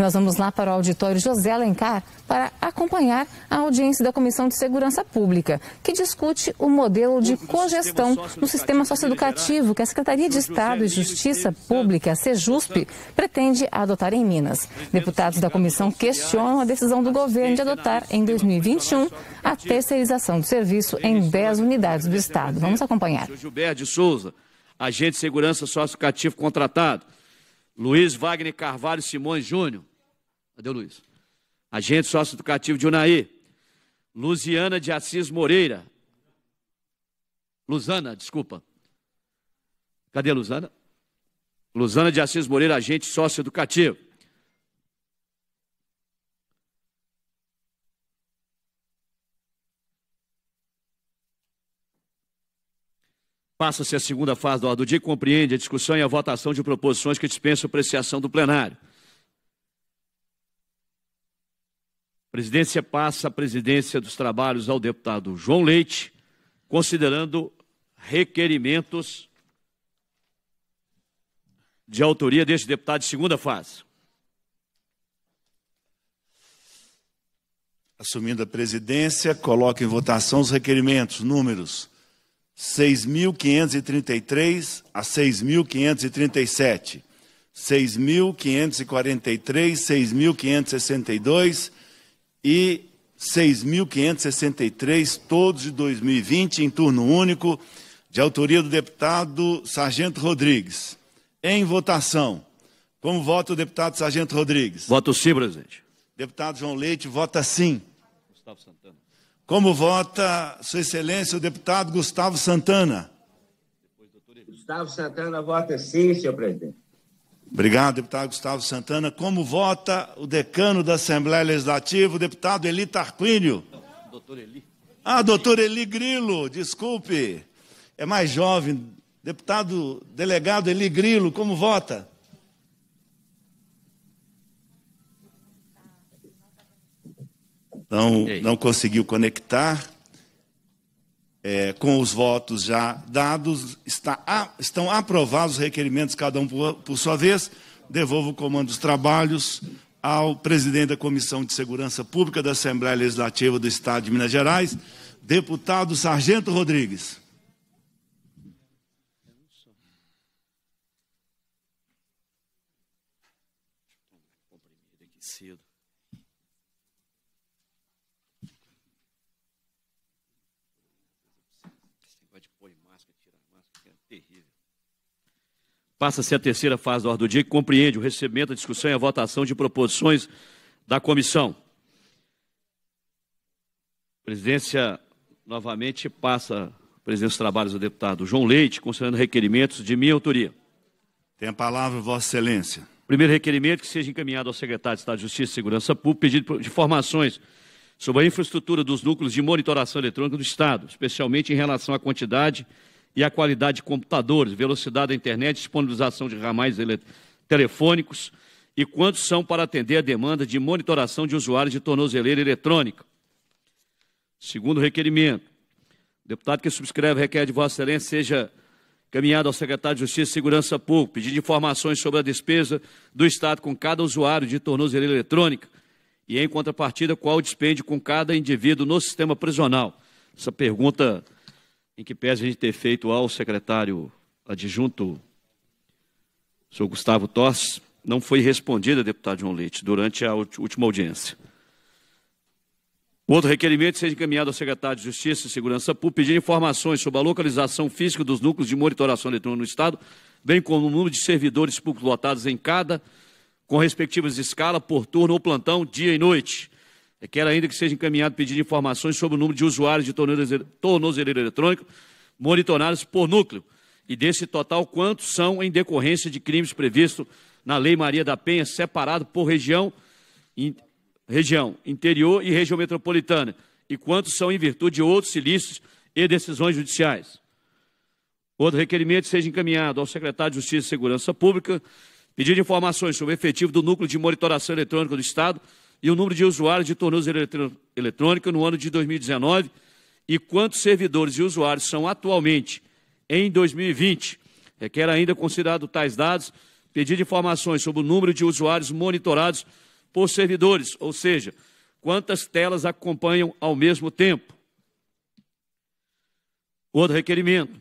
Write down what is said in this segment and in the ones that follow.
Nós vamos lá para o auditório José Alencar para acompanhar a audiência da Comissão de Segurança Pública, que discute o modelo de cogestão no sistema socioeducativo que a Secretaria de Estado e Justiça Pública, SEJUSP, pretende adotar em Minas. Deputados da comissão questionam a decisão do governo de adotar em 2021 a terceirização do serviço em 10 unidades do Estado. Vamos acompanhar. Gilberto de Souza, agente de segurança socioeducativo contratado. Luiz Wagner Carvalho Simões Júnior, Cadê o Luiz? Agente sócio educativo de Unaí. Luziana de Assis Moreira. Luzana, desculpa. Cadê a Luzana? Luzana de Assis Moreira, agente sócio educativo. Passa-se a segunda fase do ordem do dia compreende a discussão e a votação de proposições que dispensam apreciação do plenário. presidência passa a presidência dos trabalhos ao deputado João Leite, considerando requerimentos de autoria deste deputado de segunda fase. Assumindo a presidência, coloco em votação os requerimentos, números 6.533 a 6.537, 6.543, 6.562, e 6.563, todos de 2020, em turno único, de autoria do deputado Sargento Rodrigues. Em votação. Como vota o deputado Sargento Rodrigues? Voto sim, presidente. Deputado João Leite vota sim. Gustavo Santana. Como vota Sua Excelência o deputado Gustavo Santana? Gustavo Santana vota sim, senhor presidente. Obrigado, deputado Gustavo Santana. Como vota o decano da Assembleia Legislativa, o deputado Eli Tarquínio? doutor Eli. Ah, doutor Eli Grilo, desculpe. É mais jovem. Deputado delegado Eli Grilo, como vota? Não, não conseguiu conectar é, com os votos já dados, está, a, estão aprovados os requerimentos, cada um por, por sua vez. Devolvo o comando dos trabalhos ao presidente da Comissão de Segurança Pública da Assembleia Legislativa do Estado de Minas Gerais, deputado Sargento Rodrigues. Passa-se a terceira fase da ordem do dia, que compreende o recebimento, a discussão e a votação de proposições da comissão. A presidência novamente passa a presidência dos trabalhos do deputado João Leite, considerando requerimentos de minha autoria. Tem a palavra, Vossa Excelência. Primeiro requerimento que seja encaminhado ao secretário de Estado de Justiça e Segurança Pública pedido de informações sobre a infraestrutura dos núcleos de monitoração eletrônica do Estado, especialmente em relação à quantidade de e a qualidade de computadores, velocidade da internet, disponibilização de ramais telefônicos e quantos são para atender a demanda de monitoração de usuários de tornozeleira eletrônica. Segundo requerimento, o deputado que subscreve requer de Vossa Excelência seja caminhado ao secretário de Justiça e Segurança Pública, pedindo informações sobre a despesa do Estado com cada usuário de tornozeleira eletrônica e, em contrapartida, qual o despende com cada indivíduo no sistema prisional. Essa pergunta em que pese a gente ter feito ao secretário adjunto, senhor Gustavo Toss, não foi respondida, deputado João Leite, durante a última audiência. Outro requerimento seja encaminhado ao secretário de Justiça e Segurança Pública pedir informações sobre a localização física dos núcleos de monitoração eletrônica no Estado, bem como o número de servidores públicos lotados em cada, com respectivas escala por turno ou plantão, dia e noite. Requer ainda que seja encaminhado pedido informações sobre o número de usuários de tornozeleira eletrônico monitorados por núcleo. E desse total, quantos são em decorrência de crimes previstos na Lei Maria da Penha, separado por região, in, região interior e região metropolitana? E quantos são em virtude de outros ilícitos e decisões judiciais? Outro requerimento seja encaminhado ao secretário de Justiça e Segurança Pública, pedido informações sobre o efetivo do Núcleo de Monitoração Eletrônica do Estado e o número de usuários de tornozeleira eletrônicos no ano de 2019 e quantos servidores e usuários são atualmente em 2020. Requer ainda considerado tais dados, pedido informações sobre o número de usuários monitorados por servidores, ou seja, quantas telas acompanham ao mesmo tempo. Outro requerimento.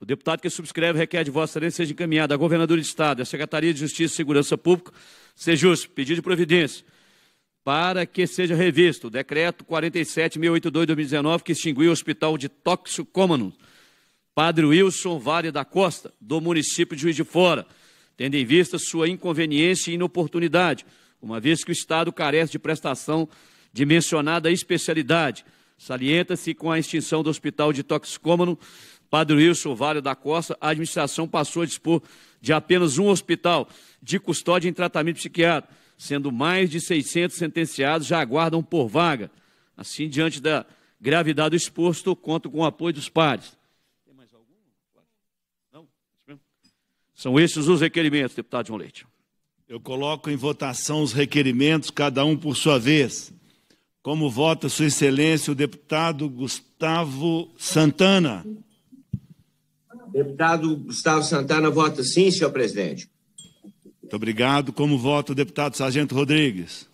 O deputado que subscreve requer de Vossa Excelência seja encaminhado à Governadoria de Estado, à Secretaria de Justiça e Segurança Pública, seja justo, pedido de providência para que seja revisto o decreto 47.082-2019, que extinguiu o Hospital de Toxicômanos, Padre Wilson Vale da Costa, do município de Juiz de Fora, tendo em vista sua inconveniência e inoportunidade, uma vez que o Estado carece de prestação de mencionada especialidade. Salienta-se com a extinção do Hospital de Toxicômano, Padre Wilson Vale da Costa, a administração passou a dispor de apenas um hospital de custódia em tratamento psiquiátrico sendo mais de 600 sentenciados já aguardam por vaga. Assim, diante da gravidade do exposto, conto com o apoio dos pares. Tem mais algum? Não? São esses os requerimentos, deputado João Leite. Eu coloco em votação os requerimentos, cada um por sua vez. Como vota Sua Excelência o deputado Gustavo Santana? Deputado Gustavo Santana vota sim, senhor presidente. Muito obrigado. Como vota o deputado Sargento Rodrigues?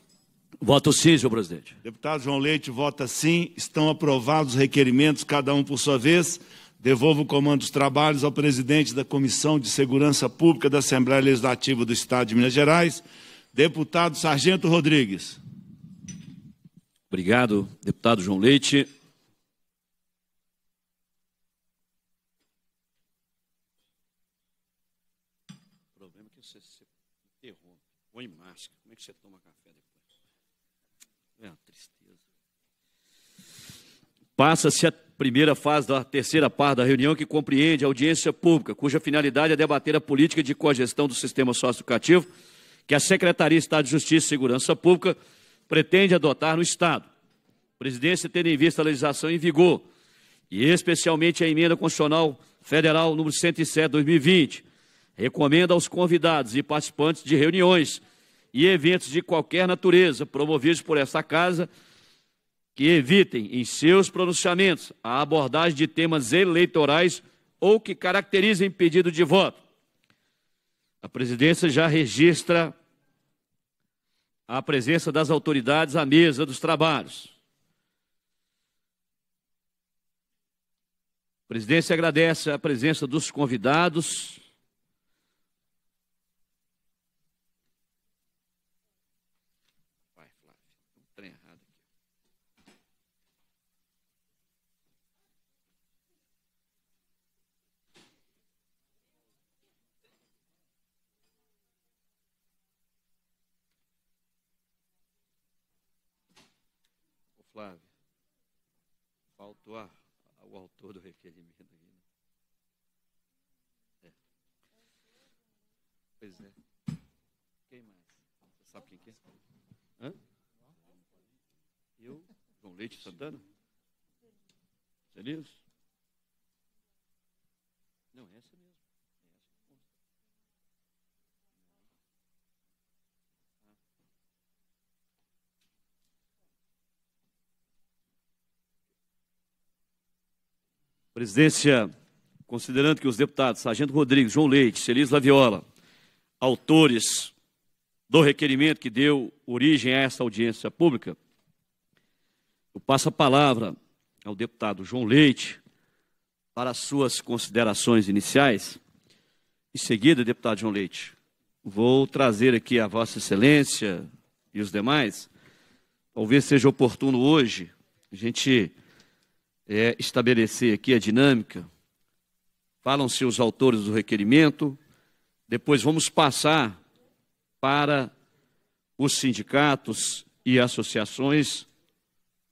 Voto sim, senhor presidente. Deputado João Leite vota sim. Estão aprovados os requerimentos, cada um por sua vez. Devolvo o comando dos trabalhos ao presidente da Comissão de Segurança Pública da Assembleia Legislativa do Estado de Minas Gerais, deputado Sargento Rodrigues. Obrigado, deputado João Leite. Passa-se a primeira fase da terceira parte da reunião, que compreende a audiência pública, cuja finalidade é debater a política de cogestão do sistema socioeducativo que a Secretaria de Estado de Justiça e Segurança Pública pretende adotar no Estado. presidência tendo em vista a legislação em vigor, e especialmente a emenda constitucional federal número 107 2020, recomenda aos convidados e participantes de reuniões e eventos de qualquer natureza promovidos por esta casa que evitem em seus pronunciamentos a abordagem de temas eleitorais ou que caracterizem pedido de voto. A presidência já registra a presença das autoridades à mesa dos trabalhos. A presidência agradece a presença dos convidados faltou a, a, o autor do requerimento aqui. Né? É. Pois é. Quem mais? Você sabe quem que é? Hã? Eu? João Leite Santana? Você é Não, essa não. Presidência, considerando que os deputados Sargento Rodrigues, João Leite, Celis Laviola, autores do requerimento que deu origem a esta audiência pública, eu passo a palavra ao deputado João Leite para suas considerações iniciais. Em seguida, deputado João Leite, vou trazer aqui a Vossa Excelência e os demais. Talvez seja oportuno hoje a gente é, estabelecer aqui a dinâmica. Falam-se os autores do requerimento, depois vamos passar para os sindicatos e associações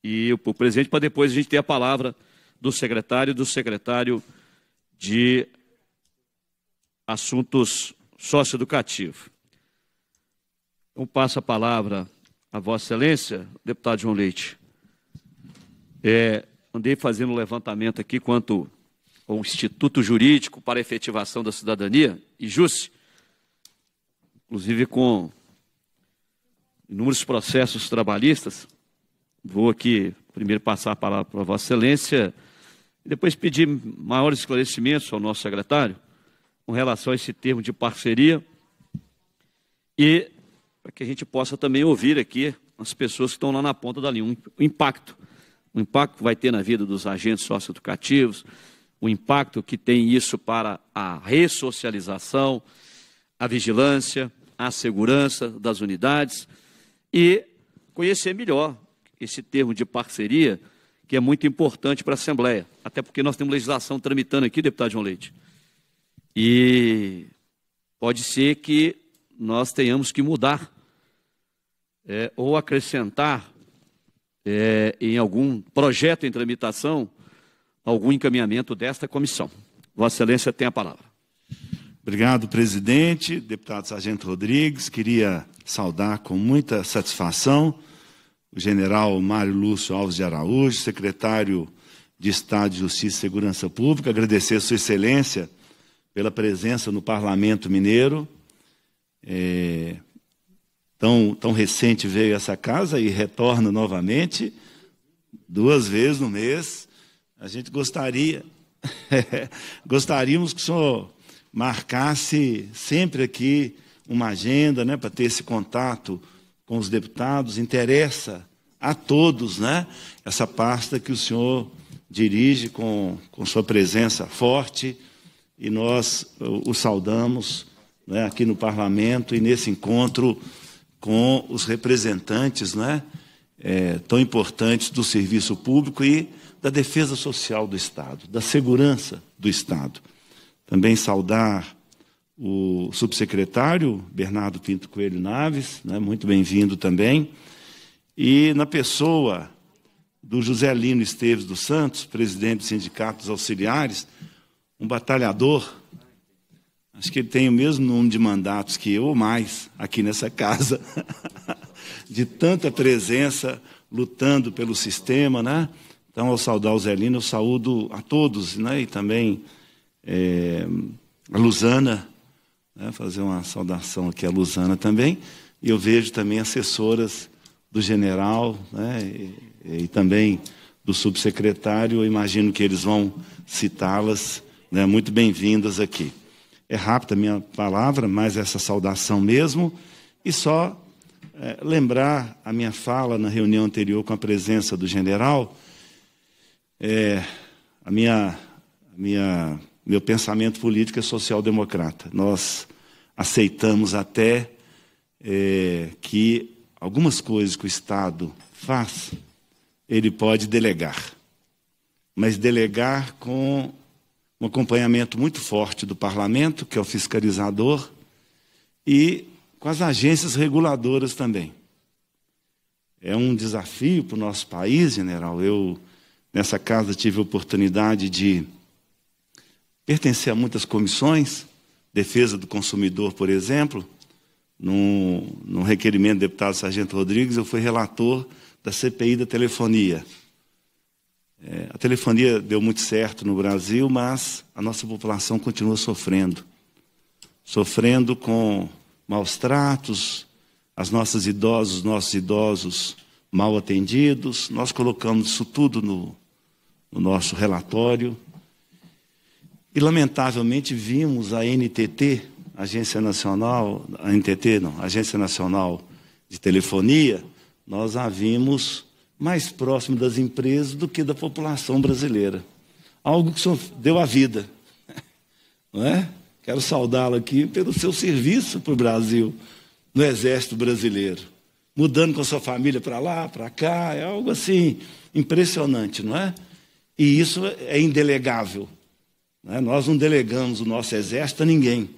e o presidente, para depois a gente ter a palavra do secretário e do secretário de Assuntos Socioeducativos. Então, passo a palavra a Vossa Excelência, deputado João Leite. É, andei fazendo um levantamento aqui quanto ao Instituto Jurídico para a Efetivação da Cidadania, IJUSE, inclusive com inúmeros processos trabalhistas. Vou aqui primeiro passar a palavra para Vossa Excelência e depois pedir maiores esclarecimentos ao nosso secretário com relação a esse termo de parceria e para que a gente possa também ouvir aqui as pessoas que estão lá na ponta da linha, o impacto o impacto que vai ter na vida dos agentes socioeducativos, o impacto que tem isso para a ressocialização, a vigilância, a segurança das unidades e conhecer melhor esse termo de parceria, que é muito importante para a Assembleia, até porque nós temos legislação tramitando aqui, deputado João Leite. E pode ser que nós tenhamos que mudar é, ou acrescentar é, em algum projeto em tramitação, algum encaminhamento desta comissão. Vossa Excelência tem a palavra. Obrigado, presidente, deputado Sargento Rodrigues. Queria saudar com muita satisfação o general Mário Lúcio Alves de Araújo, secretário de Estado de Justiça e Segurança Pública. Agradecer Sua Excelência pela presença no Parlamento Mineiro. É, tão, tão recente veio essa casa e retorna novamente, duas vezes no mês. A gente gostaria, gostaríamos que o senhor marcasse sempre aqui uma agenda né, para ter esse contato com os deputados. Interessa a todos né, essa pasta que o senhor dirige com, com sua presença forte e nós o saudamos né, aqui no parlamento e nesse encontro com os representantes né, é, tão importantes do serviço público e da defesa social do Estado, da segurança do Estado. Também saudar o subsecretário Bernardo Pinto Coelho Naves, né, muito bem-vindo também, e na pessoa do José Lino Esteves dos Santos, presidente do Sindicato dos Auxiliares, um batalhador Acho que ele tem o mesmo número de mandatos que eu ou mais aqui nessa casa, de tanta presença lutando pelo sistema, né? Então, ao saudar o Zelino, eu saúdo a todos, né? E também é, a Luzana, né? fazer uma saudação aqui à Luzana também. E eu vejo também assessoras do general, né? E, e também do subsecretário. Eu imagino que eles vão citá-las, né? Muito bem-vindas aqui. É rápida a minha palavra, mas essa saudação mesmo. E só é, lembrar a minha fala na reunião anterior com a presença do general. É, a minha, a minha, meu pensamento político é social-democrata. Nós aceitamos até é, que algumas coisas que o Estado faz, ele pode delegar. Mas delegar com um acompanhamento muito forte do parlamento, que é o fiscalizador, e com as agências reguladoras também. É um desafio para o nosso país, general. Eu, nessa casa, tive a oportunidade de pertencer a muitas comissões, defesa do consumidor, por exemplo. Num, requerimento do deputado Sargento Rodrigues, eu fui relator da CPI da telefonia. É, a telefonia deu muito certo no Brasil, mas a nossa população continua sofrendo. Sofrendo com maus tratos, as nossas idosas, os nossos idosos mal atendidos. Nós colocamos isso tudo no, no nosso relatório. E, lamentavelmente, vimos a NTT, Agência Nacional, a NTT não, Agência Nacional de Telefonia, nós a vimos mais próximo das empresas do que da população brasileira. Algo que deu a vida. Não é? Quero saudá-lo aqui pelo seu serviço para o Brasil, no Exército Brasileiro. Mudando com a sua família para lá, para cá, é algo assim impressionante, não é? E isso é indelegável. Não é? Nós não delegamos o nosso exército a ninguém.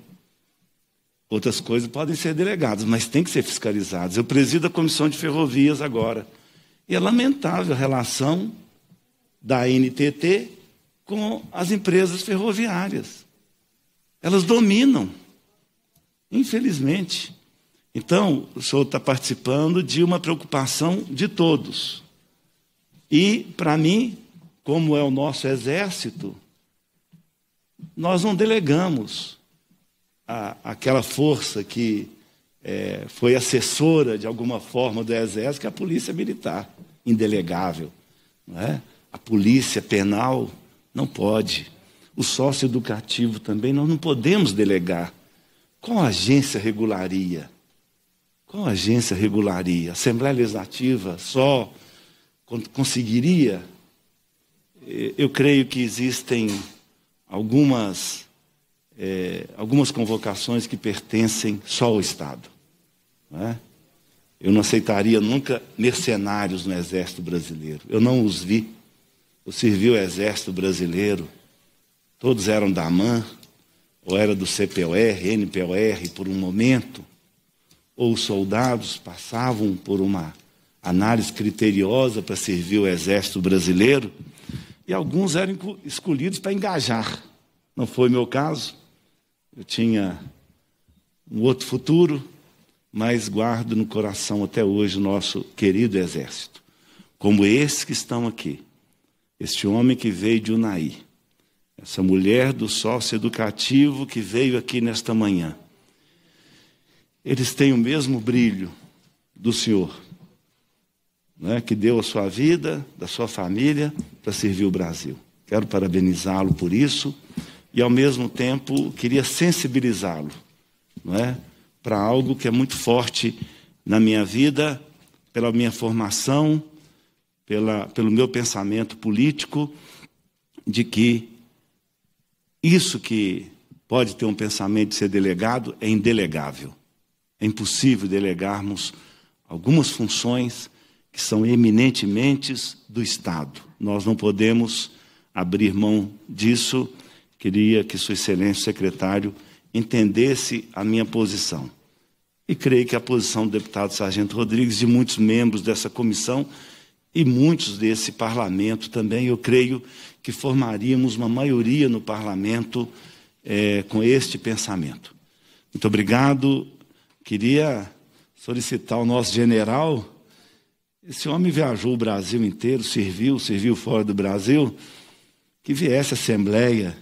Outras coisas podem ser delegadas, mas tem que ser fiscalizadas. Eu presido a Comissão de Ferrovias agora. E é lamentável a relação da NTT com as empresas ferroviárias. Elas dominam, infelizmente. Então, o senhor está participando de uma preocupação de todos. E, para mim, como é o nosso exército, nós não delegamos a, aquela força que é, foi assessora, de alguma forma, do Exército, que é a polícia militar, indelegável. É? A polícia penal não pode. O sócio educativo também, nós não podemos delegar. Qual agência regularia? Qual agência regularia? Assembleia Legislativa só conseguiria? É, eu creio que existem algumas, é, algumas convocações que pertencem só ao Estado. Né? Eu não aceitaria nunca mercenários no Exército Brasileiro. Eu não os vi. Eu servi o Exército Brasileiro. Todos eram da AMAN, ou era do CPOR, NPOR por um momento. Ou os soldados passavam por uma análise criteriosa para servir o Exército Brasileiro. E alguns eram escolhidos para engajar. Não foi meu caso. Eu tinha um outro futuro, mas guardo no coração até hoje o nosso querido exército, como esses que estão aqui. Este homem que veio de Unai, essa mulher do sócio educativo que veio aqui nesta manhã. Eles têm o mesmo brilho do Senhor, né, que deu a sua vida, da sua família, para servir o Brasil. Quero parabenizá-lo por isso e, ao mesmo tempo, queria sensibilizá-lo, não é? para algo que é muito forte na minha vida, pela minha formação, pela, pelo meu pensamento político, de que isso que pode ter um pensamento de ser delegado é indelegável. É impossível delegarmos algumas funções que são eminentemente do Estado. Nós não podemos abrir mão disso. Queria que Sua Excelência, o secretário, entendesse a minha posição. E creio que a posição do deputado Sargento Rodrigues e muitos membros dessa comissão e muitos desse parlamento também, eu creio que formaríamos uma maioria no parlamento é, com este pensamento. Muito obrigado. Queria solicitar ao nosso general. Esse homem viajou o Brasil inteiro, serviu, serviu fora do Brasil, que viesse à Assembleia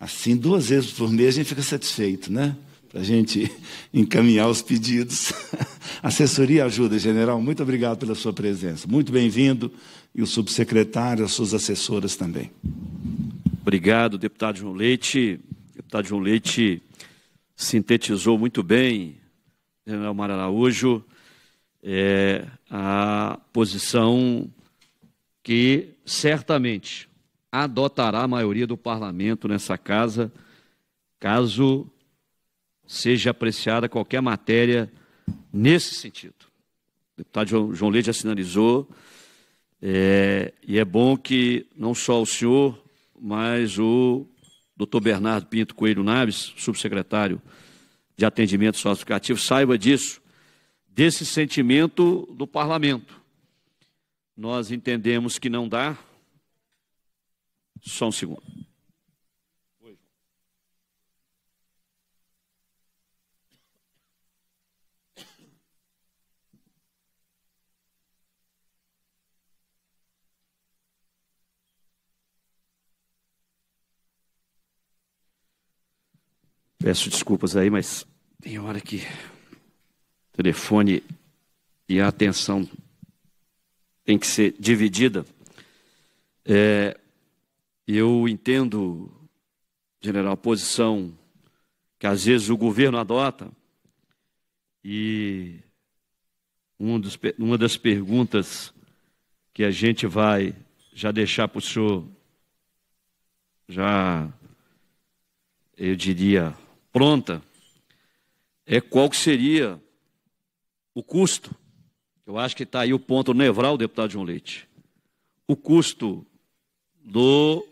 Assim, duas vezes por mês a gente fica satisfeito, né? Para a gente encaminhar os pedidos. Assessoria ajuda, general. Muito obrigado pela sua presença. Muito bem-vindo. E o subsecretário, as suas assessoras também. Obrigado, deputado João Leite. Deputado João Leite sintetizou muito bem, general Mara Araújo, é, a posição que certamente adotará a maioria do parlamento nessa casa, caso seja apreciada qualquer matéria nesse sentido. O deputado João Leite já sinalizou, é, e é bom que não só o senhor, mas o doutor Bernardo Pinto Coelho Naves, subsecretário de Atendimento Socioeducativo, saiba disso, desse sentimento do parlamento. Nós entendemos que não dá só um segundo. Peço desculpas aí, mas tem hora que o telefone e a atenção tem que ser dividida. É, eu entendo, general, a posição que às vezes o governo adota. E uma das perguntas que a gente vai já deixar para o senhor, já, eu diria, pronta, é qual seria o custo. Eu acho que está aí o ponto nevral, deputado João Leite. O custo do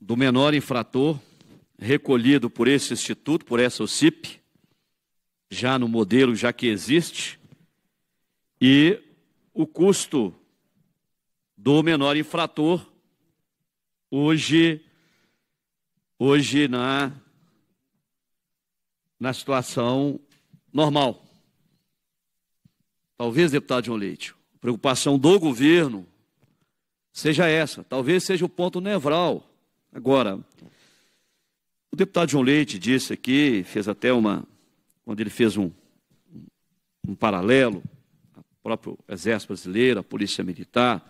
do menor infrator recolhido por esse instituto, por essa OCIP, já no modelo já que existe, e o custo do menor infrator hoje hoje na na situação normal. Talvez, deputado João Leite, a preocupação do governo seja essa, talvez seja o ponto nevral Agora, o deputado João Leite disse aqui, fez até uma, quando ele fez um, um paralelo, o próprio Exército Brasileiro, a Polícia Militar,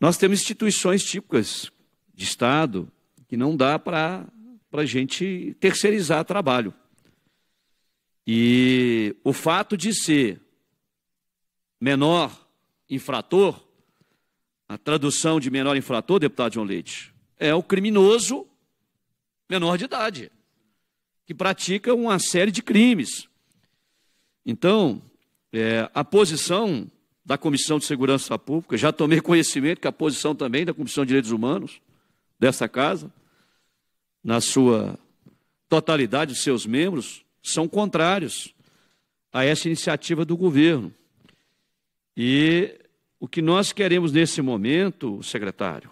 nós temos instituições típicas de Estado que não dá para a gente terceirizar trabalho. E o fato de ser menor infrator, a tradução de menor infrator, deputado João Leite, é o criminoso menor de idade, que pratica uma série de crimes. Então, é, a posição da Comissão de Segurança Pública, já tomei conhecimento que a posição também da Comissão de Direitos Humanos, desta casa, na sua totalidade, de seus membros, são contrários a essa iniciativa do governo. E o que nós queremos nesse momento, secretário,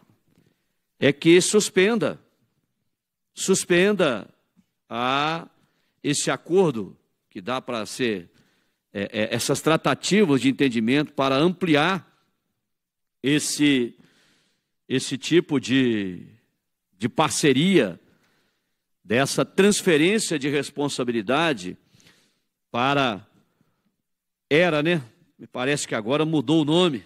é que suspenda, suspenda a ah, esse acordo que dá para ser é, é, essas tratativas de entendimento para ampliar esse esse tipo de, de parceria dessa transferência de responsabilidade para era, né? Me parece que agora mudou o nome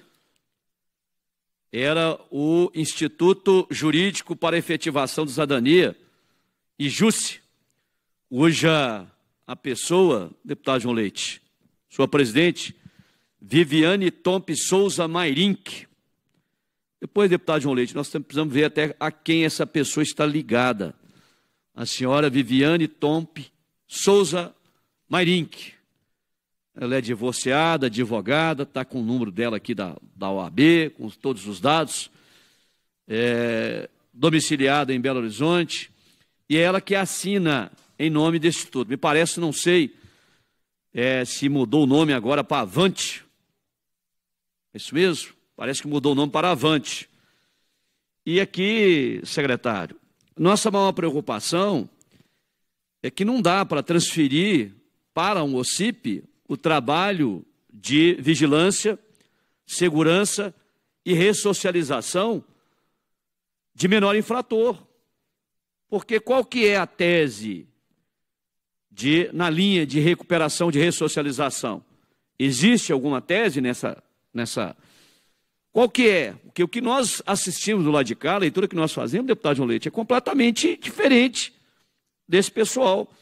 era o Instituto Jurídico para Efetivação de Cidadania, IJUSSE, cuja a pessoa, deputado João Leite, sua presidente, Viviane Tompe Souza Mairink. Depois, deputado João Leite, nós precisamos ver até a quem essa pessoa está ligada. A senhora Viviane Tompe Souza Mairink. Ela é divorciada, advogada, está com o número dela aqui da, da OAB, com todos os dados. É, domiciliada em Belo Horizonte. E é ela que assina em nome desse tudo. Me parece, não sei é, se mudou o nome agora para Avante. É isso mesmo? Parece que mudou o nome para Avante. E aqui, secretário, nossa maior preocupação é que não dá para transferir para um OCIP o trabalho de vigilância, segurança e ressocialização de menor infrator. Porque qual que é a tese de na linha de recuperação de ressocialização? Existe alguma tese nessa nessa qual que é? Porque o que nós assistimos do lado de cá, a leitura que nós fazemos, deputado João Leite, é completamente diferente desse pessoal.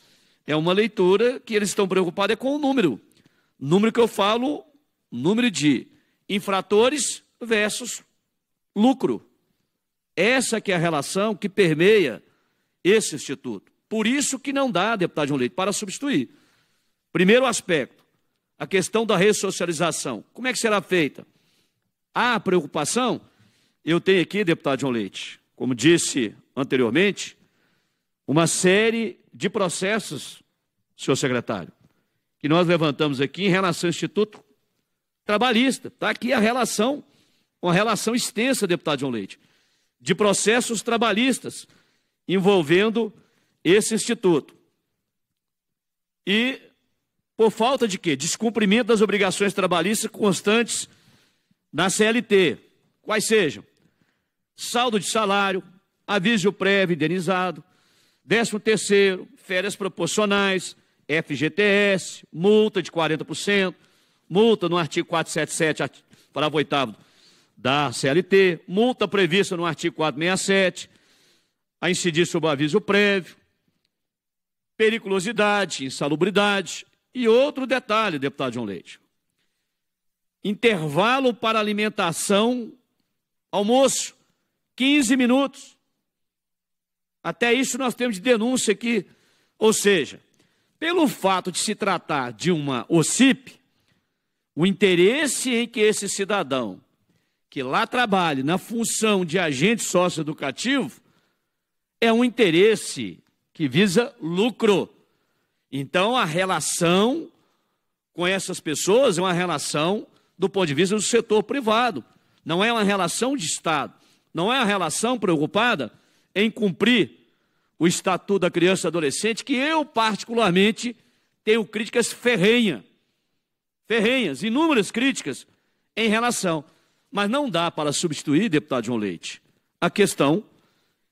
É uma leitura que eles estão preocupados é com o número. Número que eu falo, número de infratores versus lucro. Essa que é a relação que permeia esse instituto. Por isso que não dá, deputado João Leite, para substituir. Primeiro aspecto, a questão da ressocialização. Como é que será feita? Há preocupação? Eu tenho aqui, deputado João Leite, como disse anteriormente, uma série de processos, senhor secretário, que nós levantamos aqui em relação ao Instituto Trabalhista. Está aqui a relação, uma relação extensa, deputado João Leite, de processos trabalhistas envolvendo esse instituto. E por falta de quê? Descumprimento das obrigações trabalhistas constantes na CLT. Quais sejam? Saldo de salário, aviso prévio indenizado, décimo terceiro, férias proporcionais, FGTS, multa de 40%, multa no artigo 477, parágrafo 8 da CLT, multa prevista no artigo 467, a incidir sobre o aviso prévio, periculosidade, insalubridade e outro detalhe, deputado João Leite. Intervalo para alimentação, almoço, 15 minutos. Até isso nós temos de denúncia aqui. Ou seja, pelo fato de se tratar de uma OCIP, o interesse em que esse cidadão, que lá trabalhe na função de agente socioeducativo, é um interesse que visa lucro. Então, a relação com essas pessoas é uma relação do ponto de vista do setor privado, não é uma relação de Estado, não é uma relação preocupada em cumprir o Estatuto da Criança e Adolescente, que eu, particularmente, tenho críticas ferrenha, ferrenhas, inúmeras críticas em relação. Mas não dá para substituir, deputado João Leite, a questão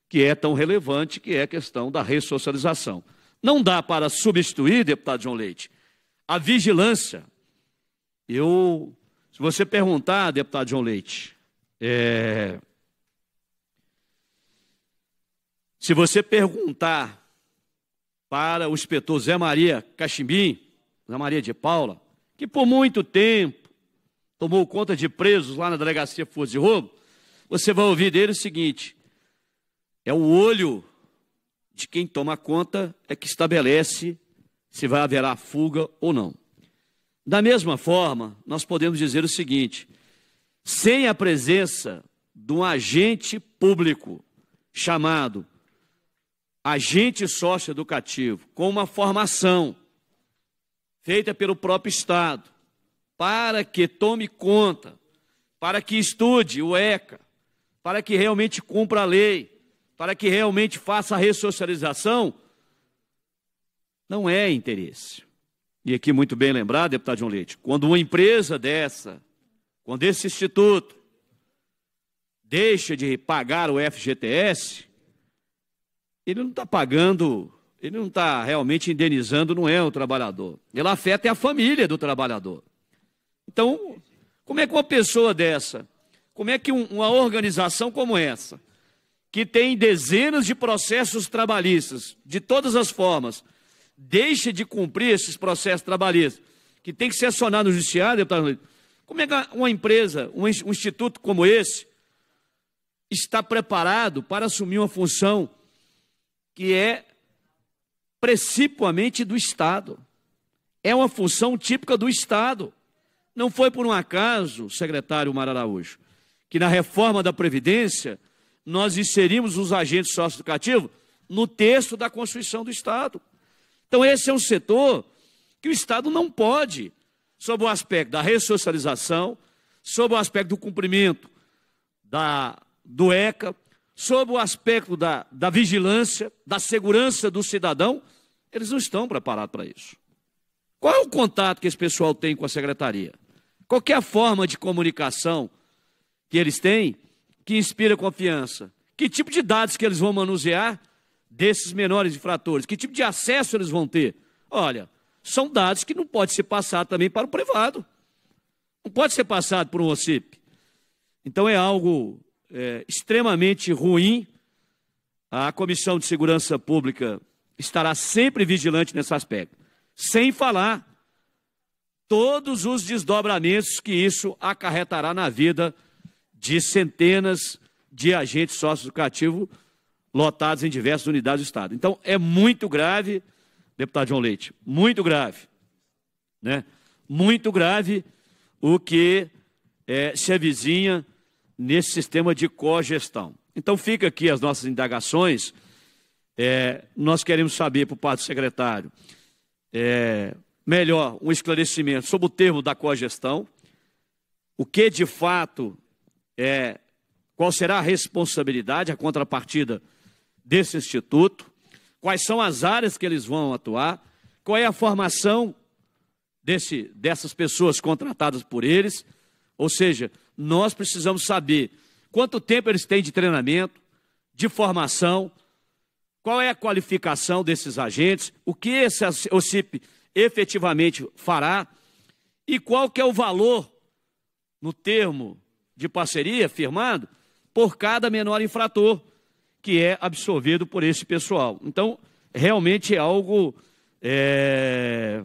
que é tão relevante, que é a questão da ressocialização. Não dá para substituir, deputado João Leite, a vigilância. Eu, se você perguntar, deputado João Leite, é, Se você perguntar para o inspetor Zé Maria Cachimbim, Zé Maria de Paula, que por muito tempo tomou conta de presos lá na delegacia Força de Roubo, você vai ouvir dele o seguinte: é o olho de quem toma conta é que estabelece se vai haverá fuga ou não. Da mesma forma, nós podemos dizer o seguinte: sem a presença de um agente público chamado agente socioeducativo com uma formação feita pelo próprio Estado para que tome conta, para que estude o ECA, para que realmente cumpra a lei, para que realmente faça a ressocialização, não é interesse. E aqui muito bem lembrado, deputado João Leite, quando uma empresa dessa, quando esse instituto deixa de pagar o FGTS, ele não está pagando, ele não está realmente indenizando, não é o trabalhador. Ele afeta é a família do trabalhador. Então, como é que uma pessoa dessa, como é que uma organização como essa, que tem dezenas de processos trabalhistas, de todas as formas, deixa de cumprir esses processos trabalhistas, que tem que ser acionado no judiciário, como é que uma empresa, um instituto como esse, está preparado para assumir uma função que é principalmente do Estado. É uma função típica do Estado. Não foi por um acaso, secretário Mara Araújo, que na reforma da Previdência nós inserimos os agentes socioeducativos no texto da Constituição do Estado. Então, esse é um setor que o Estado não pode, sob o aspecto da ressocialização, sob o aspecto do cumprimento da, do ECA, sob o aspecto da, da vigilância, da segurança do cidadão, eles não estão preparados para isso. Qual é o contato que esse pessoal tem com a secretaria? Qual é a forma de comunicação que eles têm que inspira confiança? Que tipo de dados que eles vão manusear desses menores infratores? Que tipo de acesso eles vão ter? Olha, são dados que não pode ser passado também para o privado. Não pode ser passado por um OCIP. Então é algo é, extremamente ruim. A Comissão de Segurança Pública estará sempre vigilante nesse aspecto. Sem falar todos os desdobramentos que isso acarretará na vida de centenas de agentes cativo lotados em diversas unidades do Estado. Então, é muito grave, deputado João Leite, muito grave, né? muito grave o que é, se avizinha nesse sistema de cogestão. Então, fica aqui as nossas indagações. É, nós queremos saber por parte do secretário é, melhor um esclarecimento sobre o termo da cogestão, o que de fato é, qual será a responsabilidade, a contrapartida desse instituto, quais são as áreas que eles vão atuar, qual é a formação desse, dessas pessoas contratadas por eles, ou seja, nós precisamos saber quanto tempo eles têm de treinamento, de formação, qual é a qualificação desses agentes, o que esse OCIP efetivamente fará e qual que é o valor no termo de parceria firmado por cada menor infrator que é absorvido por esse pessoal. Então, realmente é algo é,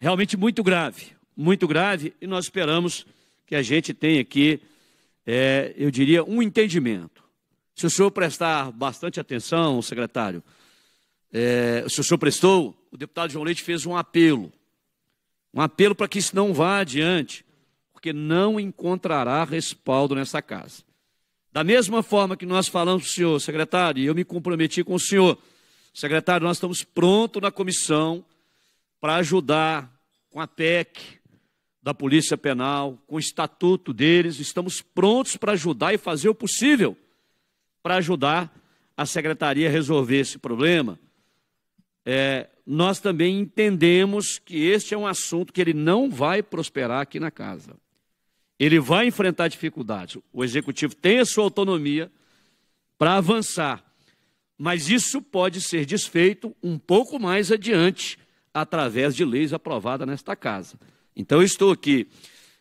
realmente muito grave, muito grave, e nós esperamos que a gente tem aqui, é, eu diria, um entendimento. Se o senhor prestar bastante atenção, secretário, é, se o senhor prestou, o deputado João Leite fez um apelo. Um apelo para que isso não vá adiante, porque não encontrará respaldo nessa casa. Da mesma forma que nós falamos para o senhor, secretário, e eu me comprometi com o senhor, secretário, nós estamos prontos na comissão para ajudar com a PEC, da Polícia Penal, com o estatuto deles, estamos prontos para ajudar e fazer o possível para ajudar a secretaria a resolver esse problema. É, nós também entendemos que este é um assunto que ele não vai prosperar aqui na casa. Ele vai enfrentar dificuldades. O executivo tem a sua autonomia para avançar, mas isso pode ser desfeito um pouco mais adiante através de leis aprovadas nesta casa. Então, eu estou aqui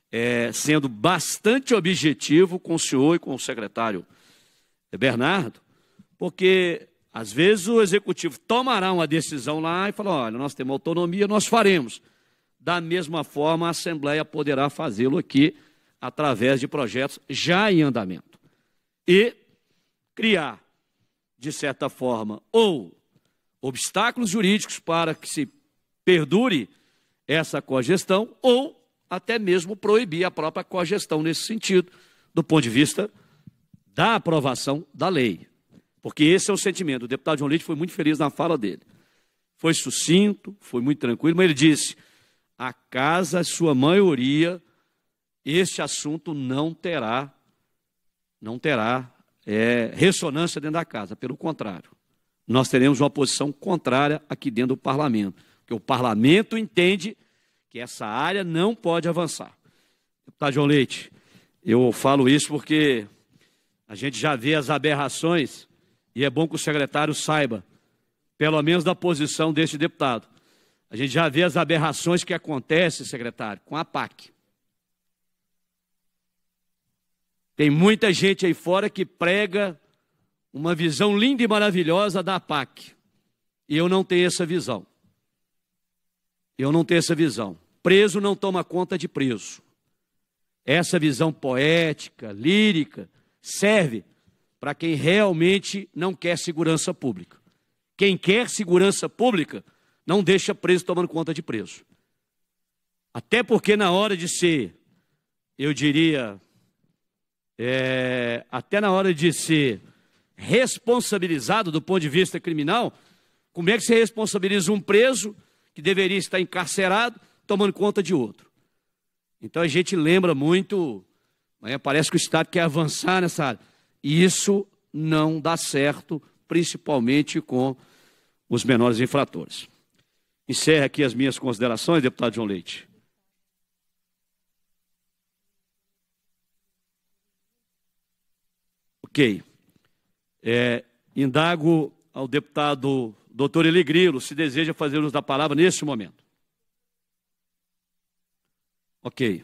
é, sendo bastante objetivo com o senhor e com o secretário é, Bernardo, porque às vezes o executivo tomará uma decisão lá e fala: olha, nós temos autonomia, nós faremos. Da mesma forma, a Assembleia poderá fazê-lo aqui através de projetos já em andamento. E criar, de certa forma, ou obstáculos jurídicos para que se perdure essa cogestão ou até mesmo proibir a própria cogestão nesse sentido, do ponto de vista da aprovação da lei. Porque esse é o sentimento. O deputado João Leite foi muito feliz na fala dele. Foi sucinto, foi muito tranquilo, mas ele disse: a casa, é sua maioria, este assunto não terá, não terá é, ressonância dentro da casa. Pelo contrário, nós teremos uma posição contrária aqui dentro do parlamento porque o parlamento entende que essa área não pode avançar. Deputado João Leite, eu falo isso porque a gente já vê as aberrações e é bom que o secretário saiba, pelo menos da posição deste deputado. A gente já vê as aberrações que acontecem, secretário, com a PAC. Tem muita gente aí fora que prega uma visão linda e maravilhosa da PAC. E eu não tenho essa visão. Eu não tenho essa visão. Preso não toma conta de preso. Essa visão poética, lírica, serve para quem realmente não quer segurança pública. Quem quer segurança pública não deixa preso tomando conta de preso. Até porque na hora de ser, eu diria, é, até na hora de ser responsabilizado do ponto de vista criminal, como é que você responsabiliza um preso que deveria estar encarcerado, tomando conta de outro. Então a gente lembra muito, Amanhã parece que o Estado quer avançar nessa área. E isso não dá certo, principalmente com os menores infratores. Encerra aqui as minhas considerações, deputado João Leite. Ok. É, indago ao deputado doutor Eli se deseja fazer uso da palavra neste momento. Ok.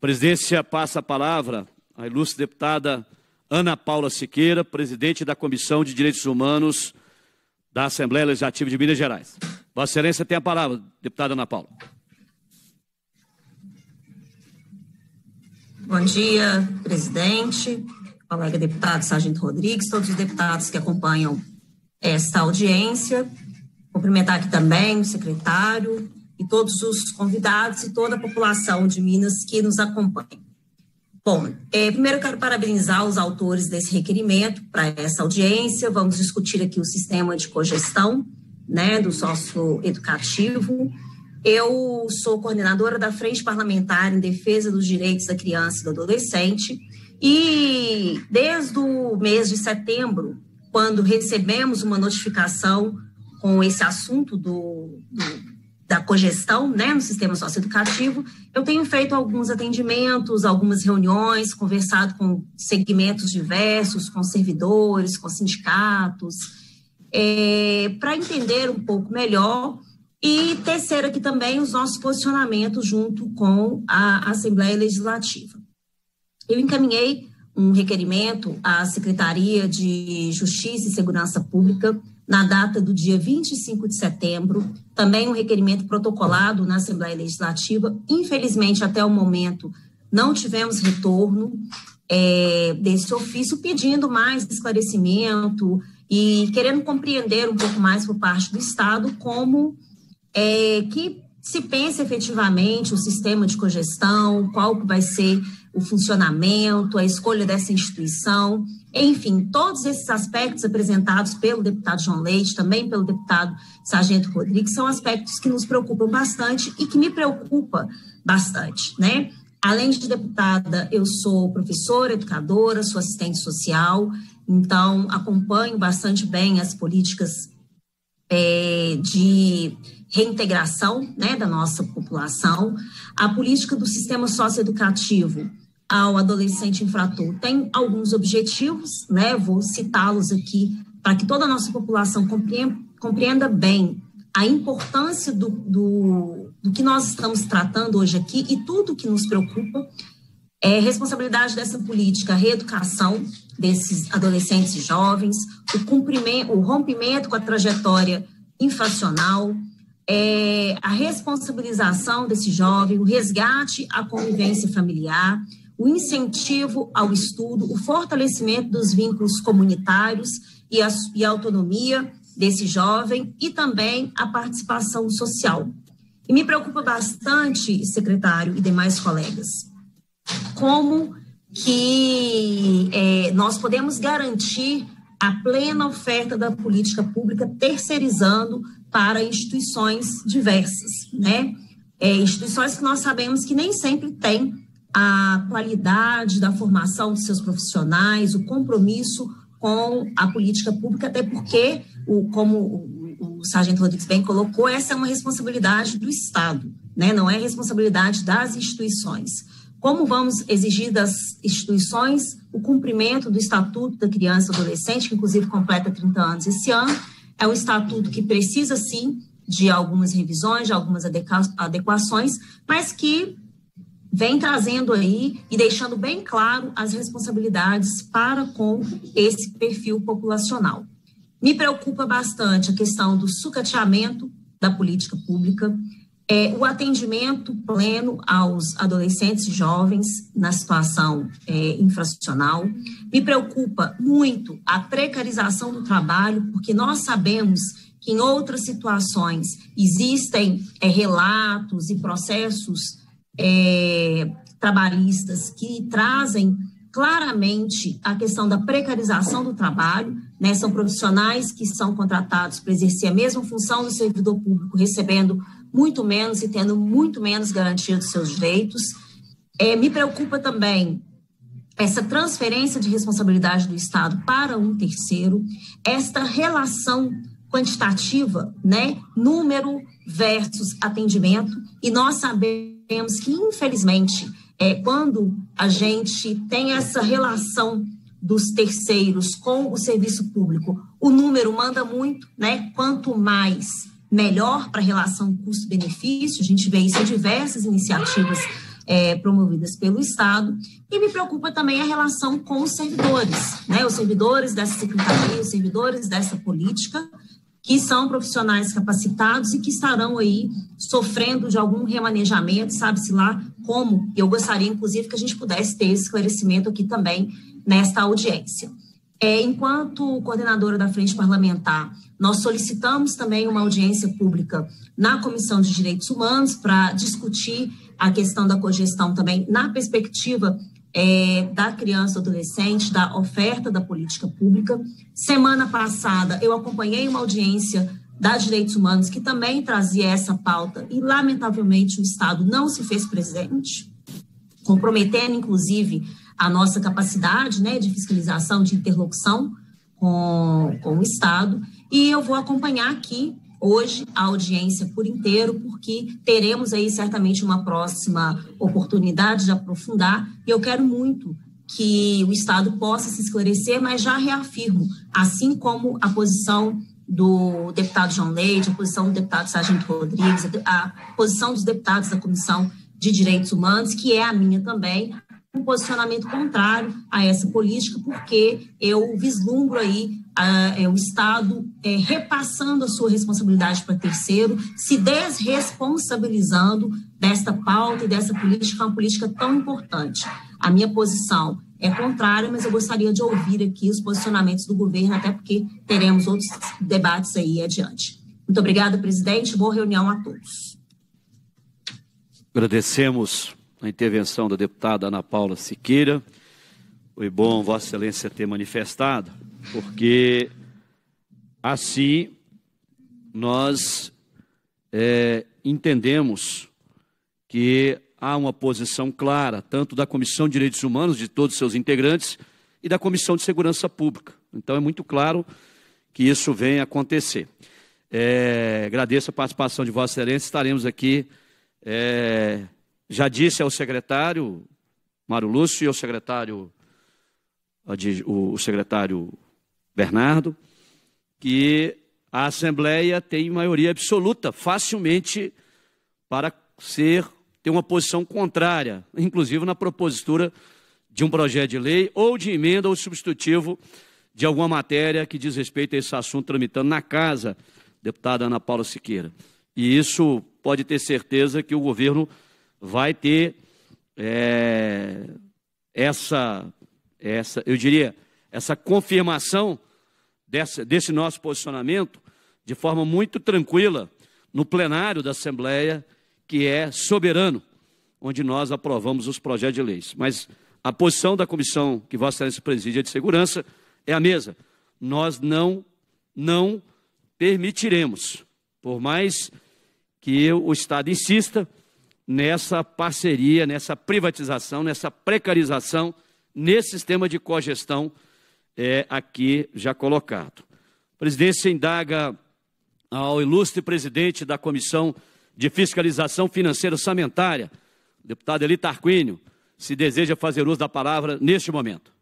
Presidência passa a palavra à ilustre deputada Ana Paula Siqueira, presidente da Comissão de Direitos Humanos da Assembleia Legislativa de Minas Gerais. Vossa Excelência tem a palavra, deputada Ana Paula. Bom dia, presidente, colega deputado Sargento Rodrigues, todos os deputados que acompanham esta audiência. Cumprimentar aqui também o secretário e todos os convidados e toda a população de Minas que nos acompanha. Bom, é, primeiro quero parabenizar os autores desse requerimento para essa audiência. Vamos discutir aqui o sistema de cogestão né, do sócio educativo. Eu sou coordenadora da Frente Parlamentar em Defesa dos Direitos da Criança e do Adolescente e desde o mês de setembro quando recebemos uma notificação com esse assunto do, do da cogestão né, no sistema socioeducativo, eu tenho feito alguns atendimentos, algumas reuniões, conversado com segmentos diversos, com servidores, com sindicatos, é, para entender um pouco melhor e tecer aqui também os nossos posicionamentos junto com a Assembleia Legislativa. Eu encaminhei um requerimento à Secretaria de Justiça e Segurança Pública na data do dia 25 de setembro, também um requerimento protocolado na Assembleia Legislativa. Infelizmente, até o momento, não tivemos retorno é, desse ofício pedindo mais esclarecimento e querendo compreender um pouco mais por parte do Estado como é, que se pensa efetivamente o sistema de cogestão, qual vai ser o funcionamento, a escolha dessa instituição, enfim, todos esses aspectos apresentados pelo deputado João Leite, também pelo deputado Sargento Rodrigues, são aspectos que nos preocupam bastante e que me preocupa bastante, né? Além de deputada, eu sou professora, educadora, sou assistente social, então acompanho bastante bem as políticas é, de reintegração né, da nossa população, a política do sistema socioeducativo ao adolescente infrator tem alguns objetivos, né? Vou citá-los aqui para que toda a nossa população compreenda, compreenda bem a importância do, do, do, que nós estamos tratando hoje aqui e tudo que nos preocupa é responsabilidade dessa política, a reeducação desses adolescentes e jovens, o, cumprimento, o rompimento com a trajetória infracional, é, a responsabilização desse jovem, o resgate à convivência familiar o incentivo ao estudo, o fortalecimento dos vínculos comunitários e a, e a autonomia desse jovem e também a participação social. E me preocupa bastante, secretário e demais colegas, como que é, nós podemos garantir a plena oferta da política pública terceirizando para instituições diversas, né? É, instituições que nós sabemos que nem sempre têm a qualidade da formação dos seus profissionais, o compromisso com a política pública, até porque, o, como o sargento Rodrigues bem colocou, essa é uma responsabilidade do Estado, né? não é responsabilidade das instituições. Como vamos exigir das instituições o cumprimento do Estatuto da Criança e Adolescente, que inclusive completa 30 anos esse ano? É um estatuto que precisa, sim, de algumas revisões, de algumas adequações, mas que vem trazendo aí e deixando bem claro as responsabilidades para com esse perfil populacional. Me preocupa bastante a questão do sucateamento da política pública, é, o atendimento pleno aos adolescentes e jovens na situação é, infracional. Me preocupa muito a precarização do trabalho, porque nós sabemos que em outras situações existem é, relatos e processos é, trabalhistas que trazem claramente a questão da precarização do trabalho, né? São profissionais que são contratados para exercer a mesma função do servidor público, recebendo muito menos e tendo muito menos garantia dos seus direitos. É, me preocupa também essa transferência de responsabilidade do Estado para um terceiro, esta relação quantitativa, né? Número versus atendimento, e nós sabemos temos que, infelizmente, é, quando a gente tem essa relação dos terceiros com o serviço público, o número manda muito, né? Quanto mais, melhor para a relação custo-benefício. A gente vê isso em diversas iniciativas é, promovidas pelo Estado. E me preocupa também a relação com os servidores, né? Os servidores dessa secretaria, os servidores dessa política, que são profissionais capacitados e que estarão aí sofrendo de algum remanejamento, sabe-se lá como. Eu gostaria, inclusive, que a gente pudesse ter esse esclarecimento aqui também nesta audiência. É, enquanto coordenadora da Frente Parlamentar, nós solicitamos também uma audiência pública na Comissão de Direitos Humanos para discutir a questão da cogestão também na perspectiva é, da criança e adolescente, da oferta da política pública. Semana passada, eu acompanhei uma audiência da Direitos Humanos que também trazia essa pauta e, lamentavelmente, o Estado não se fez presente, comprometendo, inclusive, a nossa capacidade né, de fiscalização, de interlocução com, com o Estado. E eu vou acompanhar aqui hoje a audiência por inteiro, porque teremos aí certamente uma próxima oportunidade de aprofundar. E eu quero muito que o Estado possa se esclarecer, mas já reafirmo, assim como a posição do deputado João Leite, a posição do deputado Sargento Rodrigues, a posição dos deputados da Comissão de Direitos Humanos, que é a minha também, um posicionamento contrário a essa política, porque eu vislumbro aí a, ah, é, o Estado é, repassando a sua responsabilidade para terceiro, se desresponsabilizando desta pauta e dessa política, é uma política tão importante. A minha posição é contrária, mas eu gostaria de ouvir aqui os posicionamentos do governo, até porque teremos outros debates aí adiante. Muito obrigada, presidente. Boa reunião a todos. Agradecemos a intervenção da deputada Ana Paula Siqueira. Foi bom, Vossa Excelência, ter manifestado porque assim nós é, entendemos que há uma posição clara, tanto da Comissão de Direitos Humanos, de todos os seus integrantes, e da Comissão de Segurança Pública. Então é muito claro que isso vem acontecer. É, agradeço a participação de Vossa Excelência, estaremos aqui. É, já disse ao secretário Mário Lúcio e ao secretário, o secretário Bernardo, que a Assembleia tem maioria absoluta, facilmente para ser ter uma posição contrária, inclusive na propositura de um projeto de lei ou de emenda ou substitutivo de alguma matéria que diz respeito a esse assunto tramitando na casa, deputada Ana Paula Siqueira. E isso pode ter certeza que o governo vai ter é, essa, essa, eu diria, essa confirmação desse, desse nosso posicionamento de forma muito tranquila no plenário da Assembleia, que é soberano, onde nós aprovamos os projetos de leis. Mas a posição da comissão que Vossa Excelência preside é de segurança é a mesma. Nós não, não permitiremos, por mais que eu, o Estado insista nessa parceria, nessa privatização, nessa precarização, nesse sistema de cogestão é aqui já colocado. A presidência indaga ao ilustre presidente da Comissão de Fiscalização Financeira Orçamentária, deputado Eli Tarquínio, se deseja fazer uso da palavra neste momento.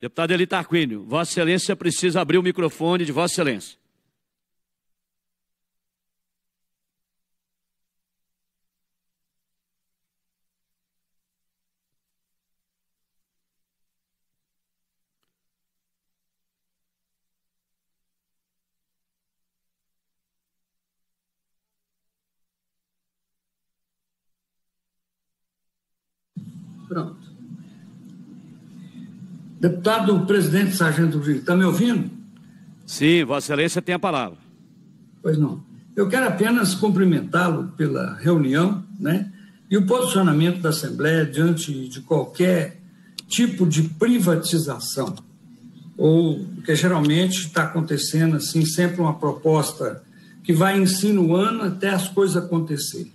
Deputado Eli Tarquínio, Vossa Excelência precisa abrir o microfone de Vossa Excelência. Deputado presidente Sargento Rodrigues, está me ouvindo? Sim, Vossa Excelência tem a palavra. Pois não. Eu quero apenas cumprimentá-lo pela reunião né, e o posicionamento da Assembleia diante de qualquer tipo de privatização, ou que geralmente está acontecendo assim, sempre uma proposta que vai insinuando até as coisas acontecerem.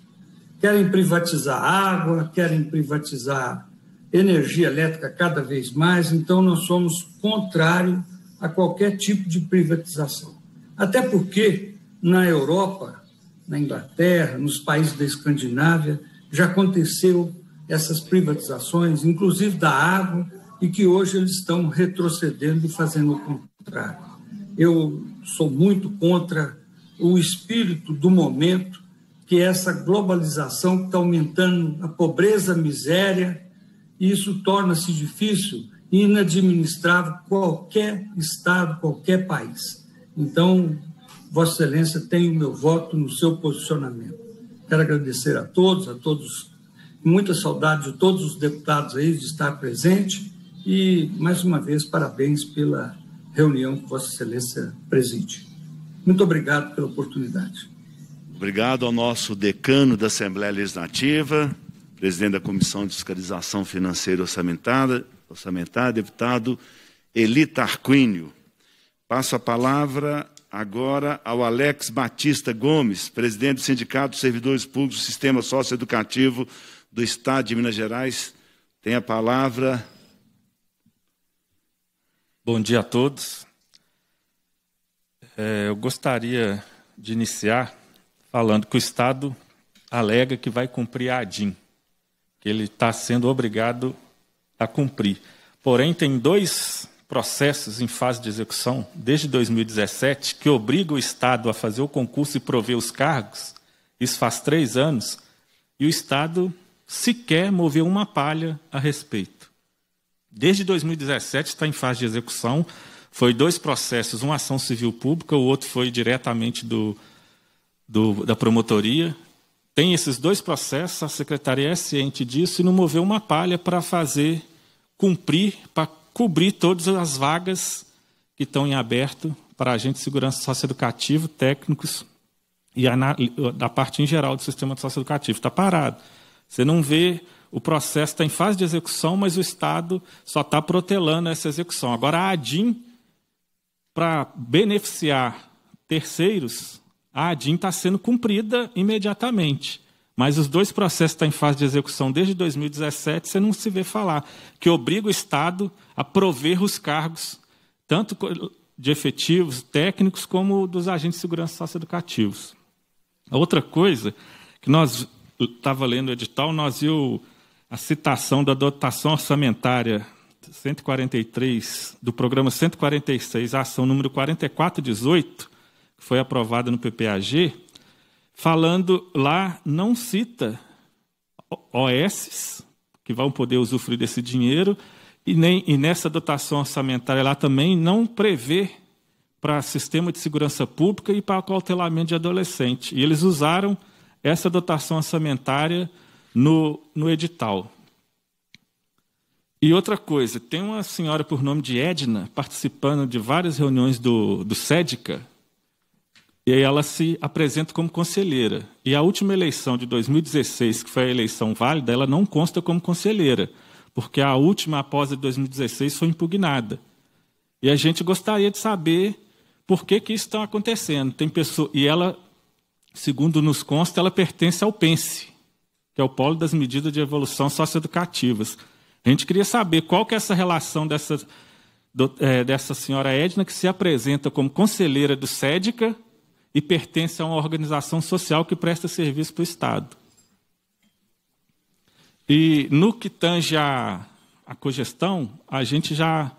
Querem privatizar água, querem privatizar energia elétrica cada vez mais, então nós somos contrário a qualquer tipo de privatização. Até porque na Europa, na Inglaterra, nos países da Escandinávia, já aconteceu essas privatizações, inclusive da água, e que hoje eles estão retrocedendo e fazendo o contrário. Eu sou muito contra o espírito do momento, que é essa globalização que está aumentando a pobreza, a miséria, e isso torna-se difícil e inadministrável qualquer Estado, qualquer país. Então, Vossa Excelência tem o meu voto no seu posicionamento. Quero agradecer a todos, a todos, muita saudade de todos os deputados aí de estar presente e, mais uma vez, parabéns pela reunião que Vossa Excelência preside. Muito obrigado pela oportunidade. Obrigado ao nosso decano da Assembleia Legislativa, presidente da Comissão de Fiscalização Financeira Orçamentária, orçamentária deputado Eli Tarquínio. Passo a palavra agora ao Alex Batista Gomes, presidente do Sindicato dos Servidores Públicos do Sistema Socioeducativo do Estado de Minas Gerais. Tem a palavra. Bom dia a todos. É, eu gostaria de iniciar falando que o Estado alega que vai cumprir a ADIM que ele está sendo obrigado a cumprir. Porém, tem dois processos em fase de execução, desde 2017, que obrigam o Estado a fazer o concurso e prover os cargos. Isso faz três anos. E o Estado sequer moveu uma palha a respeito. Desde 2017 está em fase de execução. Foi dois processos, uma ação civil pública, o outro foi diretamente do, do da promotoria tem esses dois processos, a secretaria é ciente disso e não moveu uma palha para fazer cumprir, para cobrir todas as vagas que estão em aberto para agentes de segurança socioeducativo, técnicos e da parte em geral do sistema socioeducativo. Está parado. Você não vê o processo está em fase de execução, mas o Estado só está protelando essa execução. Agora, a ADIM, para beneficiar terceiros, a ADIM está sendo cumprida imediatamente. Mas os dois processos estão em fase de execução desde 2017, você não se vê falar, que obriga o Estado a prover os cargos, tanto de efetivos, técnicos, como dos agentes de segurança socioeducativos. Outra coisa que nós estava lendo o edital, nós viu a citação da dotação orçamentária 143 do programa 146, ação número 4418, que foi aprovada no PPAG, falando lá, não cita OS, que vão poder usufruir desse dinheiro, e, nem, e nessa dotação orçamentária lá também não prevê para sistema de segurança pública e para cautelamento de adolescente. E eles usaram essa dotação orçamentária no, no edital. E outra coisa, tem uma senhora por nome de Edna participando de várias reuniões do, do e aí ela se apresenta como conselheira. E a última eleição de 2016, que foi a eleição válida, ela não consta como conselheira, porque a última após a de 2016 foi impugnada. E a gente gostaria de saber por que, que isso está acontecendo. Tem pessoa, e ela, segundo nos consta, ela pertence ao PENSE, que é o Polo das Medidas de Evolução Socioeducativas. A gente queria saber qual que é essa relação dessa, do, é, dessa senhora Edna, que se apresenta como conselheira do SEDICA, e pertence a uma organização social que presta serviço para o Estado. E no que tange a, a cogestão, a gente já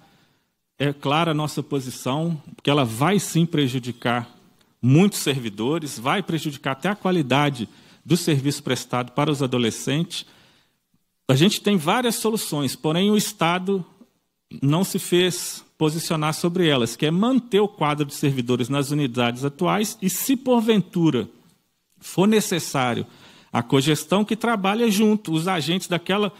é clara a nossa posição, que ela vai sim prejudicar muitos servidores, vai prejudicar até a qualidade do serviço prestado para os adolescentes. A gente tem várias soluções, porém o Estado não se fez posicionar sobre elas, que é manter o quadro de servidores nas unidades atuais e, se porventura for necessário, a cogestão que trabalha junto, os agentes daquela.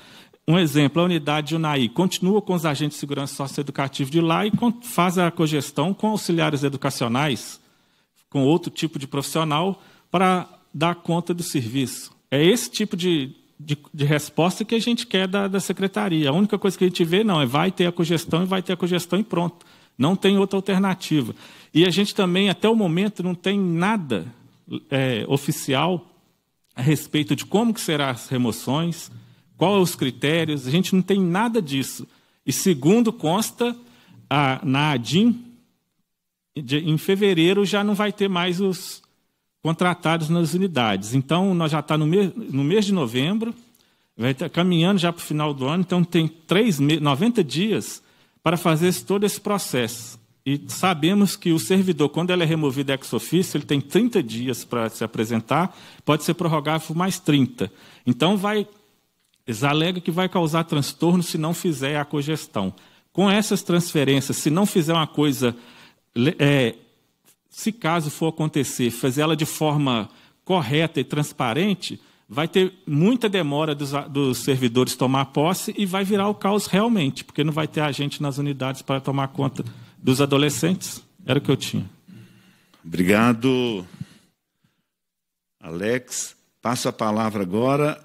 Um exemplo, a unidade de UNAI continua com os agentes de segurança socioeducativa de lá e faz a cogestão com auxiliares educacionais, com outro tipo de profissional, para dar conta do serviço. É esse tipo de de, de, resposta que a gente quer da, da secretaria. A única coisa que a gente vê, não, é vai ter a cogestão e vai ter a cogestão e pronto. Não tem outra alternativa. E a gente também, até o momento, não tem nada é, oficial a respeito de como que serão as remoções, quais os critérios, a gente não tem nada disso. E segundo consta, a, na ADIM, de, em fevereiro já não vai ter mais os, contratados nas unidades. Então, nós já tá estamos no, mês de novembro, vai tá caminhando já para o final do ano, então tem três 90 dias para fazer todo esse processo. E sabemos que o servidor, quando ele é removido ex officio, ele tem 30 dias para se apresentar, pode ser prorrogado por mais 30. Então, vai, eles alegam que vai causar transtorno se não fizer a cogestão. Com essas transferências, se não fizer uma coisa é, se caso for acontecer, fazer ela de forma correta e transparente, vai ter muita demora dos, dos, servidores tomar posse e vai virar o caos realmente, porque não vai ter agente nas unidades para tomar conta dos adolescentes. Era o que eu tinha. Obrigado, Alex. Passo a palavra agora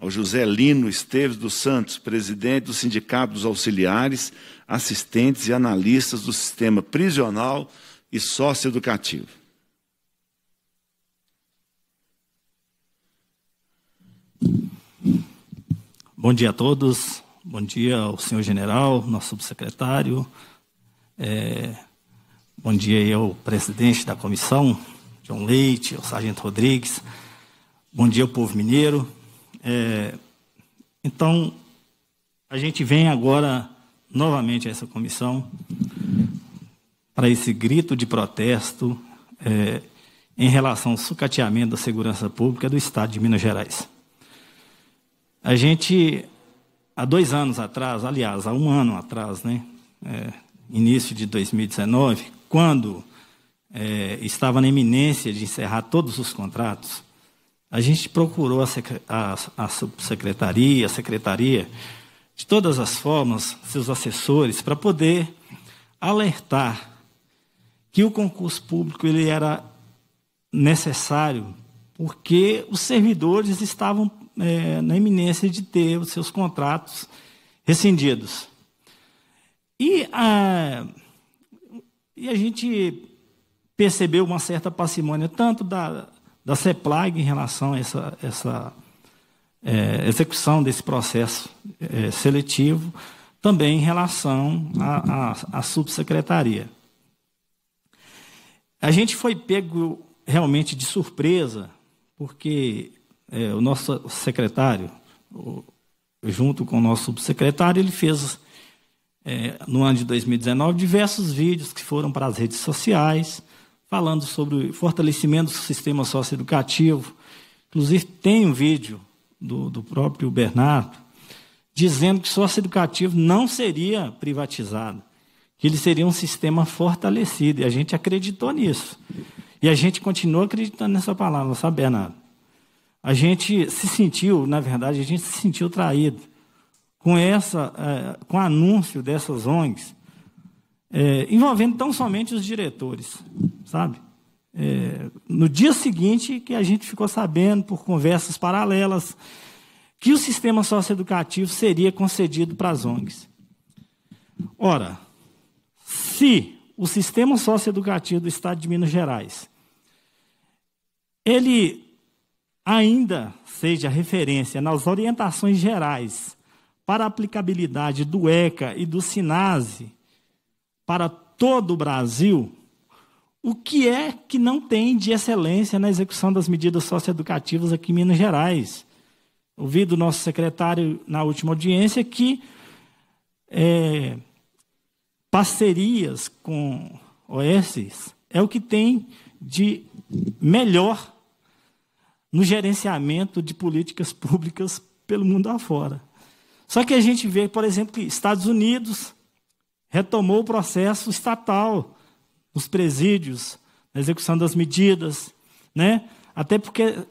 ao José Lino Esteves dos Santos, presidente do Sindicato dos Auxiliares, Assistentes e Analistas do Sistema Prisional e socioeducativo. Bom dia a todos, bom dia ao senhor general, nosso subsecretário, é, bom dia ao presidente da comissão, John Leite, ao sargento Rodrigues, bom dia ao povo mineiro. É, então, a gente vem agora novamente a essa comissão para esse grito de protesto é, em relação ao sucateamento da segurança pública do Estado de Minas Gerais. A gente, há dois anos atrás, aliás, há um ano atrás, né, é, início de 2019, quando é, estava na iminência de encerrar todos os contratos, a gente procurou a, a, a subsecretaria, a secretaria, de todas as formas, seus assessores, para poder alertar que o concurso público ele era necessário porque os servidores estavam é, na iminência de ter os seus contratos rescindidos. E a, e a gente percebeu uma certa parcimônia, tanto da, da CEPLAG em relação a essa, essa é, execução desse processo é, seletivo, também em relação à subsecretaria. A gente foi pego realmente de surpresa, porque é, o nosso secretário, o, junto com o nosso subsecretário, ele fez, é, no ano de 2019, diversos vídeos que foram para as redes sociais, falando sobre o fortalecimento do sistema socioeducativo. Inclusive, tem um vídeo do, do próprio Bernardo dizendo que o socioeducativo não seria privatizado que ele seria um sistema fortalecido, e a gente acreditou nisso. E a gente continua acreditando nessa palavra, sabe, Bernardo? A gente se sentiu, na verdade, a gente se sentiu traído com, essa, é, com o anúncio dessas ONGs, é, envolvendo tão somente os diretores, sabe? É, no dia seguinte que a gente ficou sabendo, por conversas paralelas, que o sistema socioeducativo seria concedido para as ONGs. Ora, se o sistema socioeducativo do Estado de Minas Gerais ele ainda seja referência nas orientações gerais para a aplicabilidade do ECA e do SINASE para todo o Brasil, o que é que não tem de excelência na execução das medidas socioeducativas aqui em Minas Gerais? Ouvi do nosso secretário na última audiência que é, parcerias com OS é o que tem de melhor no gerenciamento de políticas públicas pelo mundo afora. Só que a gente vê, por exemplo, que Estados Unidos retomou o processo estatal nos presídios, na execução das medidas, né? Até porque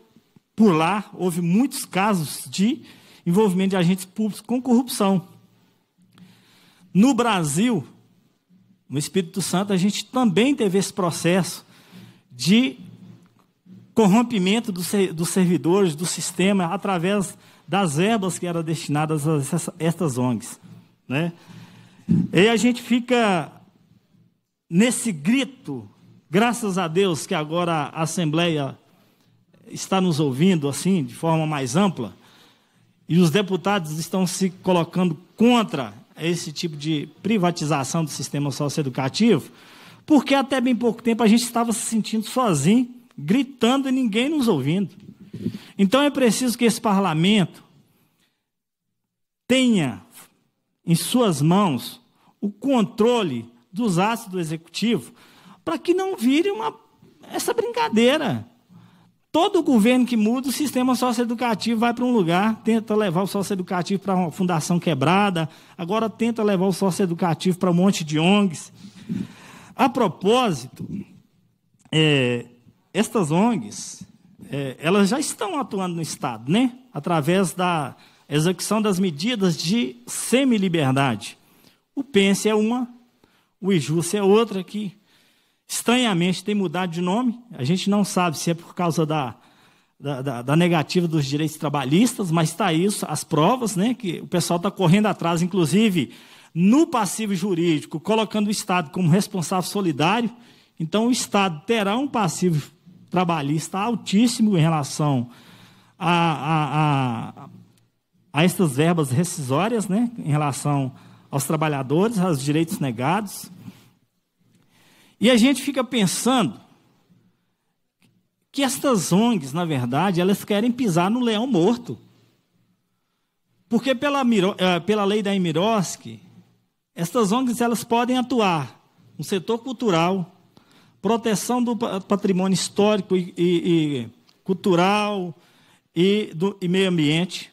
por lá houve muitos casos de envolvimento de agentes públicos com corrupção. No Brasil, no Espírito Santo, a gente também teve esse processo de corrompimento dos servidores, do sistema, através das verbas que eram destinadas a estas ONGs. Né? E a gente fica nesse grito, graças a Deus que agora a Assembleia está nos ouvindo assim, de forma mais ampla, e os deputados estão se colocando contra é esse tipo de privatização do sistema socioeducativo, porque até bem pouco tempo a gente estava se sentindo sozinho, gritando e ninguém nos ouvindo. Então é preciso que esse parlamento tenha em suas mãos o controle dos atos do executivo para que não vire uma, essa brincadeira Todo governo que muda, o sistema socioeducativo vai para um lugar, tenta levar o socioeducativo para uma fundação quebrada, agora tenta levar o socioeducativo para um monte de ONGs. A propósito, é, estas ONGs, é, elas já estão atuando no Estado, né? através da execução das medidas de semi-liberdade. O PENSE é uma, o IJUS é outra que estranhamente tem mudado de nome. A gente não sabe se é por causa da, da, da, da negativa dos direitos trabalhistas, mas está isso, as provas, né, que o pessoal está correndo atrás, inclusive no passivo jurídico, colocando o Estado como responsável solidário. Então, o Estado terá um passivo trabalhista altíssimo em relação a, a, a, a estas verbas rescisórias, né, em relação aos trabalhadores, aos direitos negados. E a gente fica pensando que estas ONGs, na verdade, elas querem pisar no leão morto. Porque pela, eh, pela lei da Emiroski, estas ONGs elas podem atuar no setor cultural, proteção do patrimônio histórico e, e, e cultural e, do, e meio ambiente,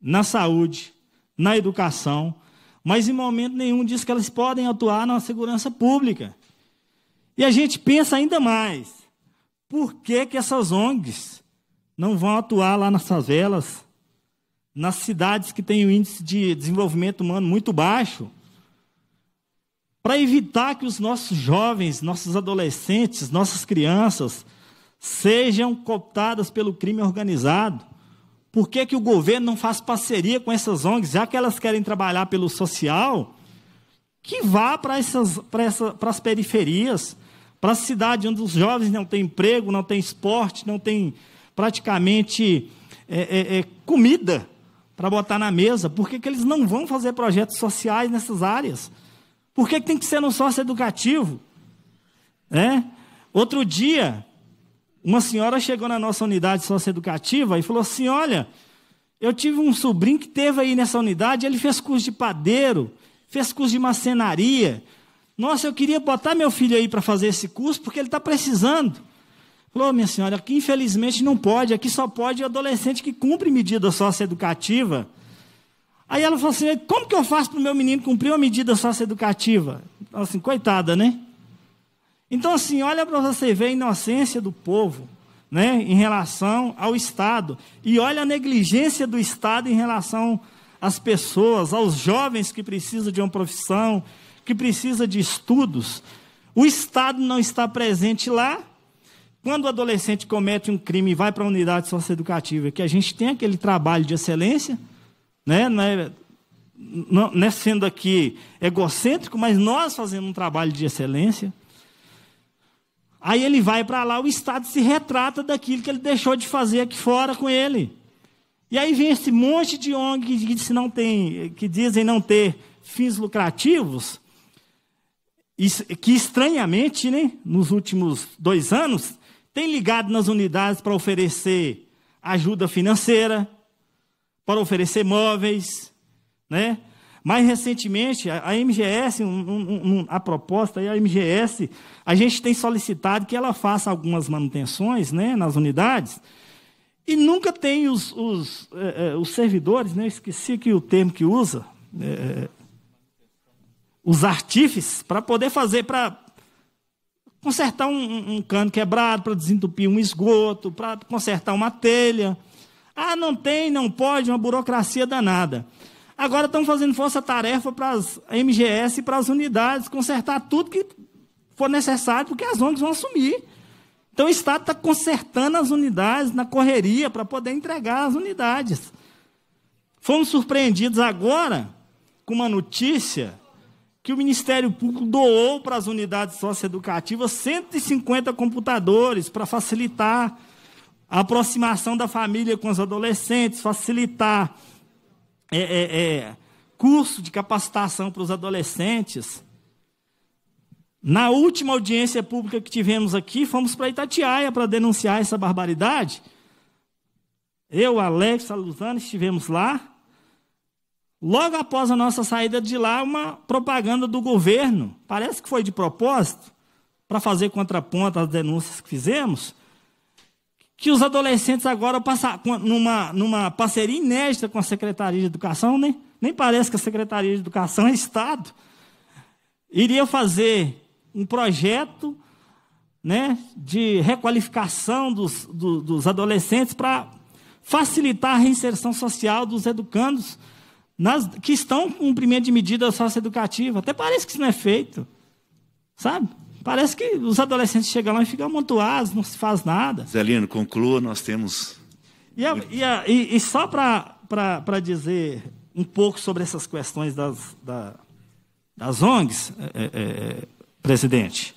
na saúde, na educação, mas em momento nenhum diz que elas podem atuar na segurança pública. E a gente pensa ainda mais: por que, que essas ONGs não vão atuar lá nas favelas, nas cidades que têm o um índice de desenvolvimento humano muito baixo? Para evitar que os nossos jovens, nossos adolescentes, nossas crianças sejam cooptadas pelo crime organizado. Por que, que o governo não faz parceria com essas ONGs, já que elas querem trabalhar pelo social? que vá para essas, essa, as periferias, para a cidade onde os jovens não têm emprego, não têm esporte, não têm praticamente é, é, é comida para botar na mesa? Por que, que eles não vão fazer projetos sociais nessas áreas? Por que, que tem que ser no sócio educativo? É? Outro dia, uma senhora chegou na nossa unidade socioeducativa e falou assim: Olha, eu tive um sobrinho que teve aí nessa unidade, ele fez curso de padeiro, fez curso de macenaria, nossa, eu queria botar meu filho aí para fazer esse curso porque ele está precisando. Falou, minha senhora, aqui infelizmente não pode, aqui só pode o adolescente que cumpre medida socioeducativa. Aí ela falou assim: como que eu faço para o meu menino cumprir uma medida socioeducativa? Assim, coitada, né? Então, assim, olha para você ver a inocência do povo né, em relação ao Estado. E olha a negligência do Estado em relação às pessoas, aos jovens que precisam de uma profissão, que precisa de estudos, o Estado não está presente lá. Quando o adolescente comete um crime e vai para a unidade socioeducativa, que a gente tem aquele trabalho de excelência, né? Não é, não, não é sendo aqui egocêntrico, mas nós fazemos um trabalho de excelência. Aí ele vai para lá, o Estado se retrata daquilo que ele deixou de fazer aqui fora com ele. E aí vem esse monte de ONG que, se não tem, que dizem não ter fins lucrativos, que estranhamente, né, nos últimos dois anos, tem ligado nas unidades para oferecer ajuda financeira, para oferecer móveis, né? Mais recentemente, a MGS, um, um, um, a proposta é a MGS, a gente tem solicitado que ela faça algumas manutenções né, nas unidades, e nunca tem os, os, eh, os servidores, né, esqueci que o termo que usa, eh, os artífices para poder fazer, para consertar um, um cano quebrado, para desentupir um esgoto, para consertar uma telha. Ah, não tem, não pode, uma burocracia danada. Agora estão fazendo força-tarefa para as MGS e para as unidades, consertar tudo que for necessário, porque as ONGs vão assumir. Então o Estado está consertando as unidades na correria para poder entregar as unidades. Fomos surpreendidos agora com uma notícia que o Ministério Público doou para as unidades socioeducativas 150 computadores para facilitar a aproximação da família com os adolescentes, facilitar é, é, é, curso de capacitação para os adolescentes. Na última audiência pública que tivemos aqui, fomos para Itatiaia para denunciar essa barbaridade. Eu, Alex, a Luzana estivemos lá. Logo após a nossa saída de lá, uma propaganda do governo, parece que foi de propósito, para fazer contraponto às denúncias que fizemos, que os adolescentes agora passam numa, numa parceria inédita com a Secretaria de Educação, nem nem parece que a Secretaria de Educação é Estado, iria fazer um projeto né, de requalificação dos, do, dos adolescentes para facilitar a reinserção social dos educandos nas, que estão com cumprimento de medida socioeducativa. Até parece que isso não é feito. Sabe? Parece que os adolescentes chegam lá e ficam amontoados, não se faz nada. Zelino, conclua, nós temos. E, a, e, a, e, e só para dizer um pouco sobre essas questões das, da, das ONGs, é, é, é, presidente.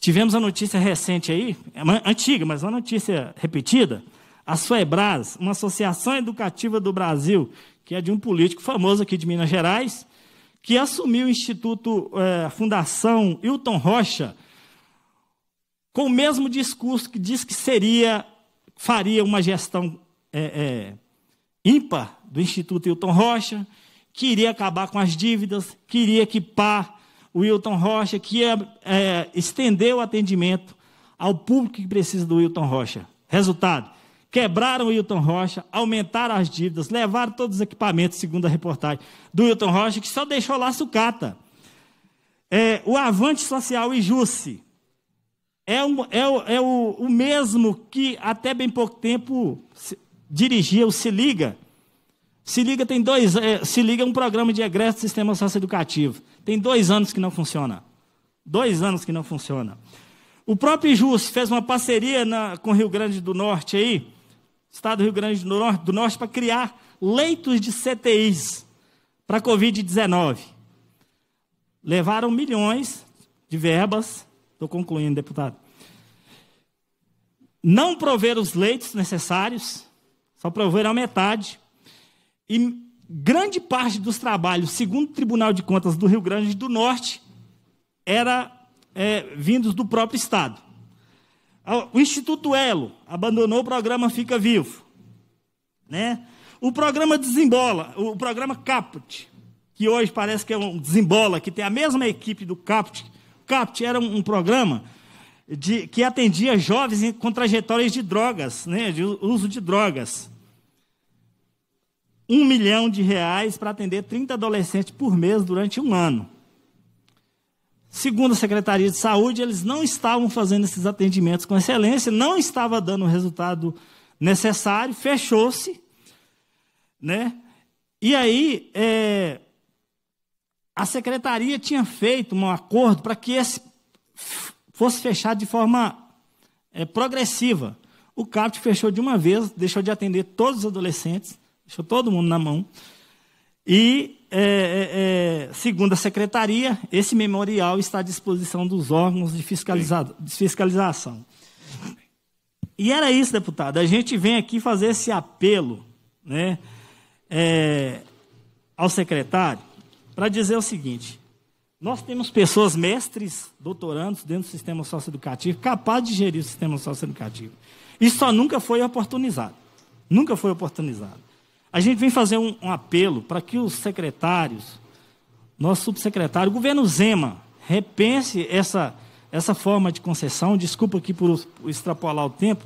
Tivemos a notícia recente aí, é antiga, mas uma notícia repetida. A Suebras, uma associação educativa do Brasil, que é de um político famoso aqui de Minas Gerais, que assumiu o Instituto é, Fundação Hilton Rocha com o mesmo discurso que diz que seria faria uma gestão é, é, ímpar do Instituto Hilton Rocha, que iria acabar com as dívidas, que iria equipar o Hilton Rocha, que ia é, estender o atendimento ao público que precisa do Hilton Rocha. Resultado: quebraram o Hilton Rocha, aumentaram as dívidas, levaram todos os equipamentos, segundo a reportagem do Hilton Rocha, que só deixou lá sucata. É, o Avante Social e Jusce é, um, é, o, é o, o, mesmo que até bem pouco tempo se, dirigia o Se Liga. Se Liga tem dois. É, se Liga é um programa de egresso do sistema socioeducativo. Tem dois anos que não funciona. Dois anos que não funciona. O próprio Jusce fez uma parceria na, com o Rio Grande do Norte aí, estado do Rio Grande do Norte, para criar leitos de CTIs para Covid-19. Levaram milhões de verbas, estou concluindo, deputado. Não proveram os leitos necessários, só proveram a metade. E grande parte dos trabalhos, segundo o Tribunal de Contas do Rio Grande do Norte, era é, vindos do próprio Estado. O Instituto Elo abandonou o programa Fica Vivo. Né? O programa Desembola, o programa CAPT, que hoje parece que é um Desembola, que tem a mesma equipe do CAPT. CAPT era um, um programa de, que atendia jovens com trajetórias de drogas, né? de uso de drogas. Um milhão de reais para atender 30 adolescentes por mês durante um ano. Segundo a Secretaria de Saúde, eles não estavam fazendo esses atendimentos com excelência, não estava dando o resultado necessário, fechou-se, né? E aí, é, a secretaria tinha feito um acordo para que esse fosse fechado de forma é, progressiva. O CAPT fechou de uma vez, deixou de atender todos os adolescentes, deixou todo mundo na mão. E é, é, é segundo a secretaria, esse memorial está à disposição dos órgãos de, de fiscalização. E era isso, deputado. A gente vem aqui fazer esse apelo né, é, ao secretário para dizer o seguinte: nós temos pessoas, mestres, doutorandos dentro do sistema socioeducativo, capazes de gerir o sistema socioeducativo. Isso só nunca foi oportunizado. Nunca foi oportunizado. A gente vem fazer um, um apelo para que os secretários, nosso subsecretário, o governo Zema, repense essa, essa forma de concessão. Desculpa aqui por, por extrapolar o tempo.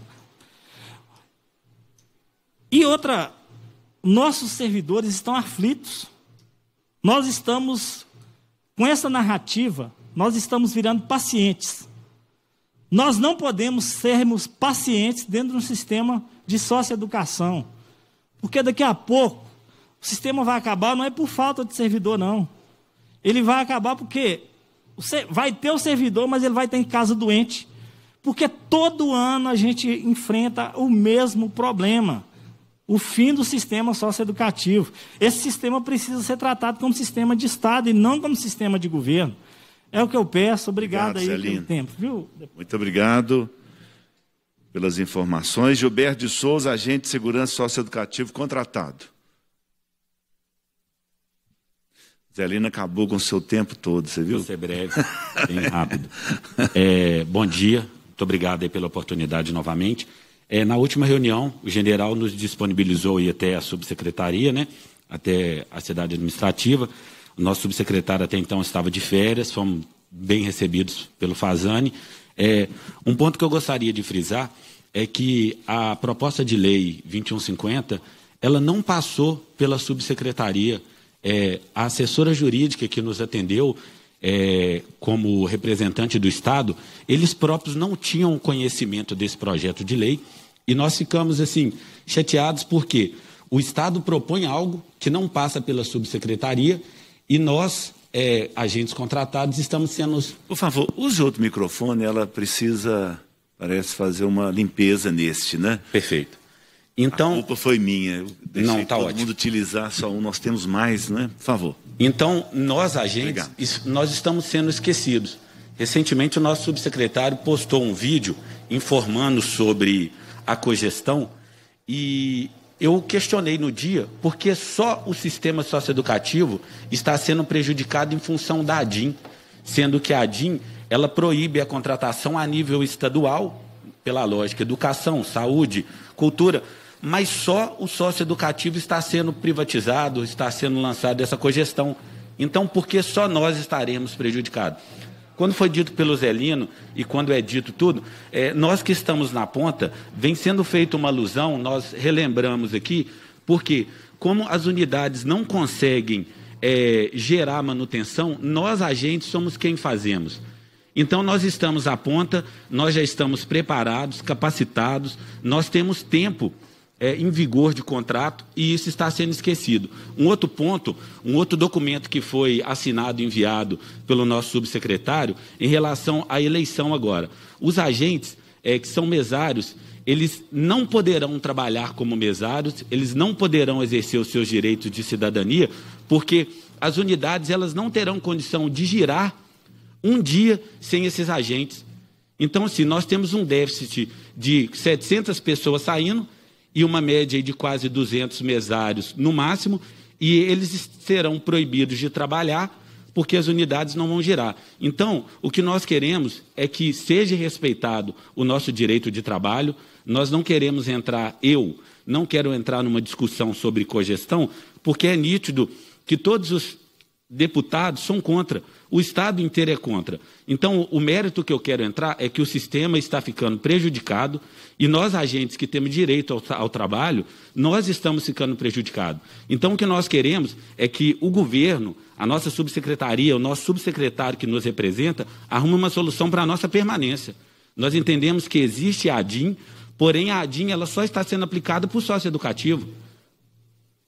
E outra, nossos servidores estão aflitos. Nós estamos, com essa narrativa, nós estamos virando pacientes. Nós não podemos sermos pacientes dentro de um sistema de educação. Porque daqui a pouco o sistema vai acabar, não é por falta de servidor, não. Ele vai acabar porque vai ter o servidor, mas ele vai estar em casa doente. Porque todo ano a gente enfrenta o mesmo problema. O fim do sistema socioeducativo. Esse sistema precisa ser tratado como sistema de Estado e não como sistema de governo. É o que eu peço. Obrigado, obrigado aí pelo tempo. Viu? Muito obrigado pelas informações. Gilberto de Souza, agente de segurança socioeducativo contratado. Zelina acabou com seu tempo todo, você viu? Vou ser breve, bem rápido. É, bom dia, muito obrigado pela oportunidade novamente. É, na última reunião, o general nos disponibilizou ir até a subsecretaria, né, até a cidade administrativa. O nosso subsecretário até então estava de férias, fomos bem recebidos pelo Fazani. É, um ponto que eu gostaria de frisar é que a proposta de lei 2150 ela não passou pela subsecretaria. É, a assessora jurídica que nos atendeu é, como representante do Estado, eles próprios não tinham conhecimento desse projeto de lei e nós ficamos assim chateados porque o Estado propõe algo que não passa pela subsecretaria e nós é, agentes contratados estamos sendo. Por favor, use outro microfone, ela precisa parece fazer uma limpeza neste, né? Perfeito. Então, a culpa foi minha. Eu deixei não, tá todo ótimo. mundo utilizar só um. Nós temos mais, né? Por favor. Então, nós agentes, nós estamos sendo esquecidos. Recentemente, o nosso subsecretário postou um vídeo informando sobre a cogestão e eu questionei no dia porque só o sistema socioeducativo está sendo prejudicado em função da ADIM, sendo que a ADIM ela proíbe a contratação a nível estadual, pela lógica, educação, saúde, cultura, mas só o sócio educativo está sendo privatizado, está sendo lançado essa cogestão. Então, por que só nós estaremos prejudicados? Quando foi dito pelo Zelino e quando é dito tudo, é, nós que estamos na ponta, vem sendo feita uma alusão, nós relembramos aqui, porque como as unidades não conseguem é, gerar manutenção, nós agentes somos quem fazemos. Então nós estamos à ponta, nós já estamos preparados, capacitados, nós temos tempo é, em vigor de contrato e isso está sendo esquecido. Um outro ponto, um outro documento que foi assinado e enviado pelo nosso subsecretário em relação à eleição agora. Os agentes é, que são mesários, eles não poderão trabalhar como mesários, eles não poderão exercer os seus direitos de cidadania, porque as unidades elas não terão condição de girar um dia sem esses agentes. Então, assim, nós temos um déficit de 700 pessoas saindo e uma média de quase 200 mesários no máximo, e eles serão proibidos de trabalhar porque as unidades não vão girar. Então, o que nós queremos é que seja respeitado o nosso direito de trabalho. Nós não queremos entrar, eu não quero entrar numa discussão sobre cogestão, porque é nítido que todos os deputados são contra. O Estado inteiro é contra. Então, o mérito que eu quero entrar é que o sistema está ficando prejudicado e nós, agentes que temos direito ao, ao, trabalho, nós estamos ficando prejudicados. Então, o que nós queremos é que o governo, a nossa subsecretaria, o nosso subsecretário que nos representa, arrume uma solução para a nossa permanência. Nós entendemos que existe a ADIM, porém a ADIM ela só está sendo aplicada por sócio educativo.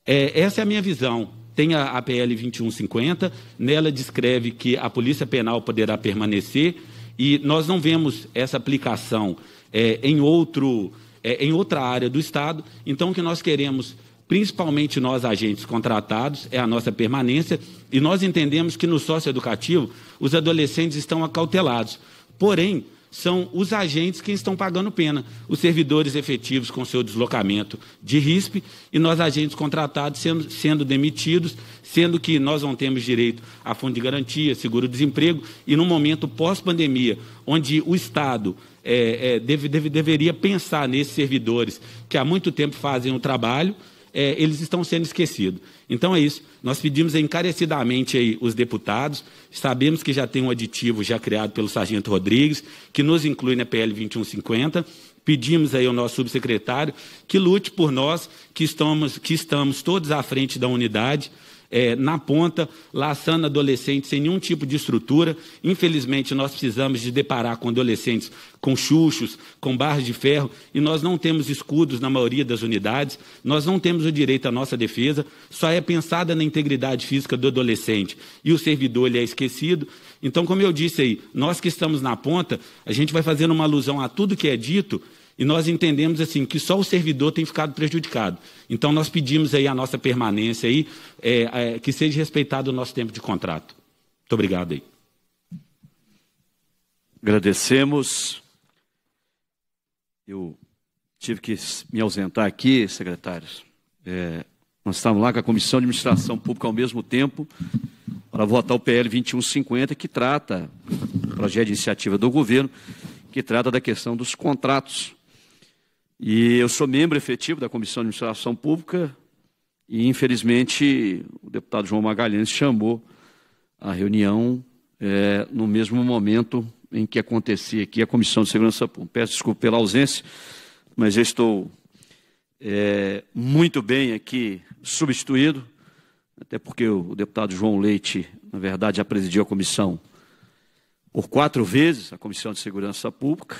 É, essa é a minha visão tem a, a PL 2150, nela descreve que a Polícia Penal poderá permanecer e nós não vemos essa aplicação é, em, outro, é, em outra área do Estado. Então, o que nós queremos, principalmente nós, agentes contratados, é a nossa permanência. E nós entendemos que no sócio educativo os adolescentes estão acautelados. Porém, são os agentes que estão pagando pena, os servidores efetivos com seu deslocamento de RISP e nós agentes contratados sendo, sendo demitidos, sendo que nós não temos direito a fundo de garantia, seguro-desemprego e no momento pós-pandemia, onde o Estado é, é, deve, deve, deveria pensar nesses servidores que há muito tempo fazem o trabalho é, eles estão sendo esquecidos. Então é isso. Nós pedimos encarecidamente aí os deputados. Sabemos que já tem um aditivo já criado pelo Sargento Rodrigues, que nos inclui na PL 2150. Pedimos aí ao nosso subsecretário que lute por nós, que estamos, que estamos todos à frente da unidade é, na ponta, laçando adolescentes sem nenhum tipo de estrutura. Infelizmente, nós precisamos de deparar com adolescentes com chuchos, com barras de ferro, e nós não temos escudos na maioria das unidades, nós não temos o direito à nossa defesa, só é pensada na integridade física do adolescente, e o servidor ele é esquecido. Então, como eu disse aí, nós que estamos na ponta, a gente vai fazendo uma alusão a tudo que é dito, e nós entendemos assim que só o servidor tem ficado prejudicado. Então nós pedimos aí a nossa permanência aí, é, é, que seja respeitado o nosso tempo de contrato. Muito obrigado aí. Agradecemos. Eu tive que me ausentar aqui, secretários. É, nós estávamos lá com a Comissão de Administração Pública ao mesmo tempo para votar o PL 2150, que trata, projeto de iniciativa do governo, que trata da questão dos contratos e eu sou membro efetivo da Comissão de Administração Pública e, infelizmente, o deputado João Magalhães chamou a reunião é, no mesmo momento em que acontecia aqui a Comissão de Segurança Pública. Peço desculpa pela ausência, mas eu estou é, muito bem aqui substituído, até porque o deputado João Leite, na verdade, já presidiu a comissão por quatro vezes, a Comissão de Segurança Pública,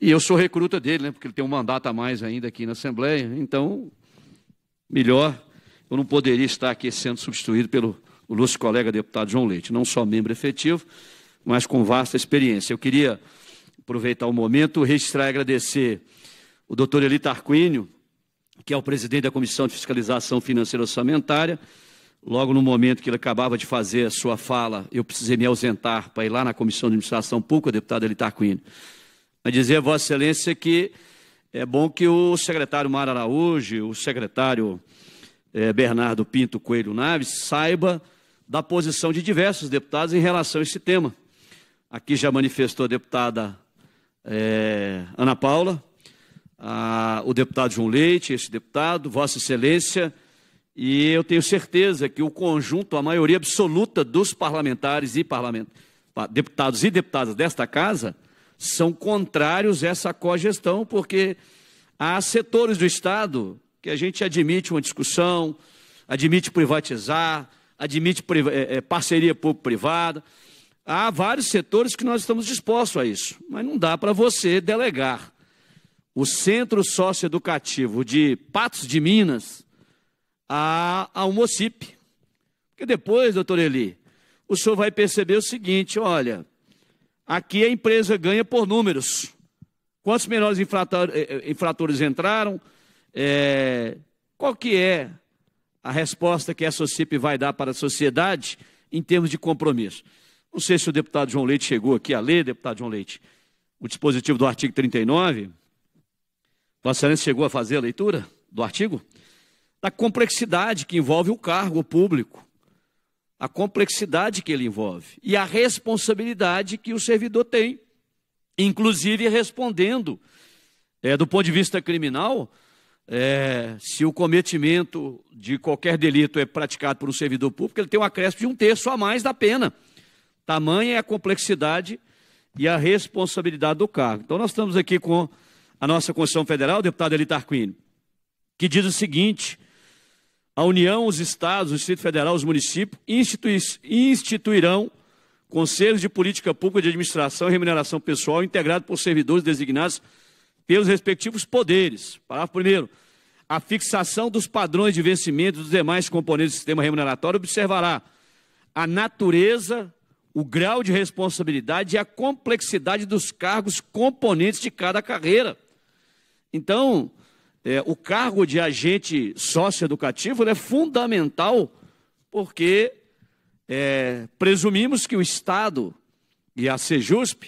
e eu sou recruta dele, né? Porque ele tem um mandato a mais ainda aqui na Assembleia. Então, melhor, eu não poderia estar aqui sendo substituído pelo nosso colega deputado João Leite, não só membro efetivo, mas com vasta experiência. Eu queria aproveitar o momento, registrar e agradecer o doutor Eli Tarquínio, que é o presidente da Comissão de Fiscalização Financeira Orçamentária. Logo no momento que ele acabava de fazer a sua fala, eu precisei me ausentar para ir lá na Comissão de Administração Pública, deputado Eli Tarquínio mas dizer a Vossa Excelência que é bom que o secretário Mara Araújo, o secretário eh, Bernardo Pinto Coelho Naves, saiba da posição de diversos deputados em relação a esse tema. Aqui já manifestou a deputada eh, Ana Paula, a, o deputado João Leite, esse deputado, Vossa Excelência, e eu tenho certeza que o conjunto, a maioria absoluta dos parlamentares e parlament... deputados e deputadas desta casa são contrários a essa cogestão, porque há setores do Estado que a gente admite uma discussão, admite privatizar, admite é, é, parceria público-privada. Há vários setores que nós estamos dispostos a isso, mas não dá para você delegar o Centro Socioeducativo de Patos de Minas a, a um OCIP. Porque depois, doutor Eli, o senhor vai perceber o seguinte, olha, Aqui a empresa ganha por números. Quantos menores eh, eh, infratores entraram? É, qual que é a resposta que a SOCIP vai dar para a sociedade em termos de compromisso? Não sei se o deputado João Leite chegou aqui a ler, deputado João Leite, o dispositivo do artigo 39. Vossa Excelência chegou a fazer a leitura do artigo? Da complexidade que envolve o cargo público a complexidade que ele envolve e a responsabilidade que o servidor tem, inclusive respondendo, é, do ponto de vista criminal, é, se o cometimento de qualquer delito é praticado por um servidor público, ele tem um acréscimo de um terço a mais da pena. Tamanha é a complexidade e a responsabilidade do cargo. Então, nós estamos aqui com a nossa Constituição Federal, deputado Elitar Quine, que diz o seguinte a União, os Estados, o Distrito Federal, os municípios institui instituirão conselhos de política pública de administração e remuneração pessoal integrado por servidores designados pelos respectivos poderes. Parágrafo 1. A fixação dos padrões de vencimento dos demais componentes do sistema remuneratório observará a natureza, o grau de responsabilidade e a complexidade dos cargos componentes de cada carreira. Então, é, o cargo de agente socioeducativo é fundamental porque é, presumimos que o Estado e a Sejusp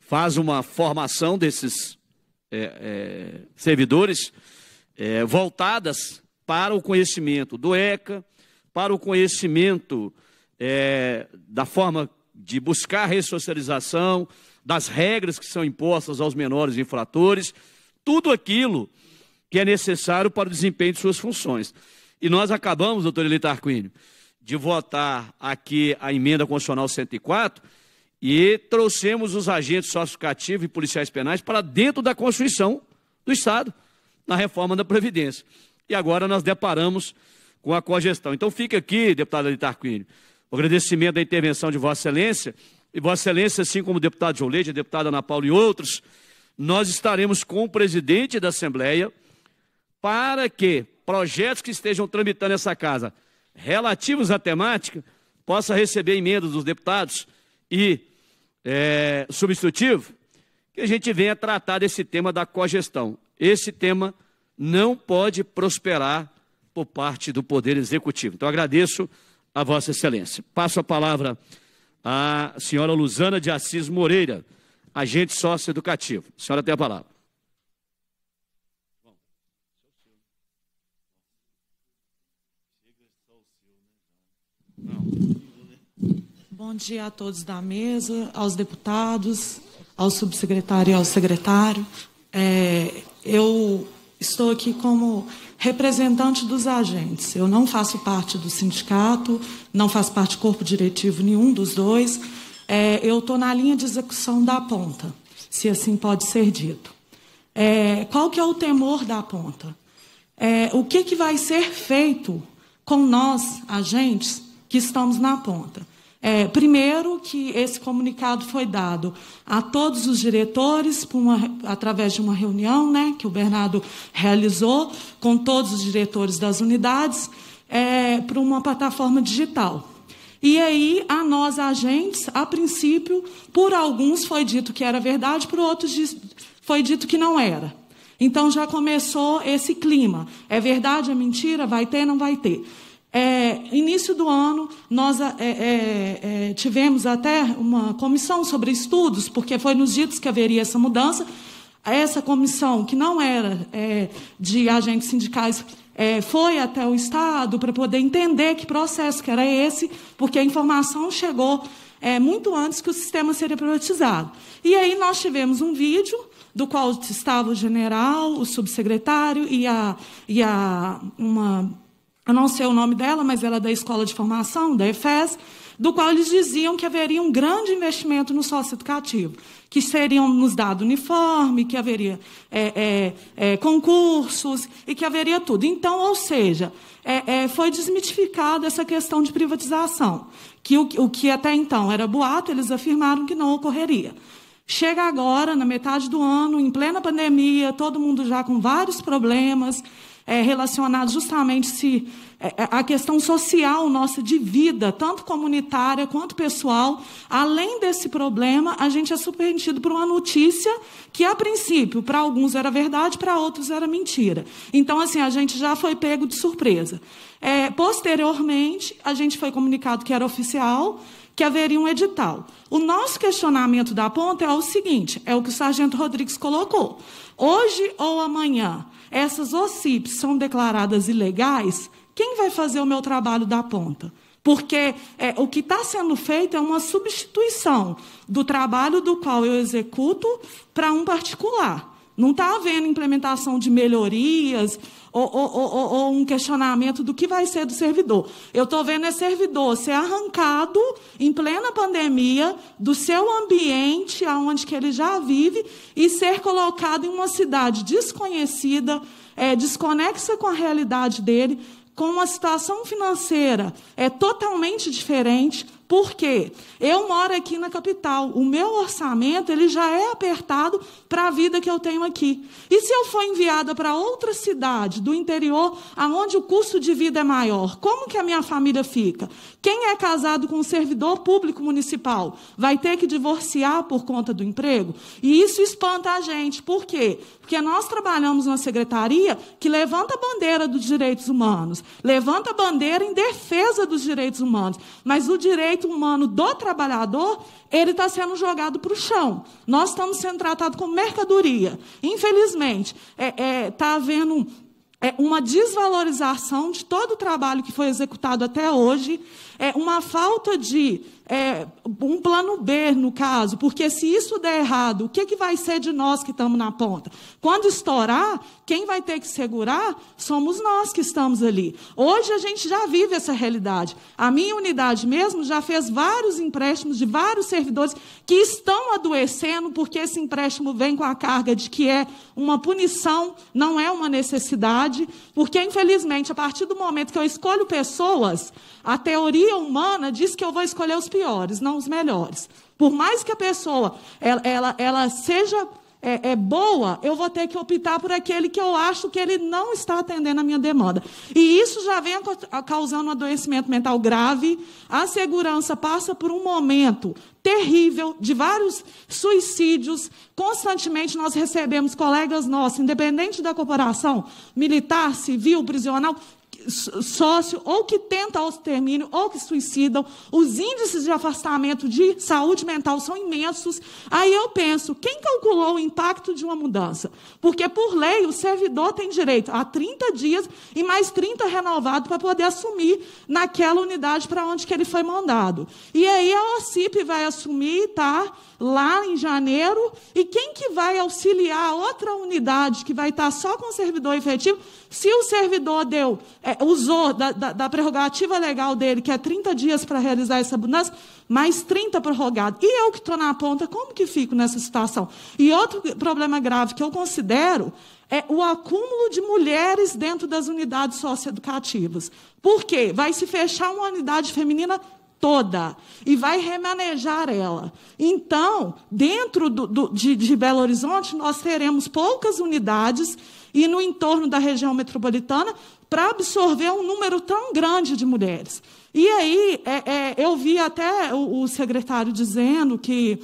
faz uma formação desses é, é servidores é, voltadas para o conhecimento do ECA, para o conhecimento é, da forma de buscar ressocialização, das regras que são impostas aos menores infratores, tudo aquilo que é necessário para o desempenho de suas funções. E nós acabamos, doutor Elita Arquínio, de votar aqui a emenda constitucional 104 e trouxemos os agentes sociocativos e policiais penais para dentro da Constituição do Estado, na reforma da Previdência. E agora nós deparamos com a cogestão. Então fica aqui, deputado Elita Arquínio, o agradecimento da intervenção de Vossa Excelência. E Vossa Excelência, assim como o deputado João Leite, a deputada Ana Paula e outros, nós estaremos com o presidente da Assembleia para que projetos que estejam tramitando essa casa relativos à temática possa receber emendas dos deputados e é, substitutivo, que a gente venha tratar desse tema da cogestão. Esse tema não pode prosperar por parte do Poder Executivo. Então, agradeço a Vossa Excelência. Passo a palavra à senhora Luzana de Assis Moreira, agente sócio-educativo. A senhora tem a palavra. Bom dia a todos da mesa, aos deputados, ao subsecretário e ao secretário. É, eu estou aqui como representante dos agentes. Eu não faço parte do sindicato, não faço parte do corpo diretivo nenhum dos dois. É, eu estou na linha de execução da ponta, se assim pode ser dito. É, qual que é o temor da ponta? É, o que, que vai ser feito com nós, agentes, que estamos na ponta? É, primeiro, que esse comunicado foi dado a todos os diretores, uma, através de uma reunião né, que o Bernardo realizou com todos os diretores das unidades, é, para uma plataforma digital. E aí, a nós, agentes, a princípio, por alguns foi dito que era verdade, por outros foi dito que não era. Então já começou esse clima. É verdade, é mentira? Vai ter, não vai ter? É, início do ano, nós é, é, é, tivemos até uma comissão sobre estudos, porque foi nos ditos que haveria essa mudança. Essa comissão, que não era é, de agentes sindicais, é, foi até o Estado para poder entender que processo que era esse, porque a informação chegou muito antes que o sistema seria privatizado. E aí nós tivemos um vídeo do qual estava o general, o subsecretário e, a, e a, uma eu não sei o nome dela, mas ela é da escola de formação, da EFES, do qual eles diziam que haveria um grande investimento no sócio educativo, que seriam nos dado uniforme, que haveria é, é, é, concursos e que haveria tudo. Então, ou seja, é, é, foi desmitificada essa questão de privatização, que o, o que até então era boato, eles afirmaram que não ocorreria. Chega agora, na metade do ano, em plena pandemia, todo mundo já com vários problemas é, relacionado justamente se é, é, a questão social nossa de vida, tanto comunitária quanto pessoal, além desse problema, a gente é surpreendido por uma notícia que, a princípio, para alguns era verdade, para outros era mentira. Então, assim, a gente já foi pego de surpresa. É, posteriormente, a gente foi comunicado que era oficial, que haveria um edital. O nosso questionamento da ponta é o seguinte: é o que o sargento Rodrigues colocou. Hoje ou amanhã, essas OCIPs são declaradas ilegais, quem vai fazer o meu trabalho da ponta? Porque é, o que está sendo feito é uma substituição do trabalho do qual eu executo para um particular. Não está havendo implementação de melhorias ou, ou, ou, ou, um questionamento do que vai ser do servidor. Eu estou vendo esse é servidor ser arrancado em plena pandemia do seu ambiente, aonde que ele já vive, e ser colocado em uma cidade desconhecida, é, desconexa com a realidade dele, com uma situação financeira é totalmente diferente, por quê? Eu moro aqui na capital. O meu orçamento ele já é apertado para a vida que eu tenho aqui. E se eu for enviada para outra cidade do interior, aonde o custo de vida é maior, como que a minha família fica? Quem é casado com um servidor público municipal vai ter que divorciar por conta do emprego? E isso espanta a gente. Por quê? Porque nós trabalhamos na secretaria que levanta a bandeira dos direitos humanos, levanta a bandeira em defesa dos direitos humanos, mas o direito humano do trabalhador, ele está sendo jogado para o chão. Nós estamos sendo tratados como mercadoria. Infelizmente, está é, é, tá havendo é uma desvalorização de todo o trabalho que foi executado até hoje é, uma falta de é, um plano B, no caso, porque se isso der errado, o que, que vai ser de nós que estamos na ponta? Quando estourar, quem vai ter que segurar somos nós que estamos ali. Hoje a gente já vive essa realidade. A minha unidade mesmo já fez vários empréstimos de vários servidores que estão adoecendo porque esse empréstimo vem com a carga de que é uma punição, não é uma necessidade, porque infelizmente, a partir do momento que eu escolho pessoas, a teoria sabedoria humana diz que eu vou escolher os piores, não os melhores. Por mais que a pessoa ela, ela, ela seja é, é, boa, eu vou ter que optar por aquele que eu acho que ele não está atendendo a minha demanda. E isso já vem causando um adoecimento mental grave. A segurança passa por um momento terrível de vários suicídios. Constantemente nós recebemos colegas nossos, independente da corporação, militar, civil, prisional, sócio, ou que tenta o termínio ou que suicidam. Os índices de afastamento de saúde mental são imensos. Aí eu penso, quem calculou o impacto de uma mudança? Porque, por lei, o servidor tem direito a 30 dias e mais 30 renovado para poder assumir naquela unidade para onde que ele foi mandado. E aí a OCIP vai assumir, tá? lá em janeiro, e quem que vai auxiliar a outra unidade que vai estar só com o servidor efetivo, se o servidor deu, é, usou da, da, da, prerrogativa legal dele, que é 30 dias para realizar essa abundância, mais 30 prorrogado. E eu que estou na ponta, como que fico nessa situação? E outro problema grave que eu considero é o acúmulo de mulheres dentro das unidades socioeducativas. Por quê? Vai se fechar uma unidade feminina toda e vai remanejar ela. Então, dentro do, do, de, de Belo Horizonte, nós teremos poucas unidades e no entorno da região metropolitana para absorver um número tão grande de mulheres. E aí, é, é, eu vi até o, o secretário dizendo que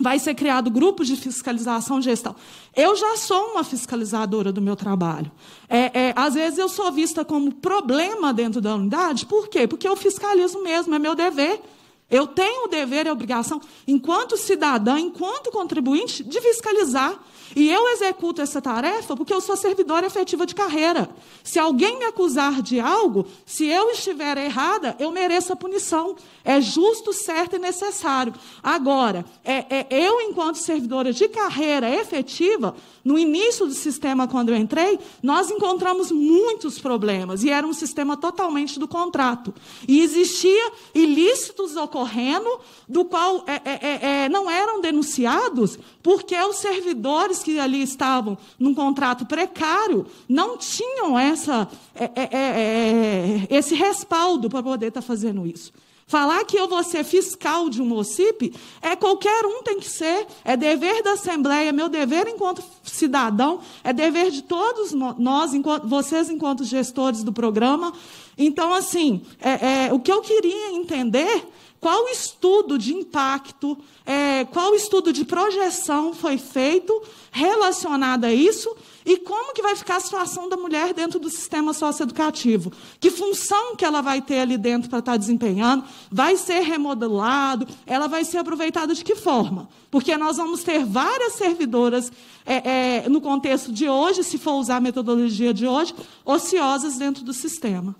vai ser criado grupos de fiscalização e gestão. Eu já sou uma fiscalizadora do meu trabalho. É, é, às vezes eu sou vista como problema dentro da unidade. Por quê? Porque eu fiscalizo mesmo, é meu dever. Eu tenho o dever e a obrigação, enquanto cidadã, enquanto contribuinte, de fiscalizar e eu executo essa tarefa porque eu sou servidora efetiva de carreira. Se alguém me acusar de algo, se eu estiver errada, eu mereço a punição. É justo, certo e necessário. Agora, é, é eu, enquanto servidora de carreira efetiva, no início do sistema, quando eu entrei, nós encontramos muitos problemas e era um sistema totalmente do contrato. E existia ilícitos ocorrendo, do qual é, é, é, é não eram denunciados, porque os servidores que ali estavam num contrato precário não tinham essa, é, é, esse respaldo para poder estar tá fazendo isso. Falar que eu vou ser fiscal de um OCIP é qualquer um tem que ser, é dever da Assembleia, meu dever enquanto cidadão, é dever de todos nós, enquanto, vocês enquanto gestores do programa. Então, assim, é, é, o que eu queria entender qual estudo de impacto, é, qual estudo de projeção foi feito relacionado a isso e como que vai ficar a situação da mulher dentro do sistema socioeducativo? Que função que ela vai ter ali dentro para estar tá desempenhando? Vai ser remodelado? Ela vai ser aproveitada de que forma? Porque nós vamos ter várias servidoras é, é, no contexto de hoje, se for usar a metodologia de hoje, ociosas dentro do sistema.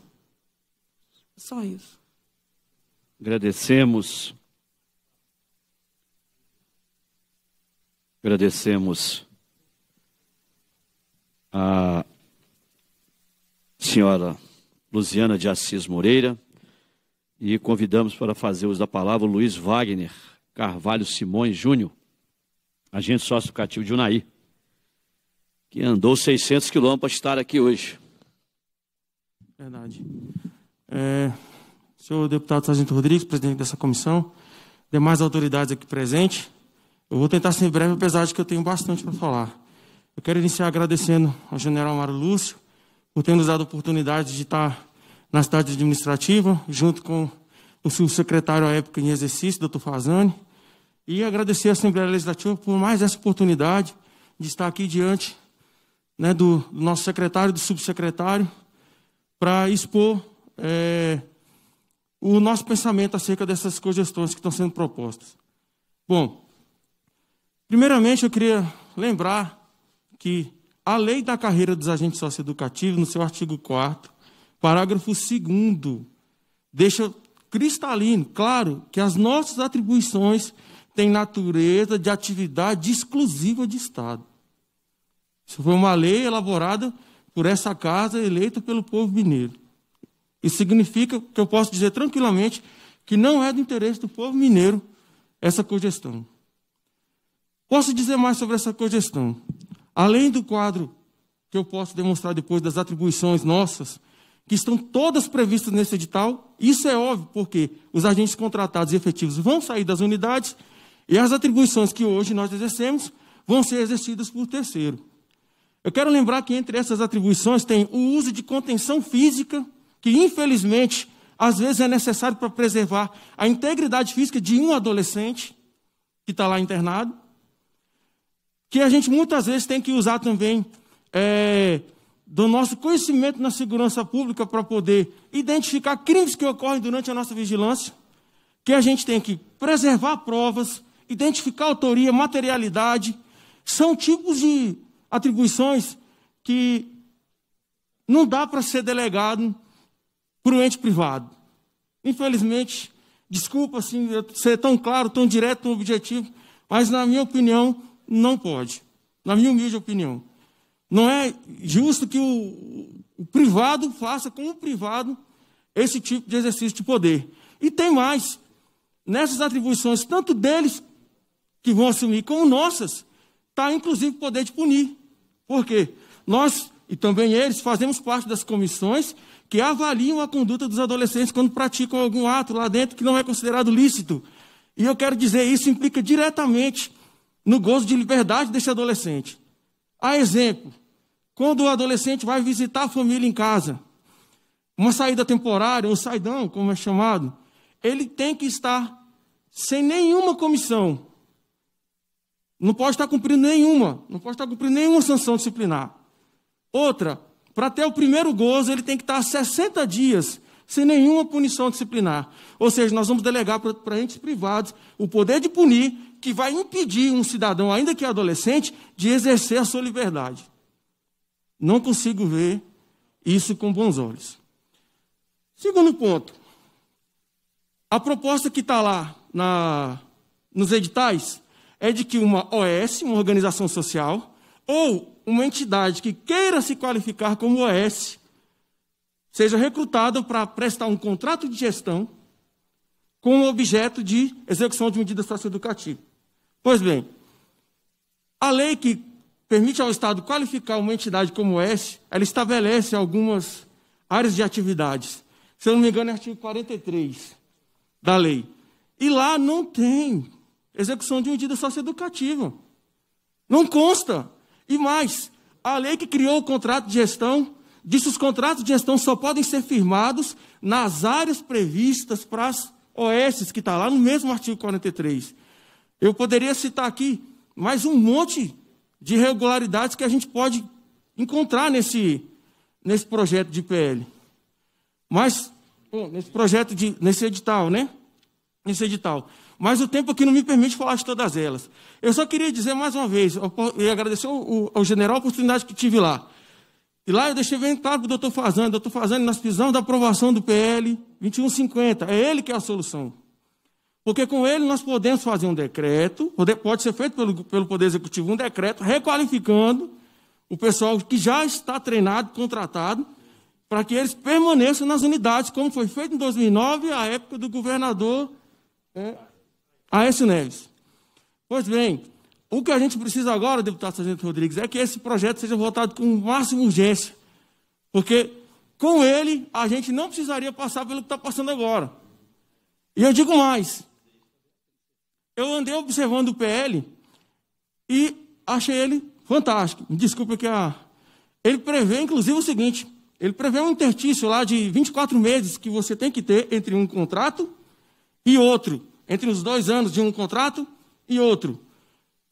Só isso. Agradecemos. Agradecemos a senhora Luziana de Assis Moreira e convidamos para fazer uso da palavra o Luiz Wagner Carvalho Simões Júnior, agente sócio cativo de Unaí, que andou 600 quilômetros para estar aqui hoje. Verdade. É, senhor deputado Sargento Rodrigues, presidente dessa comissão, demais autoridades aqui presentes, eu vou tentar ser breve, apesar de que eu tenho bastante para falar. Eu quero iniciar agradecendo ao general Mário Lúcio por ter nos dado a oportunidade de estar na cidade administrativa, junto com o subsecretário à época em exercício, doutor Fazani, e agradecer à Assembleia Legislativa por mais essa oportunidade de estar aqui diante né, do, nosso secretário e do subsecretário para expor é, o nosso pensamento acerca dessas cogestões que estão sendo propostas. Bom, primeiramente eu queria lembrar que a lei da carreira dos agentes socioeducativos, no seu artigo 4, parágrafo 2, deixa cristalino, claro, que as nossas atribuições têm natureza de atividade exclusiva de Estado. Isso foi uma lei elaborada por essa casa eleita pelo povo mineiro. Isso significa que eu posso dizer tranquilamente que não é do interesse do povo mineiro essa cogestão. Posso dizer mais sobre essa cogestão? Além do quadro que eu posso demonstrar depois das atribuições nossas, que estão todas previstas nesse edital, isso é óbvio, porque os agentes contratados e efetivos vão sair das unidades e as atribuições que hoje nós exercemos vão ser exercidas por terceiro. Eu quero lembrar que entre essas atribuições tem o uso de contenção física, que infelizmente às vezes é necessário para preservar a integridade física de um adolescente que está lá internado que a gente muitas vezes tem que usar também é, do nosso conhecimento na segurança pública para poder identificar crimes que ocorrem durante a nossa vigilância, que a gente tem que preservar provas, identificar autoria, materialidade, são tipos de atribuições que não dá para ser delegado para o ente privado. Infelizmente, desculpa assim, ser tão claro, tão direto, tão objetivo, mas na minha opinião, não pode, na minha humilde opinião. Não é justo que o, o privado faça com o privado esse tipo de exercício de poder. E tem mais. Nessas atribuições, tanto deles que vão assumir como nossas, está inclusive o poder de punir. Por quê? Nós, e também eles, fazemos parte das comissões que avaliam a conduta dos adolescentes quando praticam algum ato lá dentro que não é considerado lícito. E eu quero dizer, isso implica diretamente no gozo de liberdade desse adolescente. A exemplo, quando o adolescente vai visitar a família em casa, uma saída temporária, um saidão, como é chamado, ele tem que estar sem nenhuma comissão. Não pode estar cumprindo nenhuma, não pode estar cumprindo nenhuma sanção disciplinar. Outra, para ter o primeiro gozo, ele tem que estar 60 dias sem nenhuma punição disciplinar. Ou seja, nós vamos delegar para entes privados o poder de punir que vai impedir um cidadão, ainda que adolescente, de exercer a sua liberdade. Não consigo ver isso com bons olhos. Segundo ponto, a proposta que está lá na, nos editais é de que uma OS, uma organização social, ou uma entidade que queira se qualificar como OS, seja recrutada para prestar um contrato de gestão com o objeto de execução de medidas socioeducativas. Pois bem, a lei que permite ao Estado qualificar uma entidade como essa, ela estabelece algumas áreas de atividades. Se eu não me engano, é artigo 43 da lei. E lá não tem execução de medida socioeducativa. Não consta. E mais, a lei que criou o contrato de gestão disse que os contratos de gestão só podem ser firmados nas áreas previstas para as OS, que está lá no mesmo artigo 43. Eu poderia citar aqui mais um monte de irregularidades que a gente pode encontrar nesse, nesse projeto de PL. Mas, bom, nesse projeto, de, nesse edital, né? Nesse edital. Mas o tempo aqui não me permite falar de todas elas. Eu só queria dizer mais uma vez, e agradecer ao, ao general a oportunidade que tive lá. E lá eu deixei bem claro para o doutor Fazano, doutor Fazano, nós precisamos da aprovação do PL 2150, é ele que é a solução. Porque com ele nós podemos fazer um decreto, pode ser feito pelo, pelo Poder Executivo um decreto requalificando o pessoal que já está treinado, contratado, para que eles permaneçam nas unidades, como foi feito em 2009, à época do governador é, Aécio Neves. Pois bem, o que a gente precisa agora, deputado Sargento Rodrigues, é que esse projeto seja votado com máxima urgência, porque com ele a gente não precisaria passar pelo que está passando agora. E eu digo mais, eu andei observando o PL e achei ele fantástico. Me desculpe que a. Ele prevê, inclusive, o seguinte: ele prevê um interstício lá de 24 meses que você tem que ter entre um contrato e outro, entre os dois anos de um contrato e outro.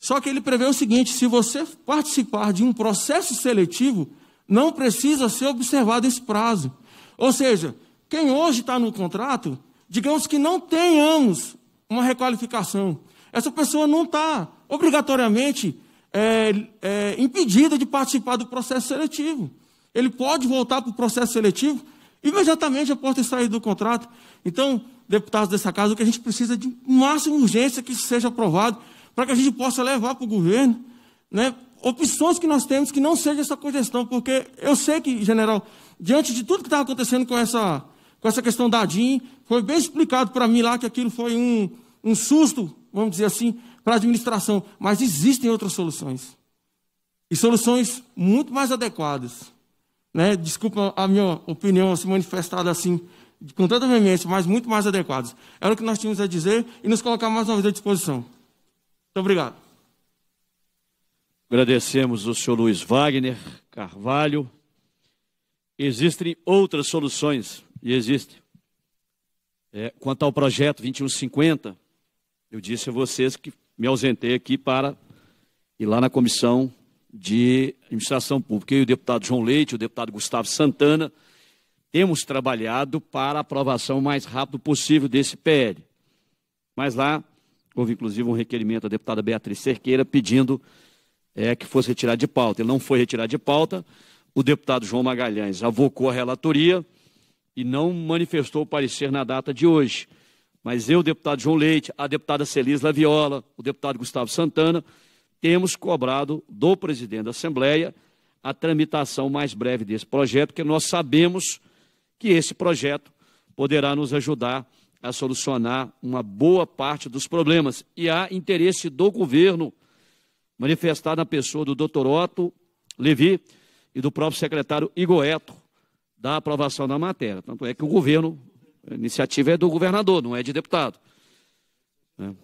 Só que ele prevê o seguinte: se você participar de um processo seletivo, não precisa ser observado esse prazo. Ou seja, quem hoje está no contrato, digamos que não tenhamos uma requalificação. Essa pessoa não está, obrigatoriamente, é, é, impedida de participar do processo seletivo. Ele pode voltar para o processo seletivo imediatamente após ter saído do contrato. Então, deputados dessa casa, o que a gente precisa de máxima urgência é que isso seja aprovado, para que a gente possa levar para o governo né, opções que nós temos que não seja essa congestão, porque eu sei que, general, diante de tudo que estava tá acontecendo com essa com essa questão da DIN. Foi bem explicado para mim lá que aquilo foi um, um susto, vamos dizer assim, para a administração. Mas existem outras soluções. E soluções muito mais adequadas. Né? Desculpa a minha opinião se manifestada assim, com tanta veemência, mas muito mais adequadas. Era o que nós tínhamos a dizer e nos colocar mais uma vez à disposição. Muito obrigado. Agradecemos o senhor Luiz Wagner Carvalho. Existem outras soluções e existe. É, quanto ao projeto 2150, eu disse a vocês que me ausentei aqui para ir lá na comissão de administração pública. Eu e o deputado João Leite, o deputado Gustavo Santana, temos trabalhado para a aprovação mais rápido possível desse PL. Mas lá houve inclusive um requerimento da deputada Beatriz Cerqueira pedindo é, que fosse retirado de pauta. Ele não foi retirado de pauta. O deputado João Magalhães avocou a relatoria e não manifestou o parecer na data de hoje. Mas eu, deputado João Leite, a deputada Celis Laviola, o deputado Gustavo Santana, temos cobrado do presidente da Assembleia a tramitação mais breve desse projeto, porque nós sabemos que esse projeto poderá nos ajudar a solucionar uma boa parte dos problemas. E há interesse do governo manifestado na pessoa do doutor Otto Levi e do próprio secretário Igoeto, da aprovação da matéria. Tanto é que o governo, a iniciativa é do governador, não é de deputado. Né?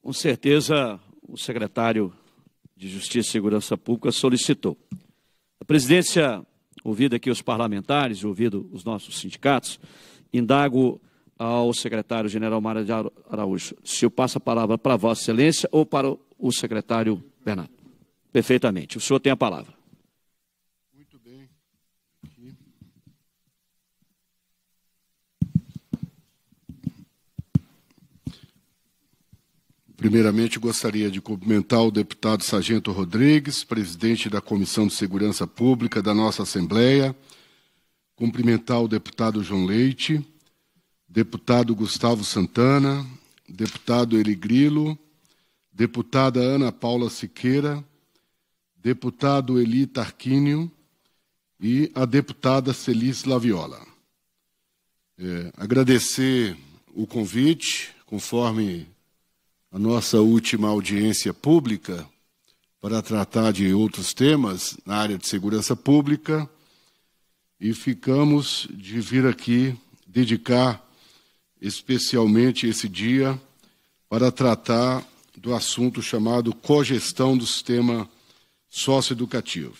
Com certeza, o secretário de Justiça e Segurança Pública solicitou. A presidência, ouvida aqui os parlamentares, ouvido os nossos sindicatos, indago ao secretário-geral Mário de Araújo. Se eu passo a palavra para Vossa Excelência ou para o secretário Bernardo. Perfeitamente. O senhor tem a palavra. Primeiramente, gostaria de cumprimentar o deputado Sargento Rodrigues, presidente da Comissão de Segurança Pública da nossa Assembleia, cumprimentar o deputado João Leite, deputado Gustavo Santana, deputado Eli Grilo, deputada Ana Paula Siqueira, deputado Eli Tarquínio e a deputada Celis Laviola. É, agradecer o convite, conforme a nossa última audiência pública para tratar de outros temas na área de segurança pública e ficamos de vir aqui dedicar especialmente esse dia para tratar do assunto chamado cogestão do sistema socioeducativo.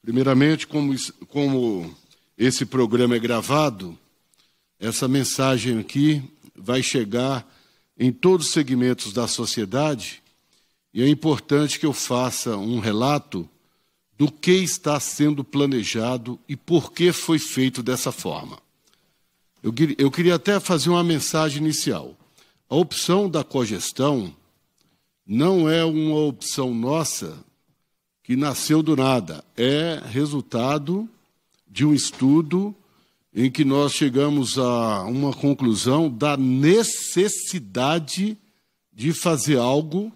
Primeiramente, como, como esse programa é gravado, essa mensagem aqui vai chegar em todos os segmentos da sociedade, e é importante que eu faça um relato do que está sendo planejado e por que foi feito dessa forma. Eu, eu queria até fazer uma mensagem inicial. A opção da cogestão não é uma opção nossa que nasceu do nada, é resultado de um estudo em que nós chegamos a uma conclusão da necessidade de fazer algo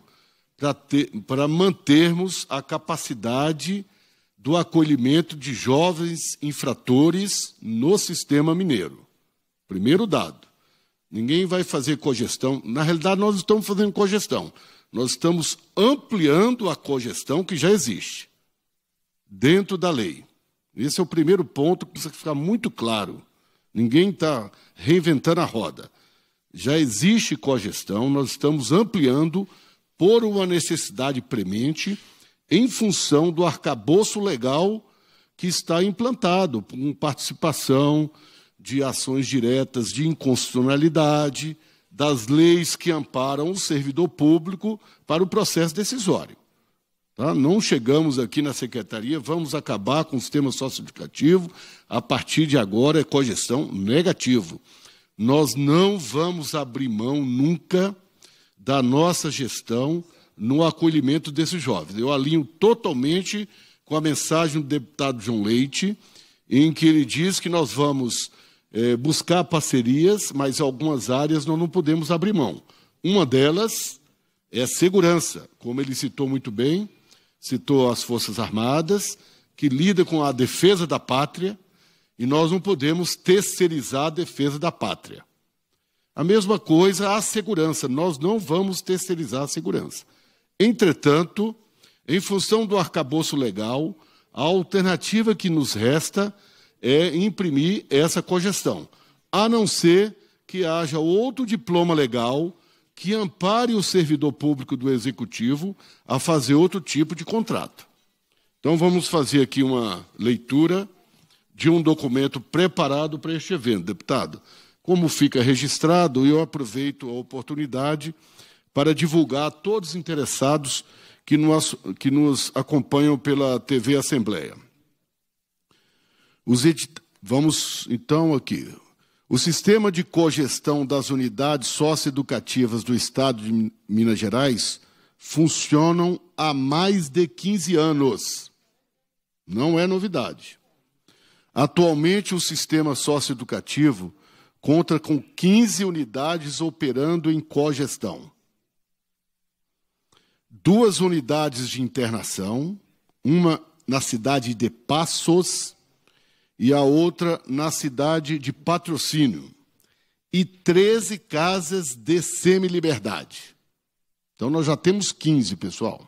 para mantermos a capacidade do acolhimento de jovens infratores no sistema mineiro. Primeiro dado. Ninguém vai fazer cogestão. Na realidade, nós estamos fazendo cogestão. Nós estamos ampliando a cogestão que já existe dentro da lei. Esse é o primeiro ponto que precisa ficar muito claro. Ninguém está reinventando a roda. Já existe cogestão, nós estamos ampliando por uma necessidade premente em função do arcabouço legal que está implantado, com participação de ações diretas de inconstitucionalidade, das leis que amparam o servidor público para o processo decisório. Tá? Não chegamos aqui na secretaria, vamos acabar com o sistema socioeducativo. A partir de agora é cogestão negativo. Nós não vamos abrir mão nunca da nossa gestão no acolhimento desses jovens. Eu alinho totalmente com a mensagem do deputado João Leite, em que ele diz que nós vamos é, buscar parcerias, mas algumas áreas nós não podemos abrir mão. Uma delas é a segurança, como ele citou muito bem citou as Forças Armadas, que lida com a defesa da pátria, e nós não podemos terceirizar a defesa da pátria. A mesma coisa a segurança, nós não vamos terceirizar a segurança. Entretanto, em função do arcabouço legal, a alternativa que nos resta é imprimir essa cogestão, a não ser que haja outro diploma legal que ampare o servidor público do executivo a fazer outro tipo de contrato. Então vamos fazer aqui uma leitura de um documento preparado para este evento, deputado. Como fica registrado, eu aproveito a oportunidade para divulgar a todos os interessados que nos, que nos acompanham pela TV Assembleia. Os edit... Vamos então aqui. O sistema de cogestão das unidades socioeducativas do Estado de Minas Gerais funcionam há mais de 15 anos. Não é novidade. Atualmente, o sistema socioeducativo conta com 15 unidades operando em cogestão. Duas unidades de internação, uma na cidade de Passos e a outra na cidade de Patrocínio, e 13 casas de semi-liberdade. Então nós já temos 15, pessoal.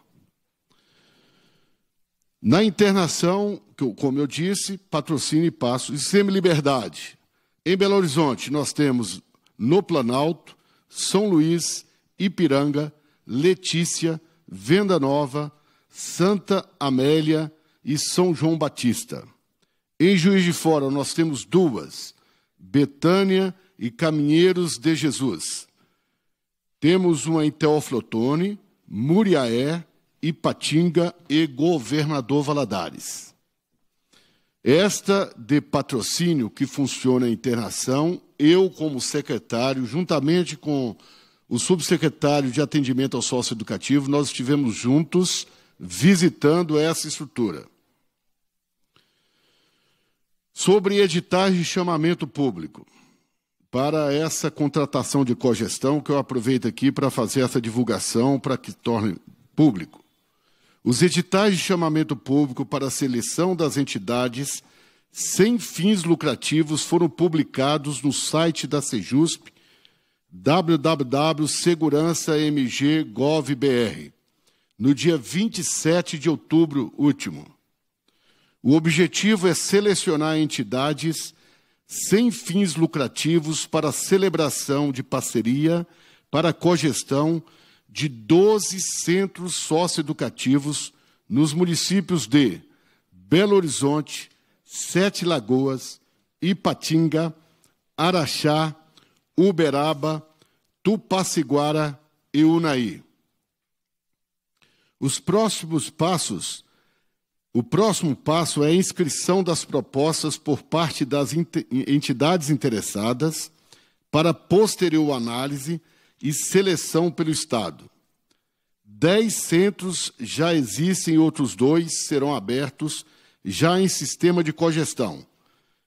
Na internação, como eu disse, patrocínio e passo, e semi-liberdade. Em Belo Horizonte, nós temos no Planalto, São Luís, Ipiranga, Letícia, Venda Nova, Santa Amélia e São João Batista. Em Juiz de Fora, nós temos duas: Betânia e Caminheiros de Jesus. Temos uma em Teoflotone, Muriaé, Ipatinga e Governador Valadares. Esta de patrocínio que funciona em internação, eu como secretário, juntamente com o subsecretário de atendimento ao sócio educativo, nós estivemos juntos visitando essa estrutura. Sobre editais de chamamento público, para essa contratação de cogestão, que eu aproveito aqui para fazer essa divulgação para que torne público. Os editais de chamamento público para a seleção das entidades sem fins lucrativos foram publicados no site da Sejusp www.segurançamg.gov.br no dia 27 de outubro último. O objetivo é selecionar entidades sem fins lucrativos para celebração de parceria para a cogestão de 12 centros socioeducativos nos municípios de Belo Horizonte, Sete Lagoas, Ipatinga, Araxá, Uberaba, Tupaciguara e Unaí. Os próximos passos o próximo passo é a inscrição das propostas por parte das entidades interessadas para posterior análise e seleção pelo Estado. Dez centros já existem, outros dois serão abertos já em sistema de cogestão,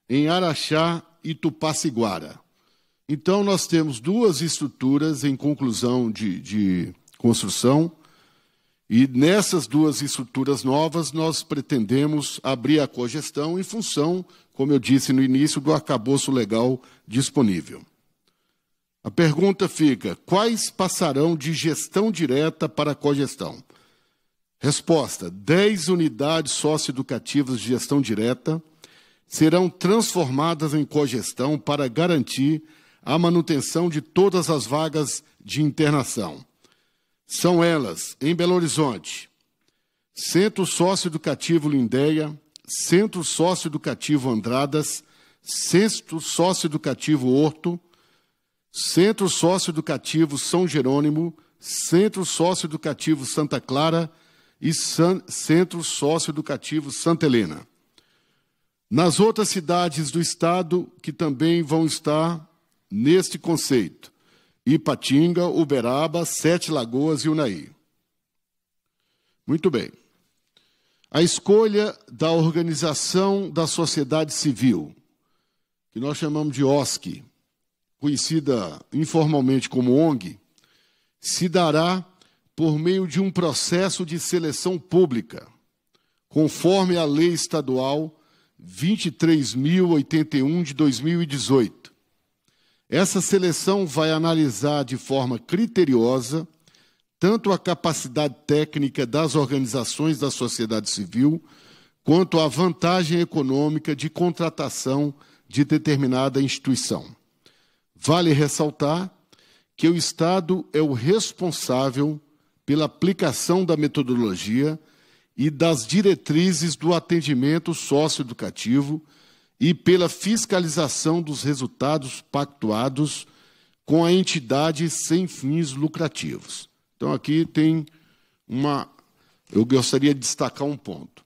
em Araxá e Tupaciguara. Então, nós temos duas estruturas em conclusão de, de construção e nessas duas estruturas novas, nós pretendemos abrir a cogestão em função, como eu disse no início, do arcabouço legal disponível. A pergunta fica: quais passarão de gestão direta para cogestão? Resposta: 10 unidades socioeducativas de gestão direta serão transformadas em cogestão para garantir a manutenção de todas as vagas de internação. São elas, em Belo Horizonte, Centro Socioeducativo Lindéia, Centro Socioeducativo Andradas, Centro Socioeducativo Horto, Centro Socioeducativo São Jerônimo, Centro Socioeducativo Santa Clara e San... Centro Socioeducativo Santa Helena. Nas outras cidades do estado que também vão estar neste conceito. Ipatinga, Uberaba, Sete Lagoas e Unai. Muito bem. A escolha da organização da sociedade civil, que nós chamamos de OSC, conhecida informalmente como ONG, se dará por meio de um processo de seleção pública, conforme a Lei Estadual 23.081 de 2018 essa seleção vai analisar de forma criteriosa tanto a capacidade técnica das organizações da sociedade civil, quanto a vantagem econômica de contratação de determinada instituição. Vale ressaltar que o Estado é o responsável pela aplicação da metodologia e das diretrizes do atendimento socioeducativo e pela fiscalização dos resultados pactuados com a entidade sem fins lucrativos. Então, aqui tem uma. Eu gostaria de destacar um ponto.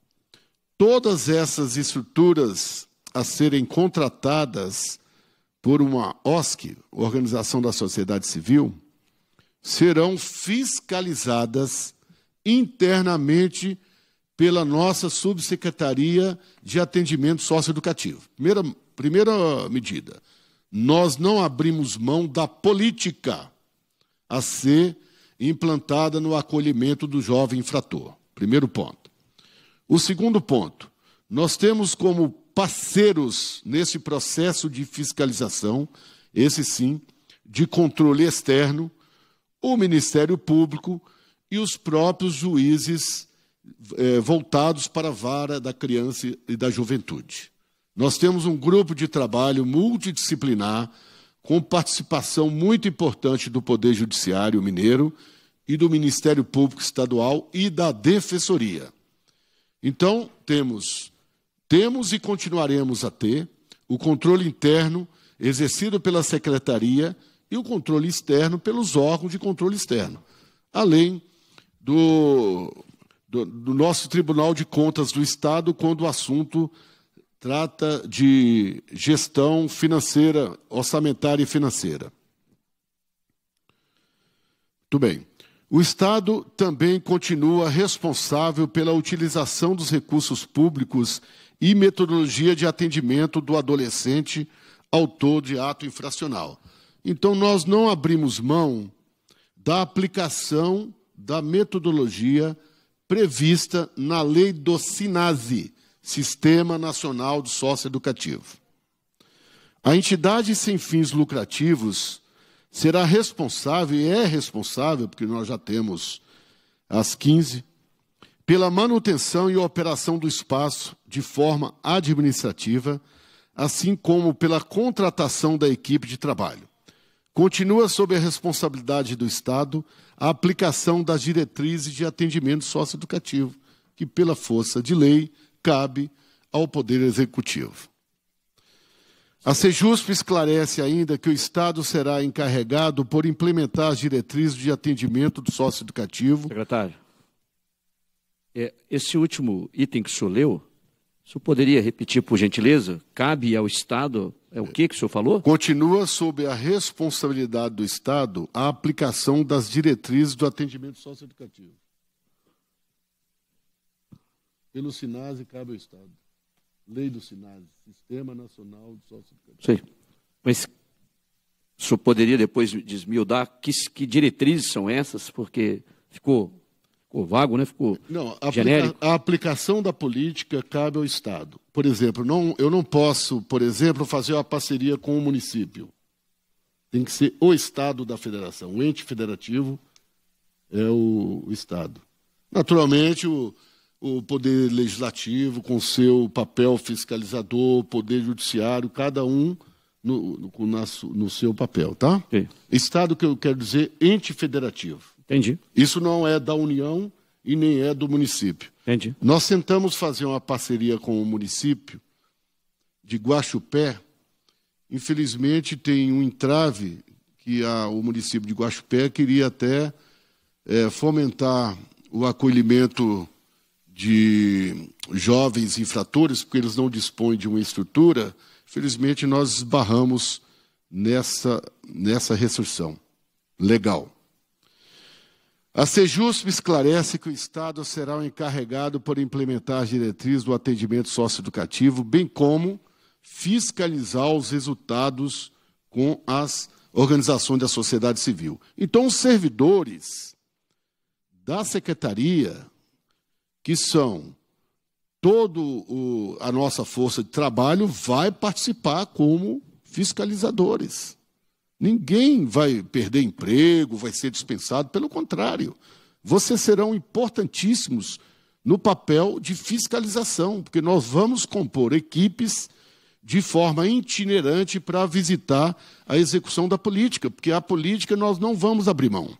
Todas essas estruturas a serem contratadas por uma OSC, Organização da Sociedade Civil, serão fiscalizadas internamente pela nossa subsecretaria de atendimento socioeducativo. Primeira, primeira medida, nós não abrimos mão da política a ser implantada no acolhimento do jovem infrator. Primeiro ponto. O segundo ponto, nós temos como parceiros nesse processo de fiscalização, esse sim, de controle externo, o Ministério Público e os próprios juízes é, voltados para a vara da criança e da juventude. Nós temos um grupo de trabalho multidisciplinar, com participação muito importante do Poder Judiciário Mineiro e do Ministério Público Estadual e da Defensoria. Então, temos, temos e continuaremos a ter o controle interno exercido pela Secretaria e o controle externo pelos órgãos de controle externo, além do do, do nosso Tribunal de Contas do Estado quando o assunto trata de gestão financeira, orçamentária e financeira. Muito bem. O Estado também continua responsável pela utilização dos recursos públicos e metodologia de atendimento do adolescente autor de ato infracional. Então, nós não abrimos mão da aplicação da metodologia prevista na lei do SINASE, Sistema Nacional de Sócio-Educativo. A entidade sem fins lucrativos será responsável, e é responsável, porque nós já temos as 15, pela manutenção e operação do espaço de forma administrativa, assim como pela contratação da equipe de trabalho. Continua sob a responsabilidade do Estado a aplicação das diretrizes de atendimento socioeducativo, que, pela força de lei, cabe ao Poder Executivo. A Sejusp esclarece ainda que o Estado será encarregado por implementar as diretrizes de atendimento do socioeducativo. Secretário, é, esse último item que o senhor leu o senhor poderia repetir, por gentileza? Cabe ao Estado, é o que que o senhor falou? Continua sob a responsabilidade do Estado a aplicação das diretrizes do atendimento socioeducativo. Pelo SINASE cabe ao Estado. Lei do SINASE, Sistema Nacional de Socioeducativo. Sim, mas o senhor poderia depois desmiudar que, que diretrizes são essas? Porque ficou ficou vago, né? ficou não, a genérico. Aplica a aplicação da política cabe ao Estado. Por exemplo, não, eu não posso, por exemplo, fazer uma parceria com o município. Tem que ser o Estado da federação. O ente federativo é o, o Estado. Naturalmente, o, o poder legislativo, com seu papel fiscalizador, poder judiciário, cada um no, no, no, seu papel, tá? Sim. Estado que eu quero dizer ente federativo. Entendi. Isso não é da União e nem é do município. Entendi. Nós tentamos fazer uma parceria com o município de Guaxupé. Infelizmente, tem um entrave que a, o município de Guaxupé queria até é, fomentar o acolhimento de jovens infratores, porque eles não dispõem de uma estrutura. Felizmente, nós esbarramos nessa, nessa restrição legal. A CEJUSP esclarece que o Estado será o encarregado por implementar as diretrizes do atendimento socioeducativo, bem como fiscalizar os resultados com as organizações da sociedade civil. Então, os servidores da secretaria, que são toda a nossa força de trabalho, vai participar como fiscalizadores. Ninguém vai perder emprego, vai ser dispensado, pelo contrário, vocês serão importantíssimos no papel de fiscalização, porque nós vamos compor equipes de forma itinerante para visitar a execução da política, porque a política nós não vamos abrir mão.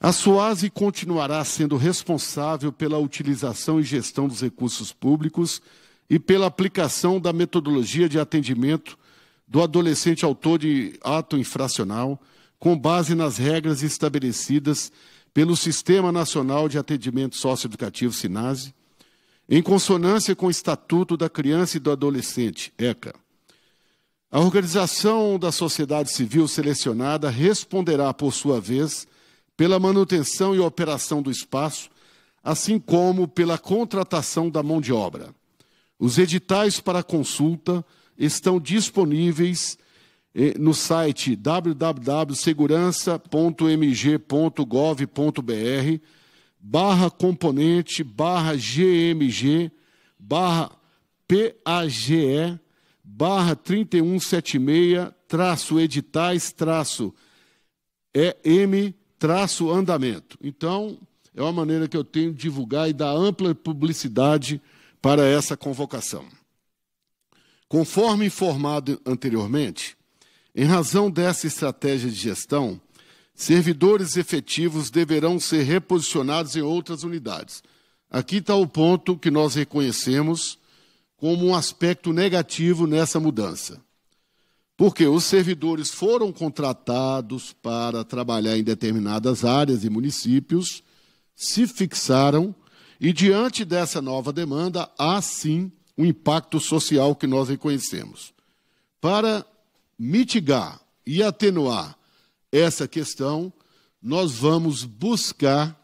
A SUASE continuará sendo responsável pela utilização e gestão dos recursos públicos e pela aplicação da metodologia de atendimento do adolescente autor de ato infracional, com base nas regras estabelecidas pelo Sistema Nacional de Atendimento Socioeducativo SINASE, em consonância com o Estatuto da Criança e do Adolescente, ECA. A organização da sociedade civil selecionada responderá, por sua vez, pela manutenção e operação do espaço, assim como pela contratação da mão de obra. Os editais para consulta estão disponíveis eh, no site www.segurança.mg.gov.br barra componente barra GMG barra PAGE barra 3176 traço editais traço EM traço andamento. Então, é uma maneira que eu tenho de divulgar e dar ampla publicidade para essa convocação. Conforme informado anteriormente, em razão dessa estratégia de gestão, servidores efetivos deverão ser reposicionados em outras unidades. Aqui está o ponto que nós reconhecemos como um aspecto negativo nessa mudança. Porque os servidores foram contratados para trabalhar em determinadas áreas e municípios, se fixaram e, diante dessa nova demanda, há sim o impacto social que nós reconhecemos. Para mitigar e atenuar essa questão, nós vamos buscar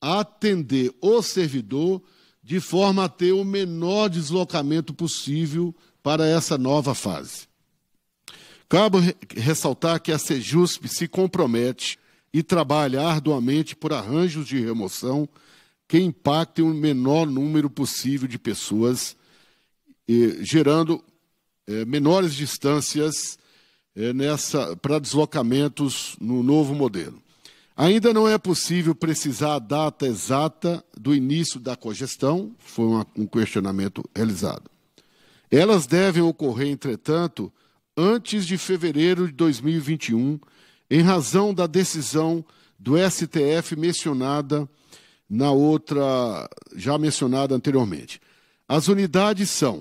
atender o servidor de forma a ter o menor deslocamento possível para essa nova fase. Cabo ressaltar que a Sejusp se compromete e trabalha arduamente por arranjos de remoção que impactem o menor número possível de pessoas e gerando é, menores distâncias é, nessa para deslocamentos no novo modelo. Ainda não é possível precisar a data exata do início da cogestão, foi uma, um questionamento realizado. Elas devem ocorrer, entretanto, antes de fevereiro de 2021, em razão da decisão do STF mencionada na outra, já mencionada anteriormente. As unidades são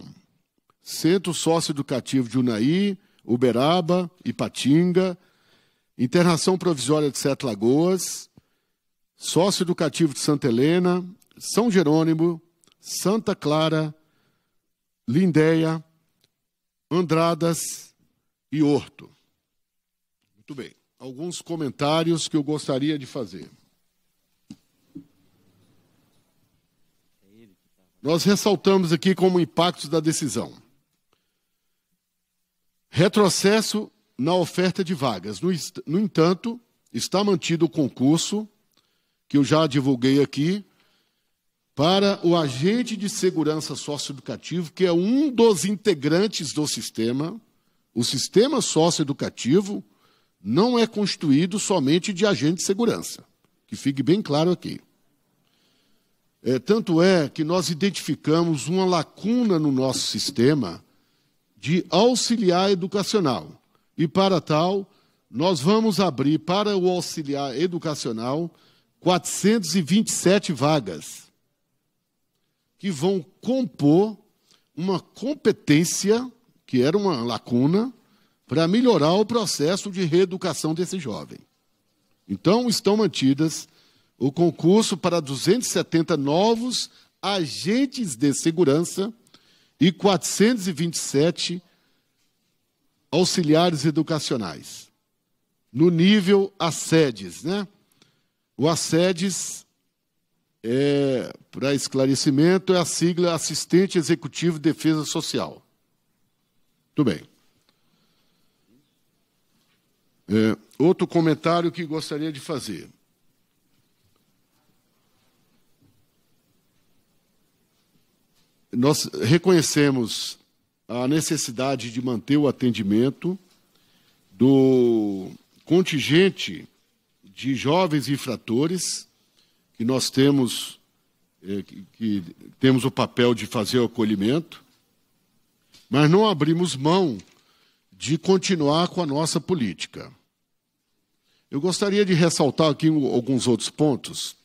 Centro Socioeducativo de Unai, Uberaba, Ipatinga, Internação Provisória de Sete Lagoas, Socioeducativo de Santa Helena, São Jerônimo, Santa Clara, Lindéia, Andradas e Horto. Muito bem. Alguns comentários que eu gostaria de fazer. nós ressaltamos aqui como impactos da decisão. Retrocesso na oferta de vagas. No, no entanto, está mantido o concurso, que eu já divulguei aqui, para o agente de segurança socioeducativo, que é um dos integrantes do sistema. O sistema socioeducativo não é constituído somente de agente de segurança, que fique bem claro aqui. É, tanto é que nós identificamos uma lacuna no nosso sistema de auxiliar educacional. E, para tal, nós vamos abrir para o auxiliar educacional 427 vagas, que vão compor uma competência, que era uma lacuna, para melhorar o processo de reeducação desse jovem. Então, estão mantidas o concurso para 270 novos agentes de segurança e 427 auxiliares educacionais. No nível ASEDES, né? O ASEDES, é, para esclarecimento, é a sigla Assistente Executivo de Defesa Social. Tudo bem. É, outro comentário que gostaria de fazer. Nós reconhecemos a necessidade de manter o atendimento do contingente de jovens infratores que nós temos eh, que, temos o papel de fazer o acolhimento, mas não abrimos mão de continuar com a nossa política. Eu gostaria de ressaltar aqui alguns outros pontos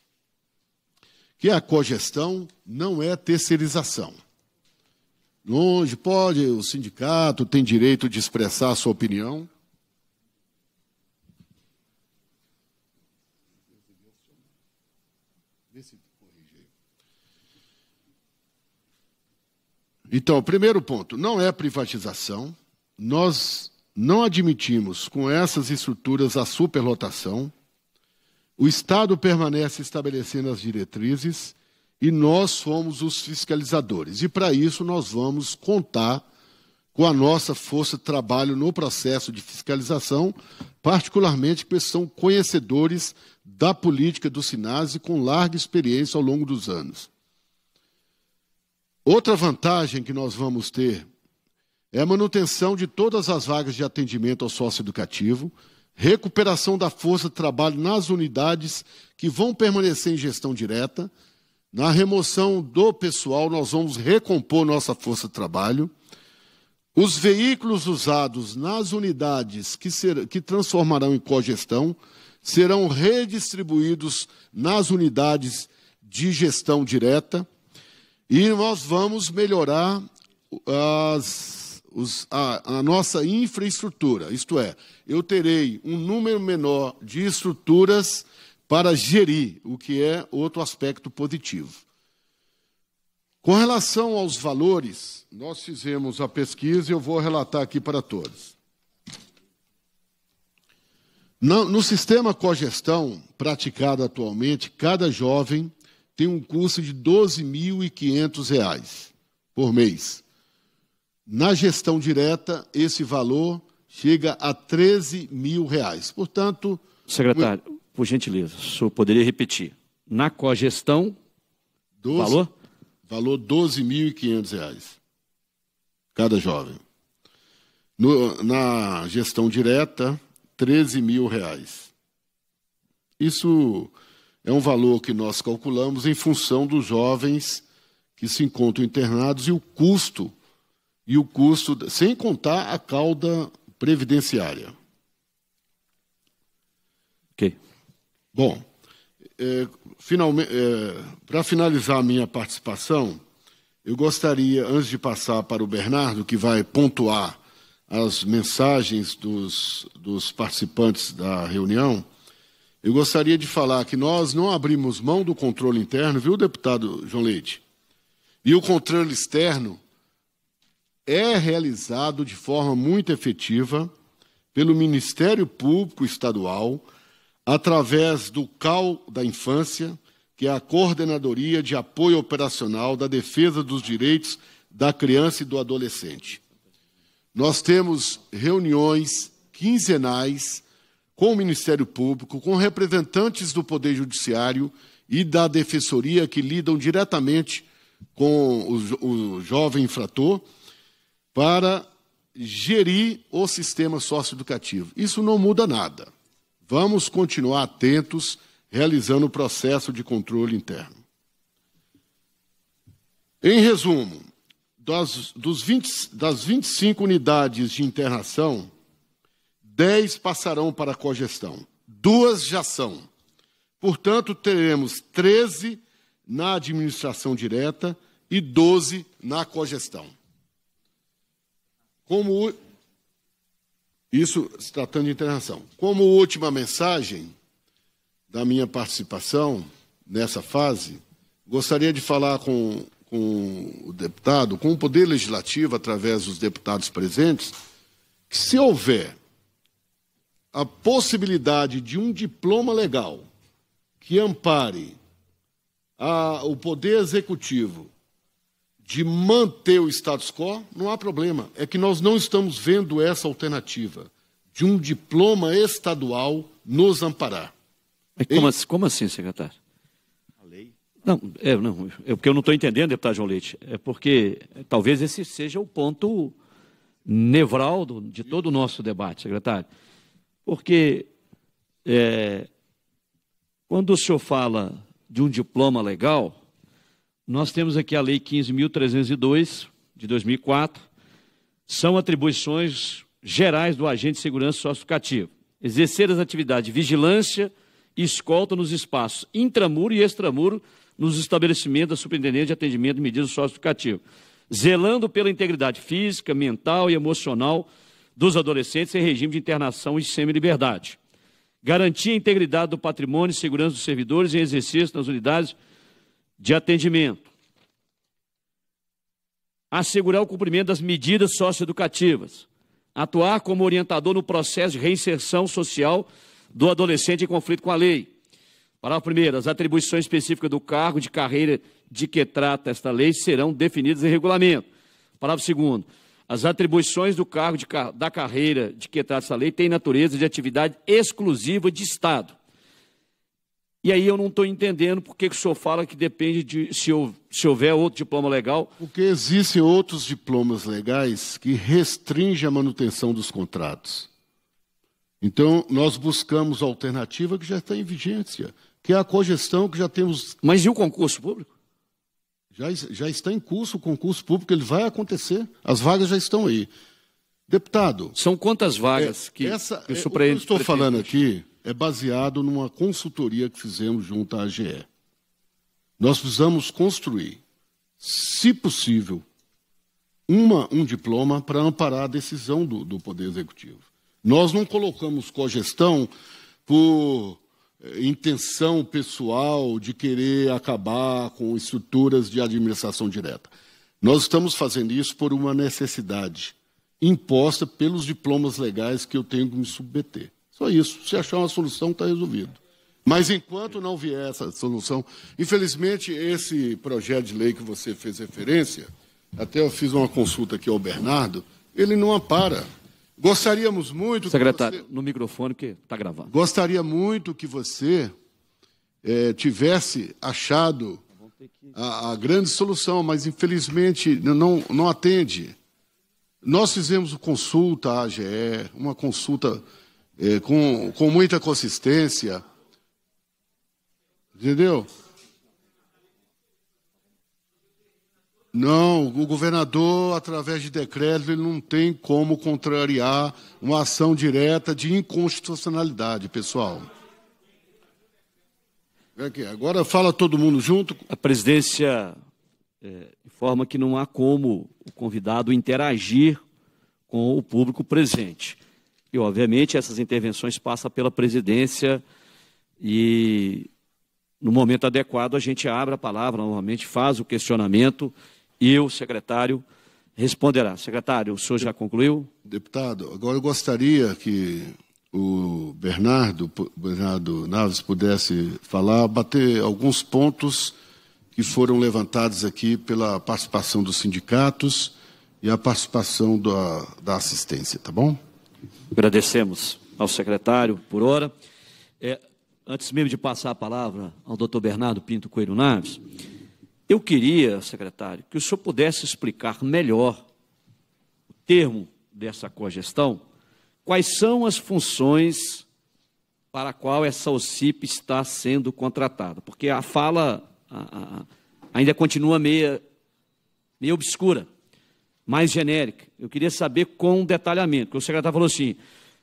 que a cogestão não é terceirização. Longe, pode, o sindicato tem direito de expressar a sua opinião. Então, primeiro ponto, não é privatização. Nós não admitimos com essas estruturas a superlotação. O Estado permanece estabelecendo as diretrizes e nós somos os fiscalizadores. E para isso nós vamos contar com a nossa força de trabalho no processo de fiscalização, particularmente que são conhecedores da política do SINASE com larga experiência ao longo dos anos. Outra vantagem que nós vamos ter é a manutenção de todas as vagas de atendimento ao sócio educativo, recuperação da força de trabalho nas unidades que vão permanecer em gestão direta, na remoção do pessoal, nós vamos recompor nossa força de trabalho. Os veículos usados nas unidades que, ser, que transformarão em cogestão serão redistribuídos nas unidades de gestão direta e nós vamos melhorar as os, a, a nossa infraestrutura, isto é, eu terei um número menor de estruturas para gerir, o que é outro aspecto positivo. Com relação aos valores, nós fizemos a pesquisa e eu vou relatar aqui para todos. No, no sistema cogestão praticado atualmente, cada jovem tem um custo de R$ 12.500 por mês. Na gestão direta, esse valor chega a 13 mil reais. Portanto. Secretário, por gentileza, o senhor poderia repetir. Na cogestão, 12, valor? Valor R$ reais cada jovem. No, na gestão direta, 13 mil reais. Isso é um valor que nós calculamos em função dos jovens que se encontram internados e o custo e o custo, sem contar a cauda previdenciária. Ok. Bom, é, finalmente, é, para finalizar a minha participação, eu gostaria, antes de passar para o Bernardo, que vai pontuar as mensagens dos, dos participantes da reunião, eu gostaria de falar que nós não abrimos mão do controle interno, viu, deputado João Leite? E o controle externo é realizado de forma muito efetiva pelo Ministério Público Estadual, através do CAL da Infância, que é a Coordenadoria de Apoio Operacional da Defesa dos Direitos da Criança e do Adolescente. Nós temos reuniões quinzenais com o Ministério Público, com representantes do Poder Judiciário e da Defensoria que lidam diretamente com o, jo o jovem infrator para gerir o sistema socioeducativo. Isso não muda nada. Vamos continuar atentos, realizando o processo de controle interno. Em resumo, das, dos 20, das 25 unidades de internação, 10 passarão para a cogestão, duas já são. Portanto, teremos 13 na administração direta e 12 na cogestão. Como isso se tratando de internação. Como última mensagem da minha participação nessa fase, gostaria de falar com, com o deputado, com o Poder Legislativo, através dos deputados presentes, que se houver a possibilidade de um diploma legal que ampare a, o Poder Executivo de manter o status quo, não há problema. É que nós não estamos vendo essa alternativa de um diploma estadual nos amparar. Como, como assim, secretário? Não, é, não, é porque eu não estou entendendo, deputado João Leite. É porque talvez esse seja o ponto nevraldo de todo o nosso debate, secretário. Porque é, quando o senhor fala de um diploma legal, nós temos aqui a Lei 15.302, de 2004. São atribuições gerais do agente de segurança socioeducativo. Exercer as atividades de vigilância e escolta nos espaços intramuro e extramuro nos estabelecimentos da Superintendência de Atendimento de Medidas Socioeducativas. Zelando pela integridade física, mental e emocional dos adolescentes em regime de internação e semi-liberdade. Garantir a integridade do patrimônio e segurança dos servidores em exercício nas unidades de atendimento. Assegurar o cumprimento das medidas socioeducativas. Atuar como orientador no processo de reinserção social do adolescente em conflito com a lei. Parágrafo 1. As atribuições específicas do cargo de carreira de que trata esta lei serão definidas em regulamento. Parágrafo 2. As atribuições do cargo de, da carreira de que trata esta lei têm natureza de atividade exclusiva de Estado. E aí eu não estou entendendo por que o senhor fala que depende de se, se, houver outro diploma legal. Porque existem outros diplomas legais que restringem a manutenção dos contratos. Então, nós buscamos a alternativa que já está em vigência, que é a cogestão que já temos. Mas e o concurso público? Já, já está em curso o concurso público, ele vai acontecer. As vagas já estão aí. Deputado. São quantas vagas é, que, essa, que o é, Supremo. O que eu estou pretende. falando aqui é baseado numa consultoria que fizemos junto à AGE. Nós precisamos construir, se possível, uma, um diploma para amparar a decisão do, do Poder Executivo. Nós não colocamos cogestão por eh, intenção pessoal de querer acabar com estruturas de administração direta. Nós estamos fazendo isso por uma necessidade imposta pelos diplomas legais que eu tenho que me submeter. Só isso. Se achar uma solução, está resolvido. Mas enquanto não vier essa solução, infelizmente, esse projeto de lei que você fez referência, até eu fiz uma consulta aqui ao Bernardo, ele não ampara. Gostaríamos muito. Secretário, você... no microfone que está gravando. Gostaria muito que você é, tivesse achado a, a, grande solução, mas infelizmente não, não atende. Nós fizemos consulta à AGE, uma consulta é, com, com muita consistência. Entendeu? Não, o governador, através de decreto, ele não tem como contrariar uma ação direta de inconstitucionalidade, pessoal. Aqui, agora fala todo mundo junto. A presidência é, informa que não há como o convidado interagir com o público presente. E, obviamente, essas intervenções passam pela presidência e, no momento adequado, a gente abre a palavra novamente, faz o questionamento e o secretário responderá. Secretário, o senhor já concluiu? Deputado, agora eu gostaria que o Bernardo, Bernardo Naves pudesse falar, bater alguns pontos que foram levantados aqui pela participação dos sindicatos e a participação da, da assistência, tá bom? Agradecemos ao secretário por hora. É, antes mesmo de passar a palavra ao doutor Bernardo Pinto Coelho Naves, eu queria, secretário, que o senhor pudesse explicar melhor o termo dessa cogestão, quais são as funções para a qual essa OCIP está sendo contratada, porque a fala a, a, ainda continua meia, meia obscura mais genérica. Eu queria saber com detalhamento, porque o secretário falou assim: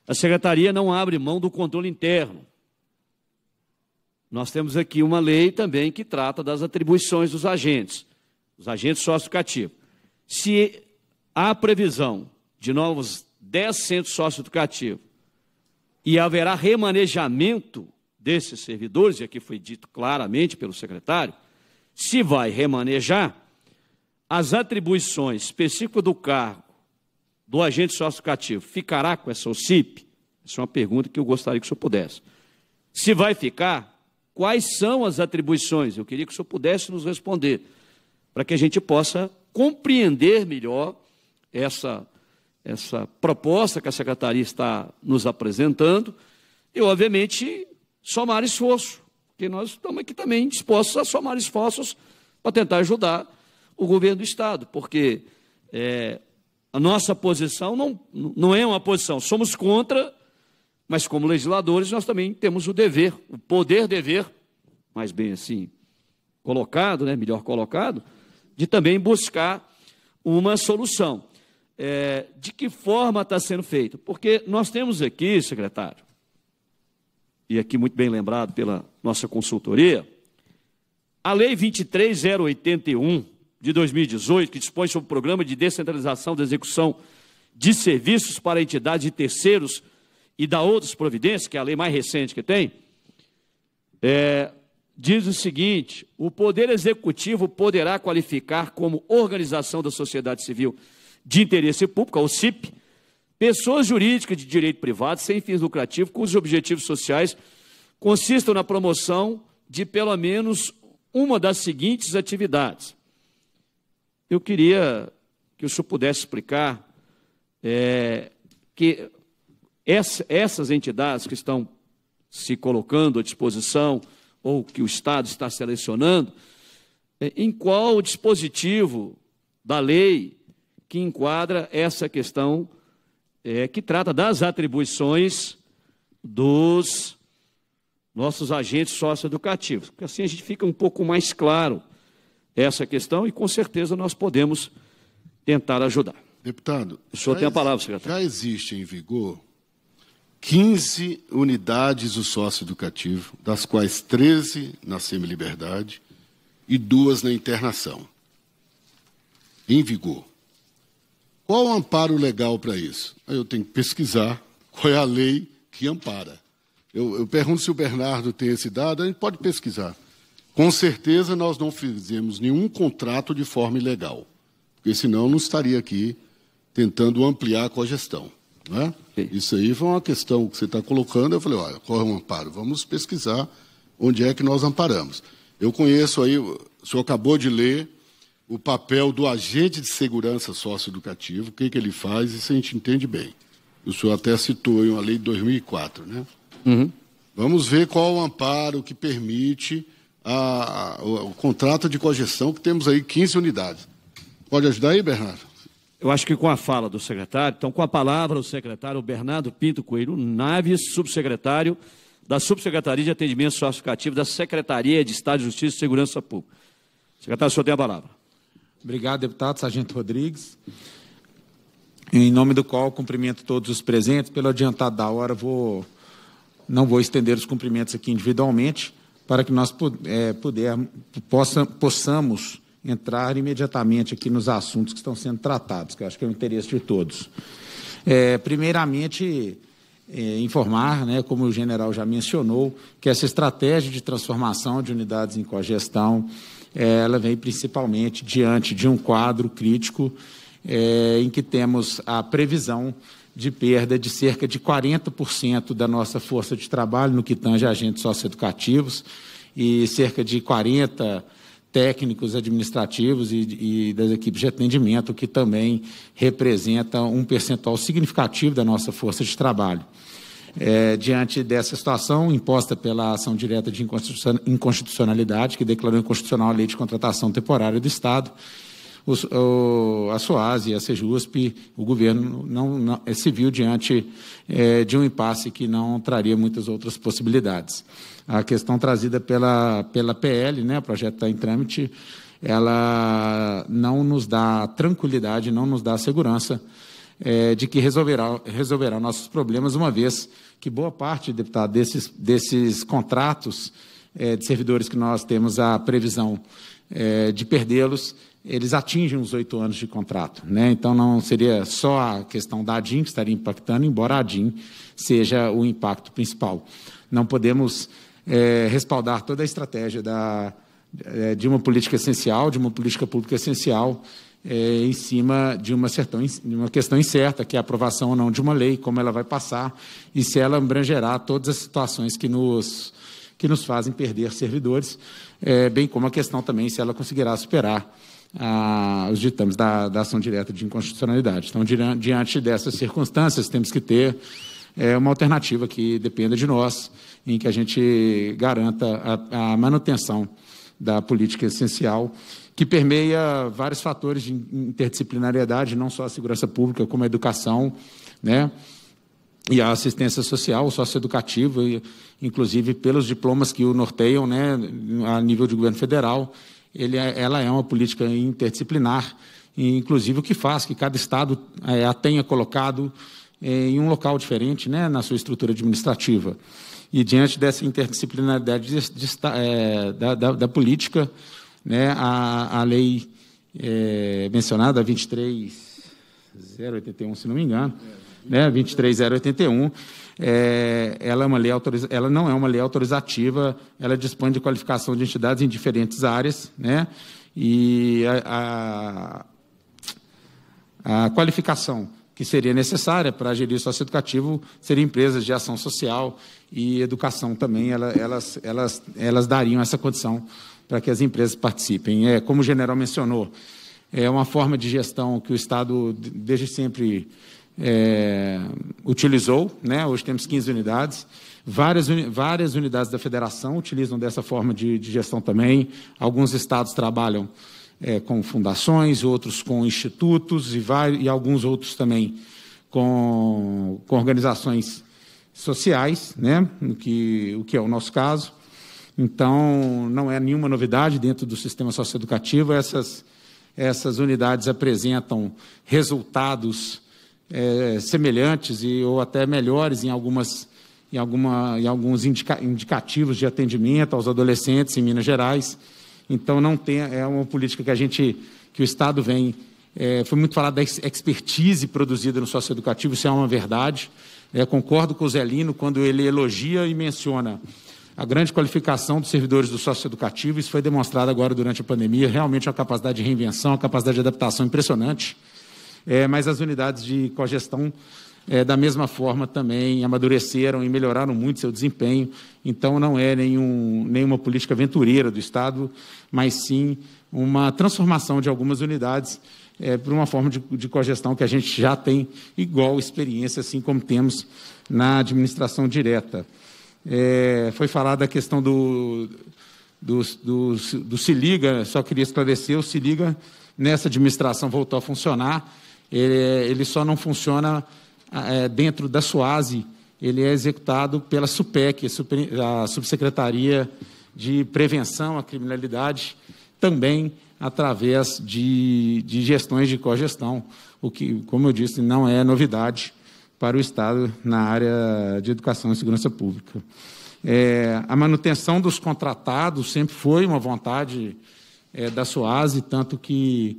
a secretaria não abre mão do controle interno. Nós temos aqui uma lei também que trata das atribuições dos agentes, os agentes socioeducativos. Se há previsão de novos 10 centros socioeducativos e haverá remanejamento desses servidores, e aqui foi dito claramente pelo secretário, se vai remanejar, as atribuições específicas do cargo do agente socioeducativo ficará com essa OCIP? Essa é uma pergunta que eu gostaria que o senhor pudesse. Se vai ficar, quais são as atribuições? Eu queria que o senhor pudesse nos responder, para que a gente possa compreender melhor essa, essa proposta que a secretaria está nos apresentando e, obviamente, somar esforço, porque nós estamos aqui também dispostos a somar esforços para tentar ajudar o governo do Estado, porque é, a nossa posição não, não é uma posição, somos contra, mas como legisladores nós também temos o dever, o poder dever, mais bem assim colocado, né, melhor colocado, de também buscar uma solução. É, de que forma está sendo feito? Porque nós temos aqui, secretário, e aqui muito bem lembrado pela nossa consultoria, a Lei 23081, de 2018, que dispõe sobre o programa de descentralização da execução de serviços para entidades de terceiros e da outras providências, que é a lei mais recente que tem, é, diz o seguinte: o Poder Executivo poderá qualificar como organização da sociedade civil de interesse público, ou CIP, pessoas jurídicas de direito privado sem fins lucrativos, cujos objetivos sociais consistam na promoção de pelo menos uma das seguintes atividades: eu queria que o senhor pudesse explicar é, que essa, essas entidades que estão se colocando à disposição ou que o Estado está selecionando, é, em qual dispositivo da lei que enquadra essa questão é, que trata das atribuições dos nossos agentes socioeducativos, porque assim a gente fica um pouco mais claro essa questão e com certeza nós podemos tentar ajudar. Deputado, o senhor tem a palavra, secretário. Já existe em vigor 15 unidades do sócio educativo, das quais 13 na semi-liberdade e duas na internação. Em vigor. Qual o amparo legal para isso? Eu tenho que pesquisar qual é a lei que ampara. Eu, eu pergunto se o Bernardo tem esse dado, a gente pode pesquisar. Com certeza nós não fizemos nenhum contrato de forma ilegal, porque senão não estaria aqui tentando ampliar a cogestão. Né? Isso aí foi uma questão que você está colocando. Eu falei, olha, corre é um amparo, vamos pesquisar onde é que nós amparamos. Eu conheço aí, o senhor acabou de ler o papel do agente de segurança socioeducativo, o que, que ele faz, isso a gente entende bem. O senhor até citou em uma lei de 2004, né? Uhum. Vamos ver qual o amparo que permite a, o, o, contrato de cogestão, que temos aí 15 unidades. Pode ajudar aí, Bernardo? Eu acho que com a fala do secretário, então com a palavra o secretário Bernardo Pinto Coelho Naves, subsecretário da Subsecretaria de Atendimento Socioafetivo da Secretaria de Estado de Justiça e Segurança Pública. Secretário, o senhor tem a palavra. Obrigado, deputado Sargento Rodrigues. Em nome do qual cumprimento todos os presentes. Pelo adiantado da hora, vou não vou estender os cumprimentos aqui individualmente para que nós é, possa, possamos entrar imediatamente aqui nos assuntos que estão sendo tratados, que eu acho que é o interesse de todos. É, primeiramente, é, informar, né, como o general já mencionou, que essa estratégia de transformação de unidades em cogestão, é, ela vem principalmente diante de um quadro crítico é, em que temos a previsão de perda de cerca de 40% da nossa força de trabalho no que tange agentes socioeducativos e cerca de 40 técnicos administrativos e, e, das equipes de atendimento, que também representa um percentual significativo da nossa força de trabalho. É, diante dessa situação imposta pela ação direta de inconstitucionalidade, que declarou inconstitucional a lei de contratação temporária do Estado, os, o, a SOAS e a SEJUSP, o governo não, não se é viu diante é, de um impasse que não traria muitas outras possibilidades. A questão trazida pela, pela PL, né, o projeto está em trâmite, ela não nos dá tranquilidade, não nos dá segurança é, de que resolverá, resolverá nossos problemas, uma vez que boa parte, deputado, desses, desses contratos é, de servidores que nós temos a previsão é, de perdê-los, eles atingem os oito anos de contrato. Né? Então, não seria só a questão da ADIM que estaria impactando, embora a ADIM seja o impacto principal. Não podemos é, respaldar toda a estratégia da, é, de uma política essencial, de uma política pública essencial, é, em cima de uma, certão, de uma, questão incerta, que é a aprovação ou não de uma lei, como ela vai passar e se ela abrangerá todas as situações que nos, que nos fazem perder servidores, é, bem como a questão também se ela conseguirá superar os ditames da, da ação direta de inconstitucionalidade. Então, diante dessas circunstâncias, temos que ter é uma alternativa que dependa de nós, em que a gente garanta a, a manutenção da política essencial, que permeia vários fatores de interdisciplinariedade, não só a segurança pública, como a educação, né? E a assistência social, socioeducativa, inclusive pelos diplomas que o norteiam, né, a nível de governo federal, ele, é, ela é uma política interdisciplinar, inclusive o que faz que cada estado eh, a tenha colocado eh, em um local diferente né, na sua estrutura administrativa. E diante dessa interdisciplinaridade de, de, é, da, da, da, política, né, a, a lei é, mencionada, 23081, se não me engano, né, 23081, é, ela, é uma lei autoriza ela não é uma lei autorizativa, ela dispõe de qualificação de entidades em diferentes áreas, né? e a, a, a qualificação que seria necessária para gerir o socioeducativo seriam empresas de ação social e educação também, ela, elas, elas, elas dariam essa condição para que as empresas participem. É, como o general mencionou, é uma forma de gestão que o Estado, desde sempre, é, utilizou, né? hoje temos 15 unidades. Várias, uni várias unidades da federação utilizam dessa forma de, de gestão também. Alguns estados trabalham é, com fundações, outros com institutos e, e alguns outros também com, com organizações sociais, né? o, que, o que é o nosso caso. Então, não é nenhuma novidade dentro do sistema socioeducativo, essas, essas unidades apresentam resultados é, semelhantes e, ou até melhores em, algumas, em, alguma, em alguns indica, indicativos de atendimento aos adolescentes em Minas Gerais. Então, não tem, é uma política que a gente, que o Estado vem. É, foi muito falado da expertise produzida no socioeducativo, isso é uma verdade. É, concordo com o Zelino quando ele elogia e menciona a grande qualificação dos servidores do socioeducativo, isso foi demonstrado agora durante a pandemia, realmente é uma capacidade de reinvenção, a capacidade de adaptação impressionante é, mas as unidades de cogestão, é, da mesma forma, também amadureceram e melhoraram muito seu desempenho. Então, não é nenhum, nenhuma política aventureira do Estado, mas sim uma transformação de algumas unidades é, para uma forma de, de cogestão que a gente já tem igual experiência, assim como temos na administração direta. É, foi falada a questão do, do, do, do Se Liga, só queria esclarecer, o Se Liga nessa administração voltou a funcionar, é, ele, só não funciona ah, é, dentro da SUASE, ele é executado pela SUPEC, a Subsecretaria de Prevenção à Criminalidade, também através de, de gestões de cogestão, o que, como eu disse, não é novidade para o Estado na área de educação e segurança pública. É, a manutenção dos contratados sempre foi uma vontade é, da Suase, tanto que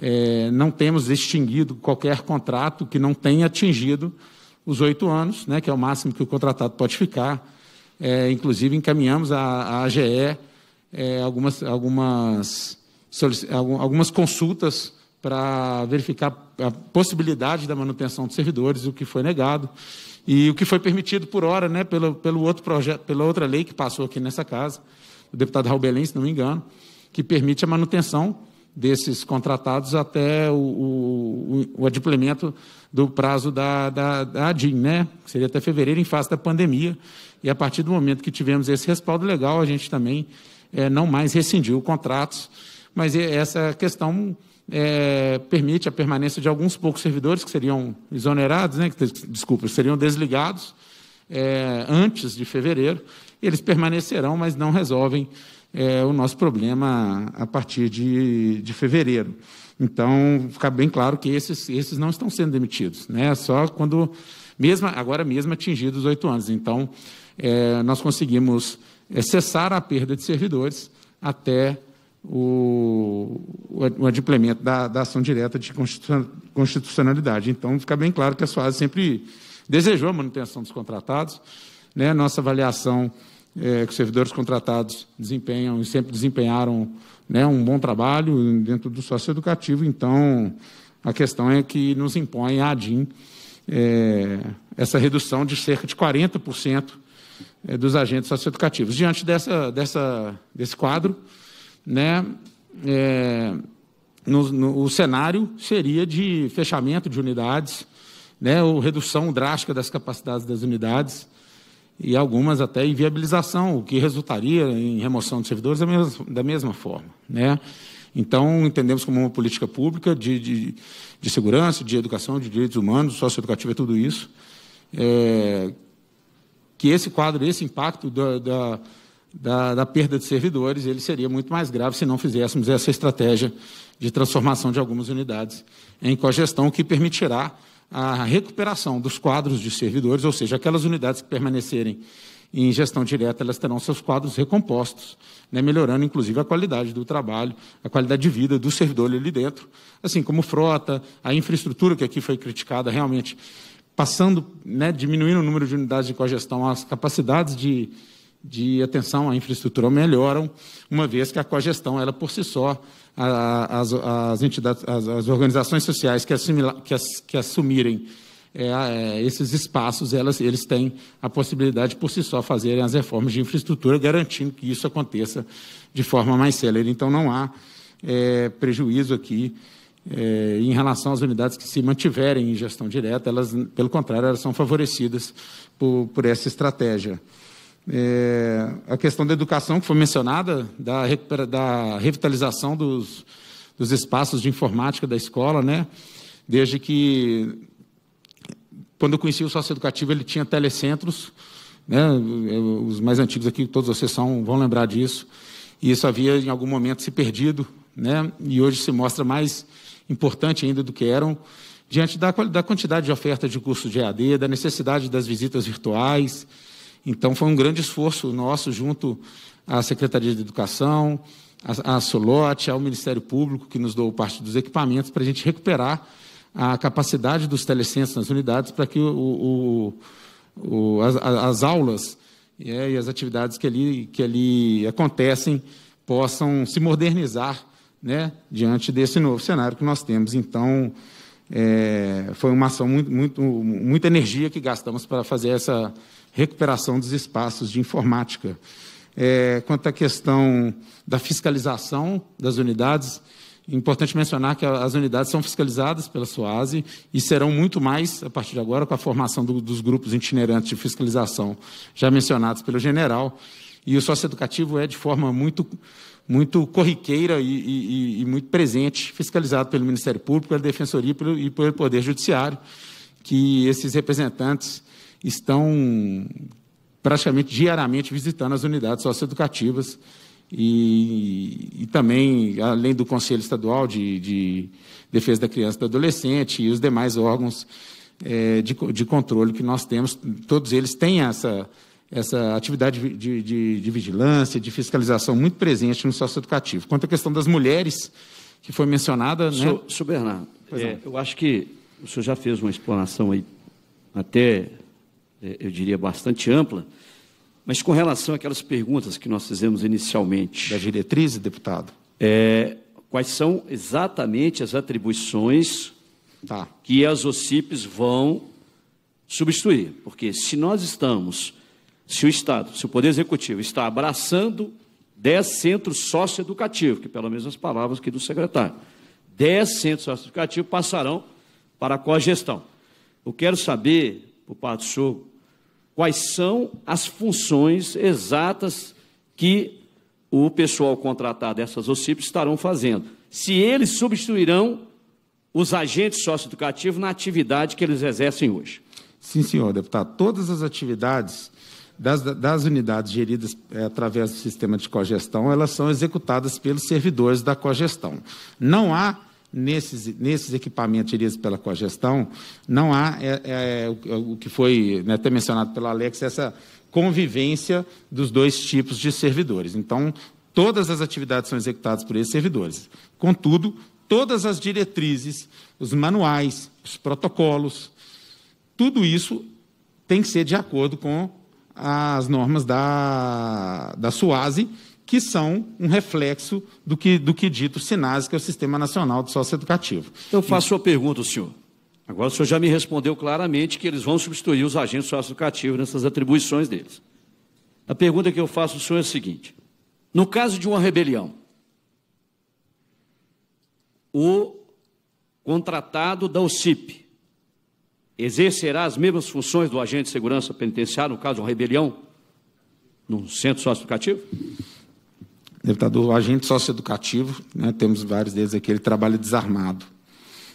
é, não temos extinguido qualquer contrato que não tenha atingido os oito anos, né, que é o máximo que o contratado pode ficar. É, inclusive, encaminhamos à, AGE é, algumas, algumas, algumas consultas para verificar a possibilidade da manutenção dos servidores, o que foi negado e o que foi permitido por hora, né, pelo, pelo outro projeto, pela outra lei que passou aqui nessa casa, o deputado Raul Belém, se não me engano, que permite a manutenção desses contratados até o, o, o adimplemento do prazo da, da, da ADIM, né? seria até fevereiro, em face da pandemia. E a partir do momento que tivemos esse respaldo legal, a gente também é, não mais rescindiu contratos. Mas essa questão é, permite a permanência de alguns poucos servidores que seriam exonerados, né? desculpa, seriam desligados é, antes de fevereiro. Eles permanecerão, mas não resolvem é, o nosso problema a partir de, de fevereiro. Então, fica bem claro que esses, esses não estão sendo demitidos, né? Só quando, mesmo, agora mesmo atingidos os oito anos. Então, é, nós conseguimos é, cessar a perda de servidores até o, o adimplemento da, da ação direta de constitucionalidade. Então, fica bem claro que a SOAS sempre desejou a manutenção dos contratados. Né? Nossa avaliação é, que os servidores contratados desempenham e sempre desempenharam né, um bom trabalho dentro do educativo. Então, a questão é que nos impõe a ADIM é, essa redução de cerca de 40% é, dos agentes socioeducativos. Diante dessa, dessa, desse quadro, né, é, no, no, o cenário seria de fechamento de unidades, né, ou redução drástica das capacidades das unidades, e algumas até inviabilização, o que resultaria em remoção de servidores da mesma, da mesma forma. Né? Então, entendemos como uma política pública de, de, de segurança, de educação, de direitos humanos, socioeducativo, é tudo isso, é, que esse quadro, esse impacto da, da, da, da, perda de servidores, ele seria muito mais grave se não fizéssemos essa estratégia de transformação de algumas unidades em cogestão, que permitirá a recuperação dos quadros de servidores, ou seja, aquelas unidades que permanecerem em gestão direta, elas terão seus quadros recompostos, né, melhorando inclusive a qualidade do trabalho, a qualidade de vida do servidor ali dentro, assim como frota, a infraestrutura que aqui foi criticada realmente, passando, né, diminuindo o número de unidades de cogestão, as capacidades de, de atenção à infraestrutura melhoram, uma vez que a cogestão, ela por si só, as, as, entidades, as, as organizações sociais que, que, as, que assumirem é, é, esses espaços, elas, eles têm a possibilidade por si só fazerem as reformas de infraestrutura, garantindo que isso aconteça de forma mais célere. Então, não há é, prejuízo aqui é, em relação às unidades que se mantiverem em gestão direta, elas, pelo contrário, elas são favorecidas por, por essa estratégia. É, a questão da educação que foi mencionada, da, da revitalização dos, dos espaços de informática da escola, né? Desde que, quando eu conheci o sócio educativo, ele tinha telecentros, né? Os mais antigos aqui, todos vocês são, vão lembrar disso. E isso havia, em algum momento, se perdido, né? E hoje se mostra mais importante ainda do que eram, diante da, da quantidade de oferta de curso de EAD, da necessidade das visitas virtuais, então, foi um grande esforço nosso, junto à Secretaria de Educação, à, Solote, ao Ministério Público, que nos deu parte dos equipamentos, para a gente recuperar a capacidade dos telecentros nas unidades para que o, o, o, as, as, aulas é, e as atividades que ali, que ali acontecem possam se modernizar né, diante desse novo cenário que nós temos. Então, é, foi uma ação muito, muito, muita energia que gastamos para fazer essa, recuperação dos espaços de informática. É, quanto à questão da fiscalização das unidades, é importante mencionar que as unidades são fiscalizadas pela SOASE e serão muito mais, a partir de agora, com a formação do, dos grupos itinerantes de fiscalização já mencionados pelo general. E o socioeducativo é, de forma muito, muito corriqueira e, e, e muito presente, fiscalizado pelo Ministério Público, pela Defensoria e pelo, e pelo Poder Judiciário, que esses representantes estão praticamente diariamente visitando as unidades socioeducativas e, e também, além do Conselho Estadual de, de, Defesa da Criança e do Adolescente e os demais órgãos é, de, de, controle que nós temos, todos eles têm essa, essa atividade de, de vigilância, de fiscalização muito presente no socioeducativo. Quanto à questão das mulheres, que foi mencionada... Sr. Né? Bernardo, é, eu acho que o senhor já fez uma explanação aí até é, eu diria, bastante ampla. Mas com relação àquelas perguntas que nós fizemos inicialmente. Da diretriz, deputado? É, quais são exatamente as atribuições tá. que as OCIPs vão substituir? Porque se nós estamos, se o Estado, se o Poder Executivo está abraçando 10 centros socioeducativos, que pelo menos as palavras que do secretário, 10 centros socioeducativos passarão para a cogestão. Eu quero saber, por parte do senhor, quais são as funções exatas que o pessoal contratado dessas OCIPs estarão fazendo. Se eles substituirão os agentes socioeducativos na atividade que eles exercem hoje. Sim, senhor deputado. Todas as atividades das, das unidades geridas é, através do sistema de cogestão, elas são executadas pelos servidores da cogestão. Não há nesses, nesses equipamentos geridos pela cogestão, não há é, é, o, é, o, que foi né, até mencionado pelo Alex, essa convivência dos dois tipos de servidores. Então, todas as atividades são executadas por esses servidores. Contudo, todas as diretrizes, os manuais, os protocolos, tudo isso tem que ser de acordo com as normas da, da SUASE, que são um reflexo do que, do que dito SINASE, que é o Sistema Nacional de educativo. Eu faço a pergunta, senhor. Agora o senhor já me respondeu claramente que eles vão substituir os agentes socioeducativos nessas atribuições deles. A pergunta que eu faço ao senhor é a seguinte: no caso de uma rebelião, o contratado da OCIP exercerá as mesmas funções do agente de segurança penitenciária, no caso de uma rebelião, num centro socioeducativo? Deputador, agente socioeducativo, né, temos vários deles aqui, ele trabalha desarmado.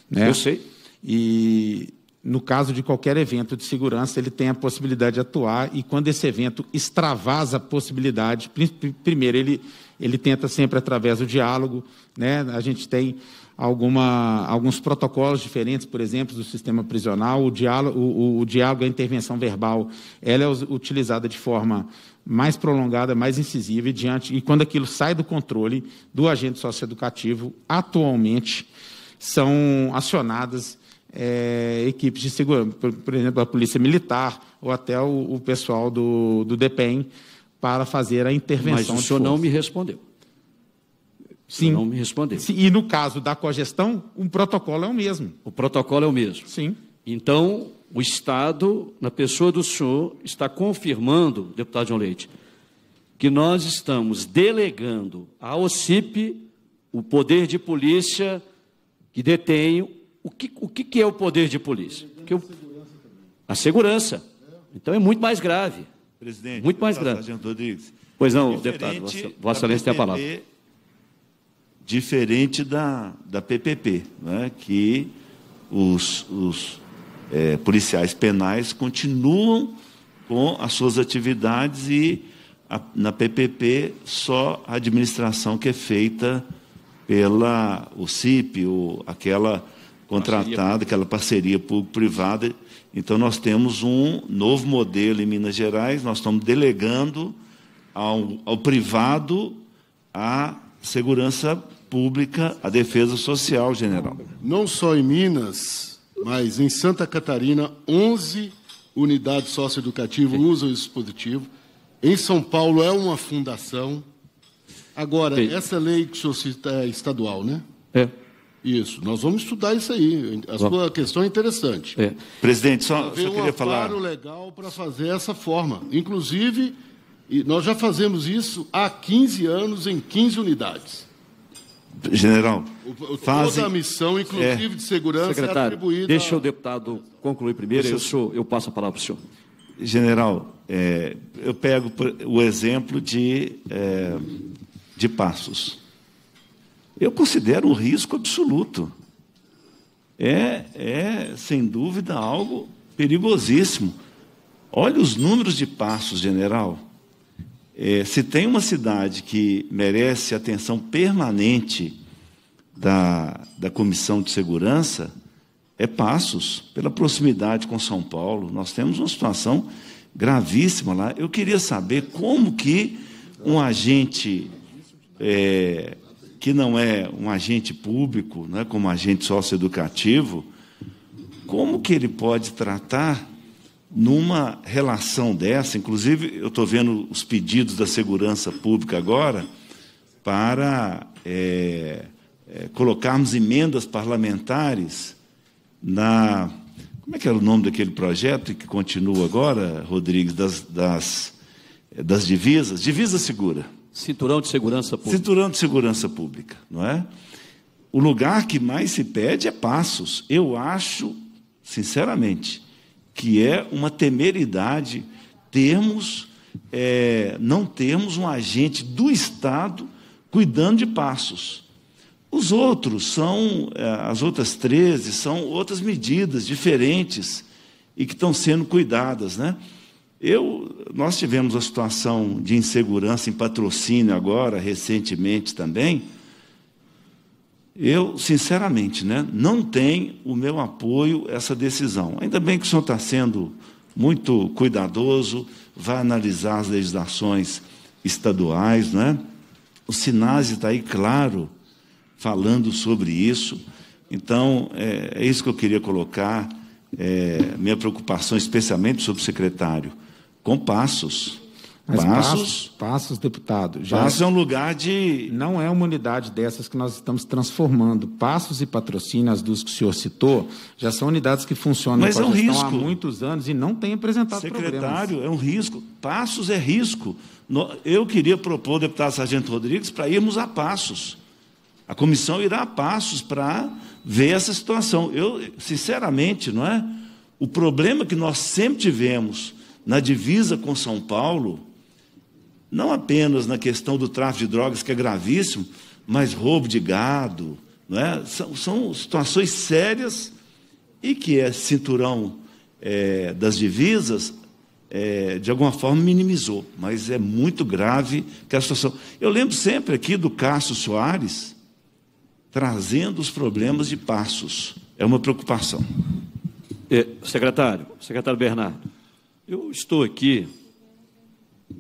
Né? Eu sei. E no caso de qualquer evento de segurança, ele tem a possibilidade de atuar e quando esse evento extravasa a possibilidade, primeiro, ele, ele tenta sempre através do diálogo, né? a gente tem alguma, alguns protocolos diferentes, por exemplo, do sistema prisional, o diálogo, o, o, o diálogo, a intervenção verbal, ela é utilizada de forma mais prolongada, mais incisiva e diante e quando aquilo sai do controle do agente socioeducativo, atualmente são acionadas é, equipes de segurança, por, por, exemplo, a polícia militar ou até o, o pessoal do, do DPEM para fazer a intervenção. Mas o senhor não me respondeu. Sim. Não me respondeu. Sim. E no caso da cogestão, o protocolo é o mesmo. O protocolo é o mesmo. Sim. Então, o Estado, na pessoa do senhor, está confirmando, deputado João Leite, que nós estamos delegando à OCIP o poder de polícia que detém. O que, o que é o poder de polícia? Eu, a segurança. Então é muito mais grave. Presidente, muito mais grave. Rodrigues. Pois não, é deputado, Vossa, Vossa Excelência tem a palavra. Diferente da, da PPP, né, que os, os é, policiais penais continuam com as suas atividades e a, na PPP só a administração que é feita pela o CIP, ou aquela contratada, parceria. aquela parceria público-privada. Então nós temos um novo modelo em Minas Gerais, nós estamos delegando ao, ao privado a segurança pública, a defesa social, general. Não só em Minas, mas em Santa Catarina, 11 unidades socioeducativas usam esse dispositivo. Em São Paulo é uma fundação. Agora, Sim. essa lei que o senhor cita é estadual, né? É. Isso, nós vamos estudar isso aí. A sua questão é interessante. É. Presidente, só, só queria um falar. um legal para fazer essa forma. Inclusive, nós já fazemos isso há 15 anos em 15 unidades. General, o, fazem... Toda a missão, é. inclusive é, de segurança, é secretário, é atribuída... deixa o deputado concluir primeiro, eu, sou, eu passo a palavra para o senhor. General, é, eu pego o exemplo de, é, de Passos. Eu considero um risco absoluto. É, é, sem dúvida, algo perigosíssimo. Olha os números de Passos, general. É, se tem uma cidade que merece atenção permanente da, da Comissão de Segurança, é Passos, pela proximidade com São Paulo. Nós temos uma situação gravíssima lá. Eu queria saber como que um agente é, que não é um agente público, é como agente socioeducativo, como que ele pode tratar numa relação dessa, inclusive eu estou vendo os pedidos da segurança pública agora para é, é, colocarmos emendas parlamentares na. Como é que era o nome daquele projeto que continua agora, Rodrigues, das, das, é, das divisas? Divisa segura. Cinturão de segurança pública. Cinturão de segurança pública, não é? O lugar que mais se pede é Passos. Eu acho, sinceramente, que é uma temeridade termos, é, não termos um agente do Estado cuidando de passos. Os outros são, é, as outras 13, são outras medidas diferentes e que estão sendo cuidadas. Né? Eu, nós tivemos a situação de insegurança em patrocínio agora, recentemente também, eu, sinceramente, né, não tem o meu apoio essa decisão. Ainda bem que o senhor está sendo muito cuidadoso, vai analisar as legislações estaduais, né? O Sinase está aí, claro, falando sobre isso. Então, é, é isso que eu queria colocar, é, minha preocupação, especialmente sobre o secretário, com passos mas Passos, Passos, deputado. Já Passos é um lugar de. Não é uma unidade dessas que nós estamos transformando. Passos e patrocínio, as duas que o senhor citou, já são unidades que funcionam Mas é um risco. há muitos anos e não têm apresentado Secretário, problemas. é um risco. Passos é risco. Eu queria propor, deputado Sargento Rodrigues, para irmos a Passos. A comissão irá a Passos para ver essa situação. Eu, sinceramente, não é? O problema que nós sempre tivemos na divisa com São Paulo não apenas na questão do tráfico de drogas, que é gravíssimo, mas roubo de gado, não é? são, são situações sérias e que esse é cinturão é, das divisas, é, de alguma forma, minimizou, mas é muito grave aquela situação. Eu lembro sempre aqui do Cássio Soares trazendo os problemas de passos. É uma preocupação. É, secretário, secretário Bernardo, eu estou aqui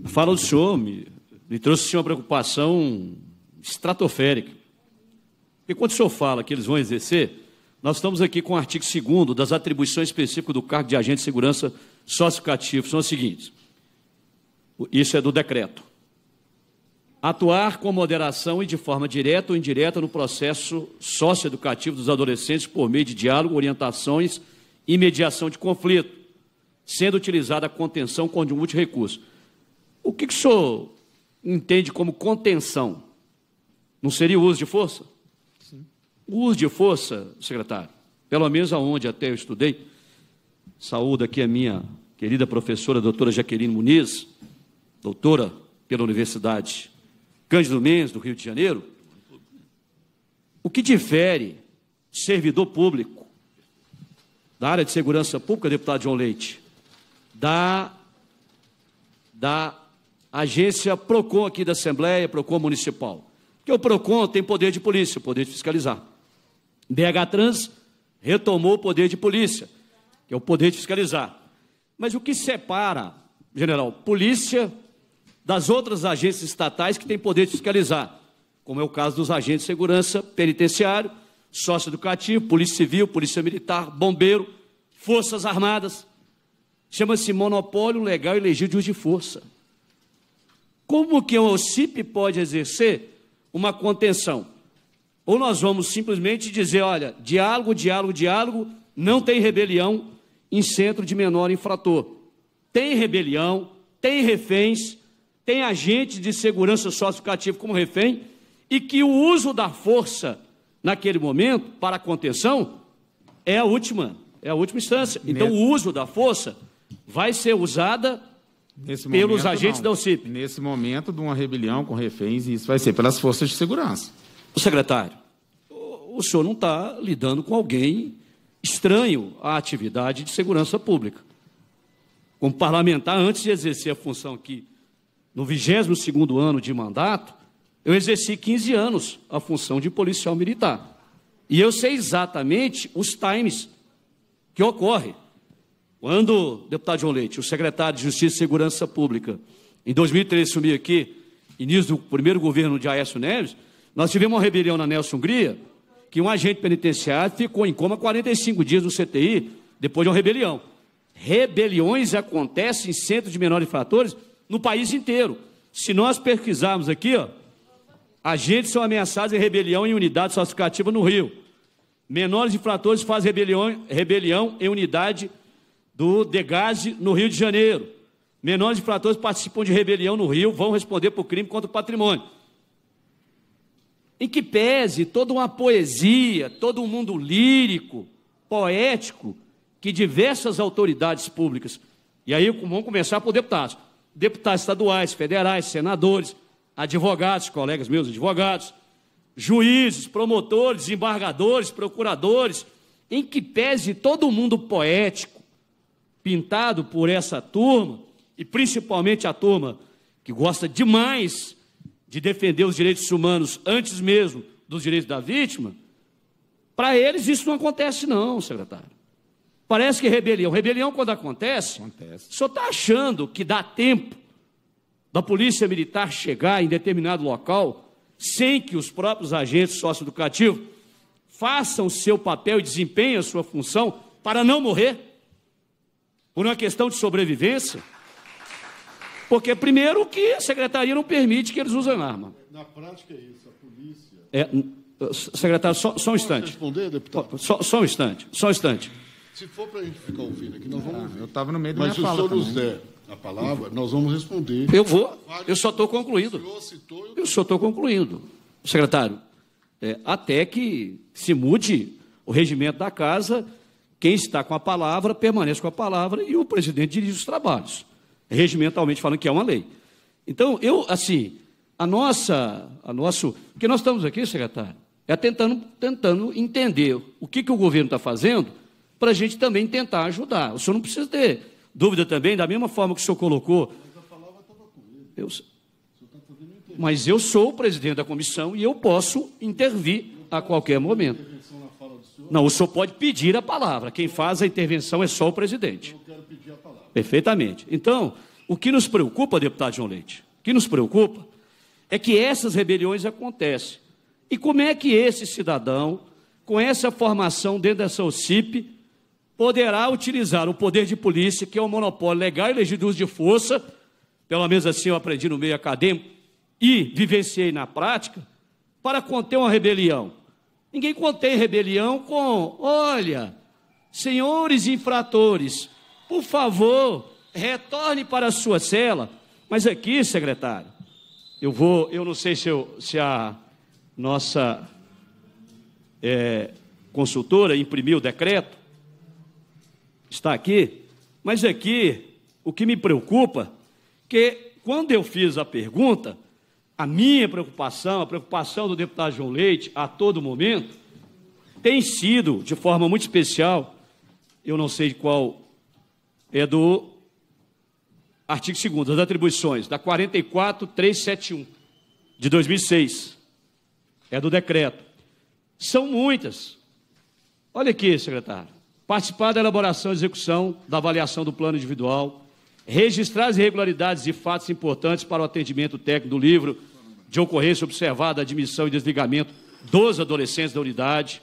fala do senhor me, me trouxe uma preocupação estratosférica. E quando o senhor fala que eles vão exercer, nós estamos aqui com o artigo 2 das atribuições específicas do cargo de agente de segurança socioeducativo, São as seguintes. Isso é do decreto. Atuar com moderação e de forma direta ou indireta no processo socioeducativo dos adolescentes por meio de diálogo, orientações e mediação de conflito, sendo utilizada a contenção como um útil recurso. O que, que o senhor entende como contenção? Não seria o uso de força? Sim. O uso de força, secretário, pelo menos aonde até eu estudei, saúdo aqui a minha querida professora, doutora Jaqueline Muniz, doutora pela Universidade Cândido Mendes, do Rio de Janeiro. O que difere servidor público da área de segurança pública, deputado João Leite, da, da agência PROCON aqui da Assembleia, PROCON Municipal. Porque o PROCON tem poder de polícia, poder de fiscalizar. DH Trans retomou o poder de polícia, que é o poder de fiscalizar. Mas o que separa, general, polícia das outras agências estatais que têm poder de fiscalizar? Como é o caso dos agentes de segurança, penitenciário, sócio educativo, polícia civil, polícia militar, bombeiro, forças armadas. Chama-se monopólio legal e legítimo de uso de força. Como que o OCIP pode exercer uma contenção? Ou nós vamos simplesmente dizer, olha, diálogo, diálogo, diálogo, não tem rebelião em centro de menor infrator. Tem rebelião, tem reféns, tem agente de segurança sociocativa como refém, e que o uso da força naquele momento para contenção é a última, é a última instância. Então o uso da força vai ser usada Nesse pelos momento, agentes não. da OCIP. Nesse momento de uma rebelião com reféns, isso vai ser pelas forças de segurança. O secretário, o senhor não está lidando com alguém estranho à atividade de segurança pública. Como parlamentar, antes de exercer a função aqui, no 22º ano de mandato, eu exerci 15 anos a função de policial militar. E eu sei exatamente os times que ocorrem. Quando, deputado João Leite, o secretário de Justiça e Segurança Pública, em 2013 sumiu aqui, início do primeiro governo de Aécio Neves, nós tivemos uma rebelião na Nelson Hungria, que um agente penitenciário ficou em coma 45 dias no CTI, depois de uma rebelião. Rebeliões acontecem em centros de menores infratores no país inteiro. Se nós pesquisarmos aqui, ó, agentes são ameaçados em rebelião em unidade classificativa no Rio. Menores infratores fazem rebelião, rebelião em unidade classificativa do Degage no Rio de Janeiro. Menores infratores participam de rebelião no Rio, vão responder por crime contra o patrimônio. Em que pese toda uma poesia, todo um mundo lírico, poético, que diversas autoridades públicas, e aí vamos começar por deputados, deputados estaduais, federais, senadores, advogados, colegas meus advogados, juízes, promotores, embargadores, procuradores, em que pese todo mundo poético, pintado por essa turma, e principalmente a turma que gosta demais de defender os direitos humanos antes mesmo dos direitos da vítima, para eles isso não acontece, não, secretário. Parece que é rebelião. Rebelião, quando acontece, acontece. só está achando que dá tempo da polícia militar chegar em determinado local sem que os próprios agentes socioeducativos façam seu papel e desempenhem a sua função para não morrer. Por uma questão de sobrevivência? Porque, primeiro, que a secretaria não permite que eles usem arma. Na prática é isso, a polícia. É, uh, secretário, só, só um instante. responder, deputado? Só, só, um instante, só um instante. Se for para a gente ficar ouvindo aqui, nós vamos. Ah, eu estava no meio da Mas minha fala. Mas o senhor nos der a palavra, nós vamos responder. Eu vou, eu só estou concluindo. Eu só estou concluindo. Secretário, é, até que se mude o regimento da casa quem está com a palavra permanece com a palavra e o presidente dirige os trabalhos, regimentalmente falando que é uma lei. Então, eu, assim, a nossa, a nosso, o que nós estamos aqui, secretário, é tentando, tentando entender o que, que o governo está fazendo para a gente também tentar ajudar. O senhor não precisa ter dúvida também, da mesma forma que o senhor colocou. Mas a palavra estava com ele. mas eu sou o presidente da comissão e eu posso intervir a qualquer momento. Não, o senhor pode pedir a palavra. Quem faz a intervenção é só o presidente. Eu quero pedir a palavra. Perfeitamente. Então, o que nos preocupa, deputado João Leite, o que nos preocupa é que essas rebeliões acontecem. E como é que esse cidadão, com essa formação dentro dessa OCIP, poderá utilizar o poder de polícia, que é um monopólio legal e legítimo de força, pelo menos assim eu aprendi no meio acadêmico e vivenciei na prática, para conter uma rebelião? Ninguém contém rebelião com, olha, senhores infratores, por favor, retorne para a sua cela. Mas aqui, secretário, eu vou, eu não sei se, eu, se a nossa é, consultora imprimiu o decreto, está aqui, mas aqui o que me preocupa que quando eu fiz a pergunta, a minha preocupação, a preocupação do deputado João Leite, a todo momento, tem sido, de forma muito especial, eu não sei qual é do artigo 2 das atribuições, da 44371 de 2006. É do decreto. São muitas. Olha aqui, secretário. Participar da elaboração e execução da avaliação do plano individual, registrar as irregularidades e fatos importantes para o atendimento técnico do livro de ocorrência observada, admissão e desligamento dos adolescentes da unidade,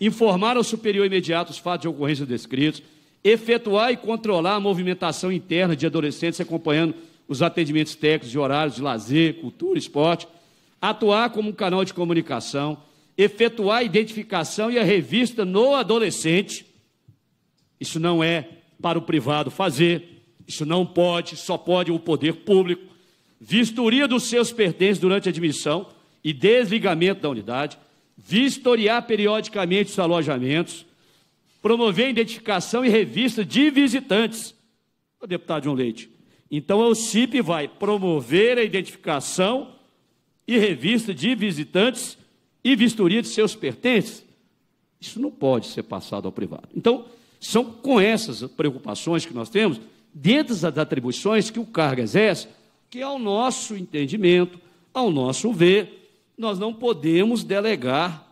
informar ao superior imediato os fatos de ocorrência descritos, efetuar e controlar a movimentação interna de adolescentes acompanhando os atendimentos técnicos e horários de lazer, cultura, esporte, atuar como um canal de comunicação, efetuar a identificação e a revista no adolescente. Isso não é para o privado fazer, isso não pode, só pode o poder público. Vistoria dos seus pertences durante a admissão e desligamento da unidade. Vistoriar periodicamente os alojamentos. Promover identificação e revista de visitantes. O deputado João Leite. Então, o CIP vai promover a identificação e revista de visitantes e vistoria de seus pertences. Isso não pode ser passado ao privado. Então, são com essas preocupações que nós temos dentro das atribuições que o cargo exerce, que ao nosso entendimento, ao nosso ver, nós não podemos delegar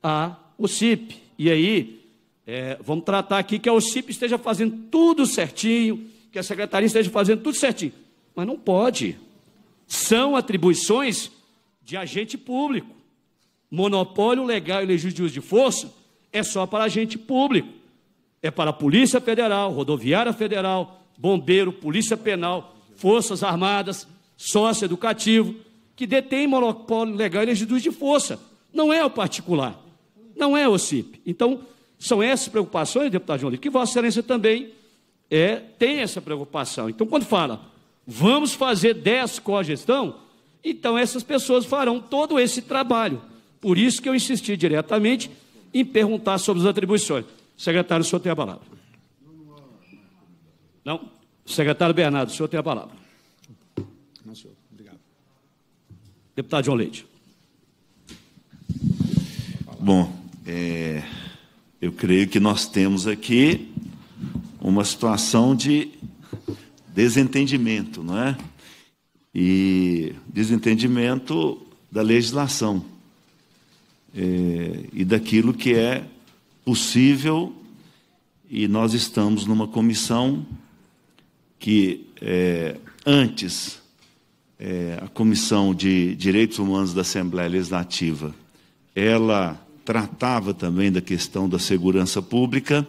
a CIP. E aí, é, vamos tratar aqui que a OCIP esteja fazendo tudo certinho, que a secretaria esteja fazendo tudo certinho. Mas não pode. São atribuições de agente público. Monopólio legal e legítimo de força é só para agente público. É para a Polícia Federal, Rodoviária Federal, bombeiro, polícia penal, forças armadas, sócio educativo, que detém monopólio legal e de força. Não é o particular, não é o CIP. Então, são essas preocupações, deputado João Lito, que Vossa Excelência também é, tem essa preocupação. Então, quando fala, vamos fazer 10 gestão, então essas pessoas farão todo esse trabalho. Por isso que eu insisti diretamente em perguntar sobre as atribuições. Secretário, o senhor tem a palavra. Não. Secretário Bernardo, o senhor tem a palavra. Não, senhor. Obrigado. Deputado João Leite. Bom, é, eu creio que nós temos aqui uma situação de desentendimento, não é? E desentendimento da legislação é, e daquilo que é possível, e nós estamos numa comissão que é, antes é, a Comissão de Direitos Humanos da Assembleia Legislativa, ela tratava também da questão da segurança pública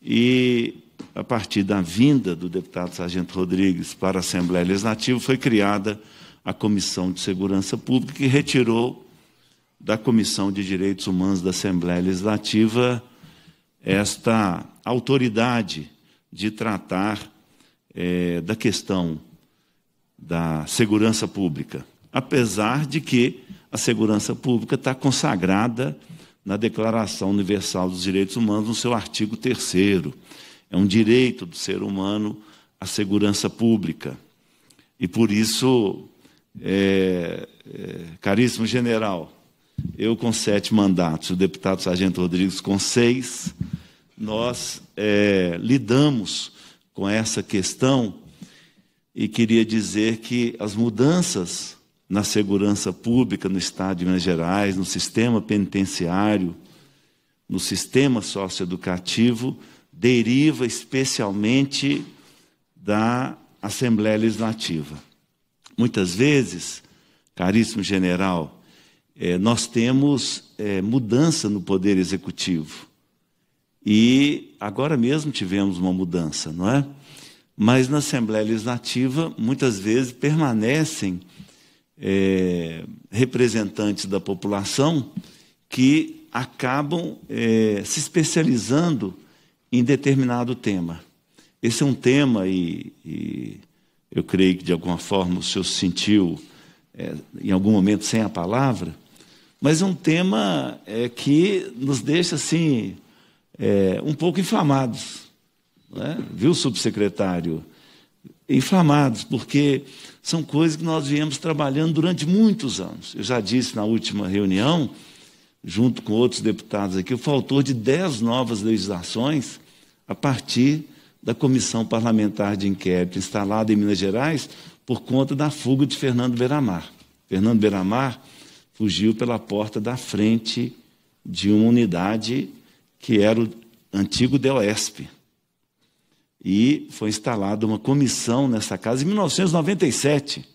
e a partir da vinda do deputado Sargento Rodrigues para a Assembleia Legislativa foi criada a Comissão de Segurança Pública que retirou da Comissão de Direitos Humanos da Assembleia Legislativa esta autoridade de tratar é, da questão da segurança pública, apesar de que a segurança pública está consagrada na Declaração Universal dos Direitos Humanos, no seu artigo 3. É um direito do ser humano a segurança pública. E por isso, é, é, caríssimo general, eu com sete mandatos, o deputado Sargento Rodrigues com seis, nós é, lidamos com essa questão e queria dizer que as mudanças na segurança pública no Estado de Minas Gerais, no sistema penitenciário, no sistema socioeducativo, deriva especialmente da Assembleia Legislativa. Muitas vezes, caríssimo general, eh, nós temos eh, mudança no Poder Executivo. E agora mesmo tivemos uma mudança, não é? Mas na Assembleia Legislativa, muitas vezes permanecem é, representantes da população que acabam é, se especializando em determinado tema. Esse é um tema, e, e eu creio que de alguma forma o senhor se sentiu, é, em algum momento, sem a palavra, mas é um tema é, que nos deixa assim é, um pouco inflamados, né? viu, subsecretário? Inflamados, porque são coisas que nós viemos trabalhando durante muitos anos. Eu já disse na última reunião, junto com outros deputados aqui, o fui de dez novas legislações a partir da Comissão Parlamentar de Inquérito instalada em Minas Gerais por conta da fuga de Fernando Beramar. Fernando Beramar fugiu pela porta da frente de uma unidade que era o antigo DELESP. E foi instalada uma comissão nessa casa em 1997.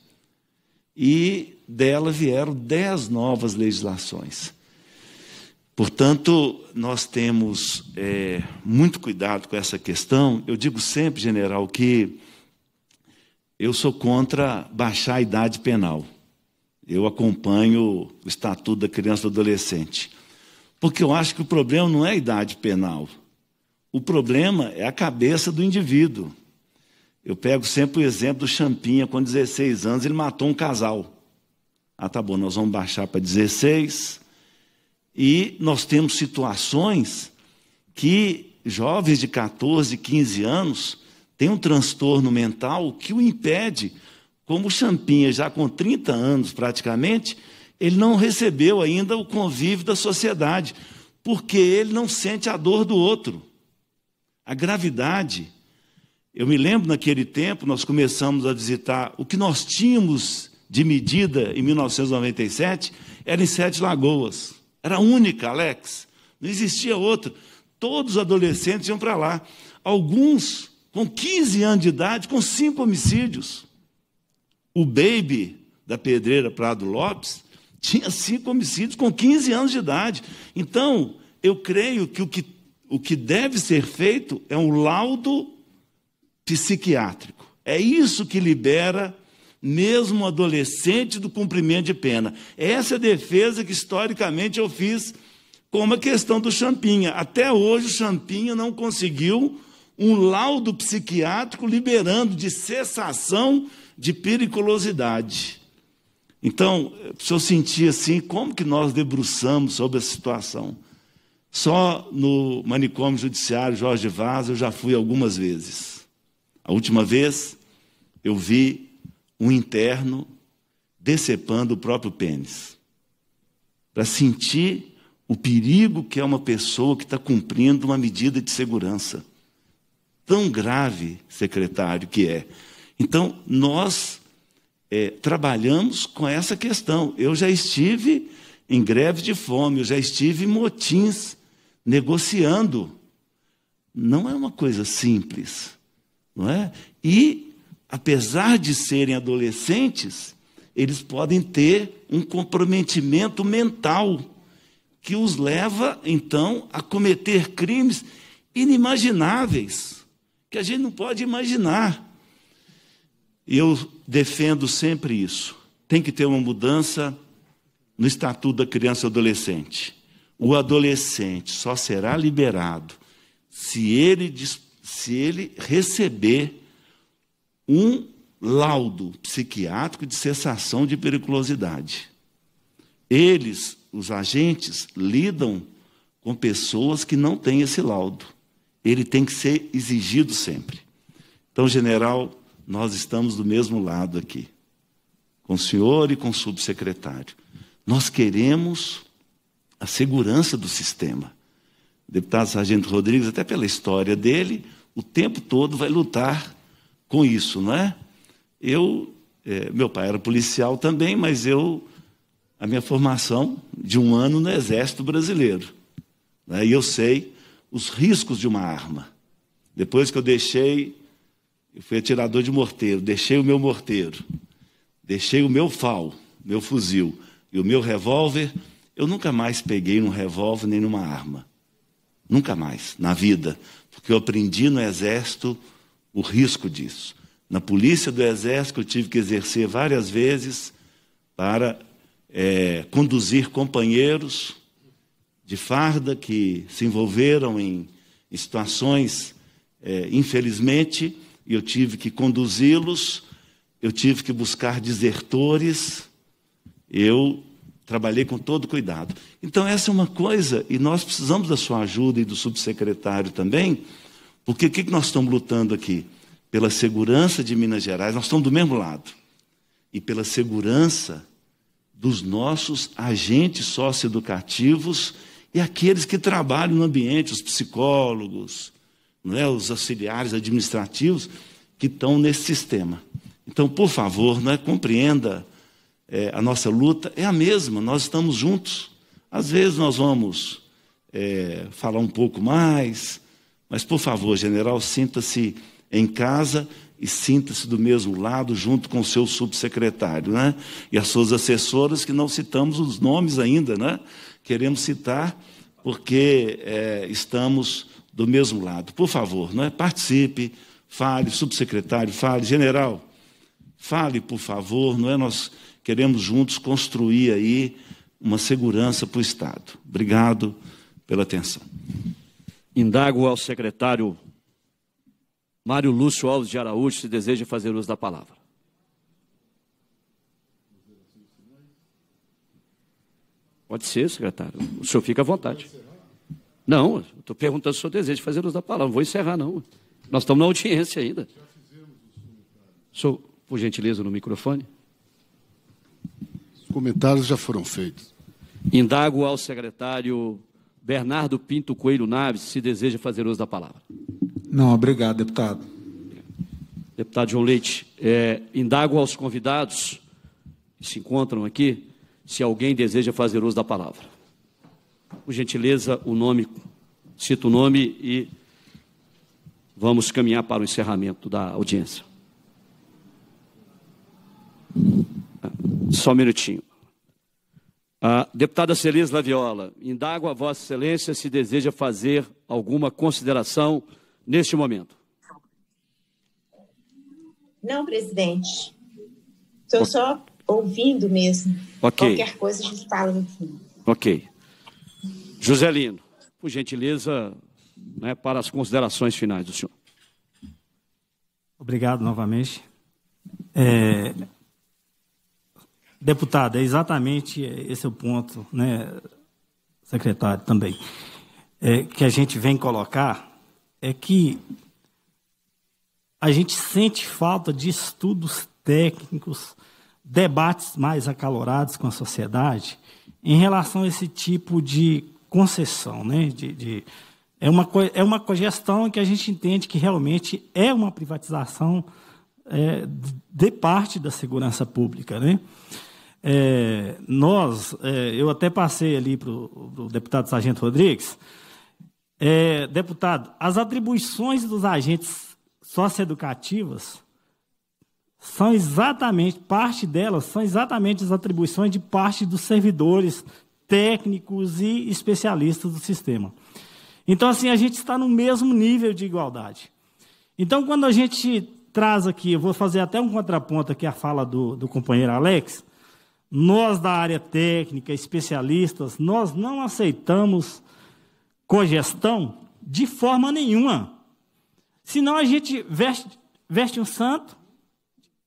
E dela vieram dez novas legislações. Portanto, nós temos é, muito cuidado com essa questão. Eu digo sempre, general, que eu sou contra baixar a idade penal. Eu acompanho o Estatuto da Criança e do Adolescente. Porque eu acho que o problema não é a idade penal. O problema é a cabeça do indivíduo. Eu pego sempre o exemplo do Champinha, com 16 anos, ele matou um casal. Ah, tá bom, nós vamos baixar para 16. E nós temos situações que jovens de 14, 15 anos têm um transtorno mental que o impede, como o Champinha, já com 30 anos praticamente, ele não recebeu ainda o convívio da sociedade, porque ele não sente a dor do outro. A gravidade. Eu me lembro naquele tempo, nós começamos a visitar o que nós tínhamos de medida em 1997 era em Sete Lagoas. Era única, Alex. Não existia outra. Todos os adolescentes iam para lá. Alguns com 15 anos de idade, com cinco homicídios. O Baby, da pedreira Prado Lopes, tinha cinco homicídios com 15 anos de idade. Então, eu creio que o que, o que deve ser feito é um laudo psiquiátrico. É isso que libera mesmo um adolescente do cumprimento de pena. Essa é a defesa que historicamente eu fiz com a questão do Champinha. Até hoje o Champinha não conseguiu um laudo psiquiátrico liberando de cessação de periculosidade. Então, se eu sentir assim, como que nós debruçamos sobre a situação? Só no manicômio judiciário Jorge Vaz eu já fui algumas vezes. A última vez eu vi um interno decepando o próprio pênis para sentir o perigo que é uma pessoa que está cumprindo uma medida de segurança. Tão grave, secretário, que é. Então, nós é, trabalhamos com essa questão. Eu já estive em greve de fome, eu já estive em motins, negociando. Não é uma coisa simples, não é? E, apesar de serem adolescentes, eles podem ter um comprometimento mental que os leva, então, a cometer crimes inimagináveis, que a gente não pode imaginar. E Eu defendo sempre isso. Tem que ter uma mudança no estatuto da criança e adolescente. O adolescente só será liberado se ele, se ele receber um laudo psiquiátrico de cessação de periculosidade. Eles, os agentes, lidam com pessoas que não têm esse laudo. Ele tem que ser exigido sempre. Então, general, nós estamos do mesmo lado aqui, com o senhor e com o subsecretário. Nós queremos a segurança do sistema. O deputado Sargento Rodrigues, até pela história dele, o tempo todo vai lutar com isso, não é? Eu, é, meu pai era policial também, mas eu, a minha formação de um ano no Exército Brasileiro. Né? E eu sei os riscos de uma arma. Depois que eu deixei eu fui atirador de morteiro, deixei o meu morteiro, deixei o meu fal, meu fuzil e o meu revólver. Eu nunca mais peguei num revólver nem numa arma. Nunca mais, na vida. Porque eu aprendi no exército o risco disso. Na polícia do exército, eu tive que exercer várias vezes para é, conduzir companheiros de farda que se envolveram em, em situações, é, infelizmente, e eu tive que conduzi-los, eu tive que buscar desertores, eu trabalhei com todo cuidado. Então, essa é uma coisa, e nós precisamos da sua ajuda e do subsecretário também, porque o que nós estamos lutando aqui? Pela segurança de Minas Gerais, nós estamos do mesmo lado, e pela segurança dos nossos agentes socioeducativos e aqueles que trabalham no ambiente, os psicólogos, né, os auxiliares administrativos que estão nesse sistema. Então, por favor, né, compreenda é, a nossa luta é a mesma, nós estamos juntos. Às vezes nós vamos é, falar um pouco mais, mas por favor, general, sinta-se em casa e sinta-se do mesmo lado, junto com o seu subsecretário né? e as suas assessoras, que não citamos os nomes ainda, né? queremos citar, porque é, estamos do mesmo lado. Por favor, não é? participe, fale, subsecretário, fale, general, fale, por favor, não é? Nós queremos juntos construir aí uma segurança para o Estado. Obrigado pela atenção. Indago ao secretário Mário Lúcio Alves de Araújo se deseja fazer uso da palavra. Pode ser, secretário. O senhor fica à vontade. Não, estou perguntando se o senhor deseja fazer uso da palavra. Não vou encerrar, não. Nós estamos na audiência ainda. Já fizemos o senhor, por gentileza, no microfone. Os comentários já foram feitos. Indago ao secretário Bernardo Pinto Coelho Naves se deseja fazer uso da palavra. Não, obrigado, deputado. Deputado João Leite, é, indago aos convidados que se encontram aqui se alguém deseja fazer uso da palavra por gentileza, o nome, cito o nome e vamos caminhar para o encerramento da audiência. Só um minutinho. A deputada Celis Laviola, indago a Vossa Excelência se deseja fazer alguma consideração neste momento. Não, presidente. Estou só ouvindo mesmo. Okay. Qualquer coisa a gente fala no fim. Ok. Joselino, por gentileza, né, para as considerações finais do senhor. Obrigado novamente. É, deputado, é exatamente esse é o ponto, né, secretário, também, é, que a gente vem colocar, é que a gente sente falta de estudos técnicos, debates mais acalorados com a sociedade em relação a esse tipo de concessão, né? De, de, é, uma, é uma cogestão que a gente entende que realmente é uma privatização é, de parte da segurança pública. Né? É, nós, é, eu até passei ali para o deputado Sargento Rodrigues, é, deputado, as atribuições dos agentes socioeducativas são exatamente, parte delas são exatamente as atribuições de parte dos servidores técnicos e especialistas do sistema. Então, assim, a gente está no mesmo nível de igualdade. Então, quando a gente traz aqui, eu vou fazer até um contraponto aqui à fala do, do companheiro Alex, nós da área técnica, especialistas, nós não aceitamos cogestão de forma nenhuma. Senão a gente veste, veste um santo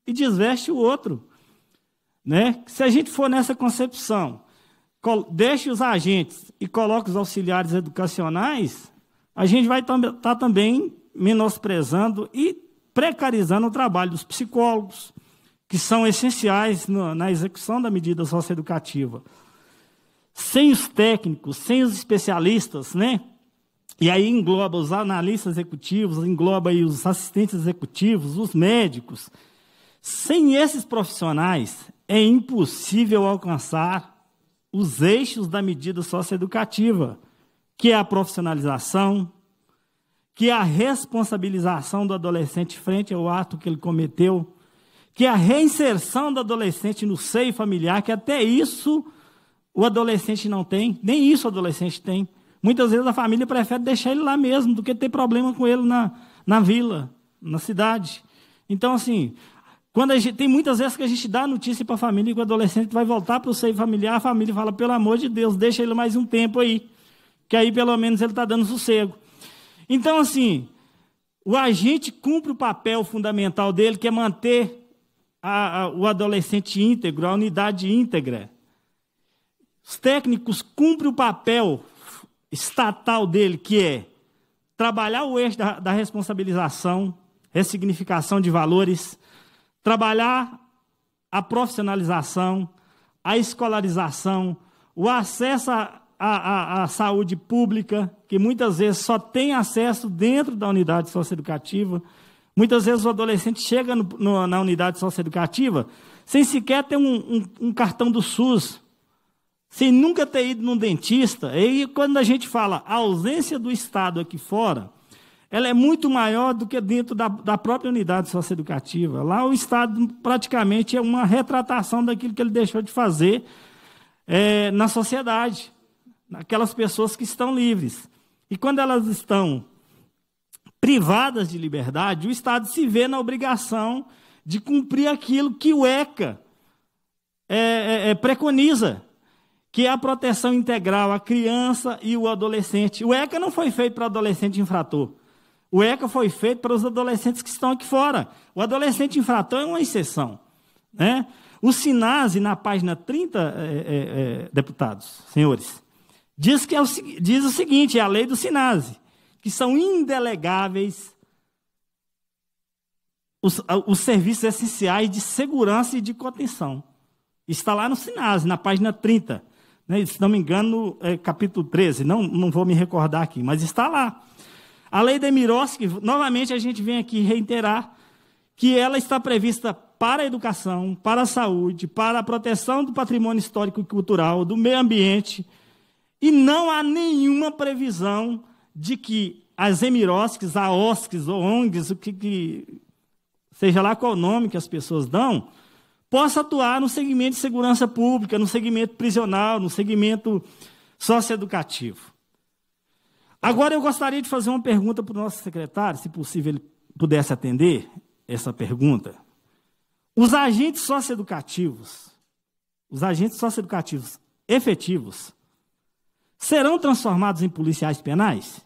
e desveste o outro. Né? Se a gente for nessa concepção deixe os agentes e coloque os auxiliares educacionais, a gente vai estar tá também menosprezando e precarizando o trabalho dos psicólogos, que são essenciais no, na execução da medida socioeducativa. Sem os técnicos, sem os especialistas, né? E aí engloba os analistas executivos, engloba aí os assistentes executivos, os médicos. Sem esses profissionais, é impossível alcançar os eixos da medida socioeducativa, que é a profissionalização, que é a responsabilização do adolescente frente ao ato que ele cometeu, que é a reinserção do adolescente no seio familiar, que até isso o adolescente não tem, nem isso o adolescente tem. Muitas vezes a família prefere deixar ele lá mesmo do que ter problema com ele na, na vila, na cidade. Então, assim, quando gente, tem muitas vezes que a gente dá notícia para a família e o adolescente vai voltar para o seio familiar, a família fala, pelo amor de Deus, deixa ele mais um tempo aí, que aí pelo menos ele está dando sossego. Então, assim, o agente cumpre o papel fundamental dele, que é manter a, a, o adolescente íntegro, a unidade íntegra. Os técnicos cumprem o papel estatal dele, que é trabalhar o eixo da, da responsabilização, ressignificação de valores, trabalhar a profissionalização, a escolarização, o acesso à, saúde pública, que muitas vezes só tem acesso dentro da unidade socioeducativa. Muitas vezes o adolescente chega no, no, na unidade socioeducativa sem sequer ter um, um, um cartão do SUS, sem nunca ter ido num dentista. E quando a gente fala ausência do Estado aqui fora, ela é muito maior do que dentro da, da própria unidade socioeducativa. Lá o Estado praticamente é uma retratação daquilo que ele deixou de fazer é, na sociedade, naquelas pessoas que estão livres. E quando elas estão privadas de liberdade, o Estado se vê na obrigação de cumprir aquilo que o ECA é, é, é, preconiza, que é a proteção integral à criança e ao adolescente. O ECA não foi feito para adolescente infrator. O ECA foi feito para os adolescentes que estão aqui fora. O adolescente infrator é uma exceção. Né? O SINASE, na página 30, é, é, é, deputados, senhores, diz, que é o, diz o seguinte: é a lei do SINASE, que são indelegáveis os, os serviços essenciais de segurança e de contenção. Está lá no SINASE, na página 30. Né? Se não me engano, é, capítulo 13, não, não vou me recordar aqui, mas está lá. A lei de Miroski, novamente a gente vem aqui reiterar que ela está prevista para a educação, para a saúde, para a proteção do patrimônio histórico e cultural, do meio ambiente, e não há nenhuma previsão de que as Emirosques, a OSCs ou ONGs, o que, que seja lá qual nome que as pessoas dão, possa atuar no segmento de segurança pública, no segmento prisional, no segmento socioeducativo. Agora eu gostaria de fazer uma pergunta para o nosso secretário, se possível ele pudesse atender essa pergunta. Os agentes socioeducativos, os agentes socioeducativos efetivos, serão transformados em policiais penais?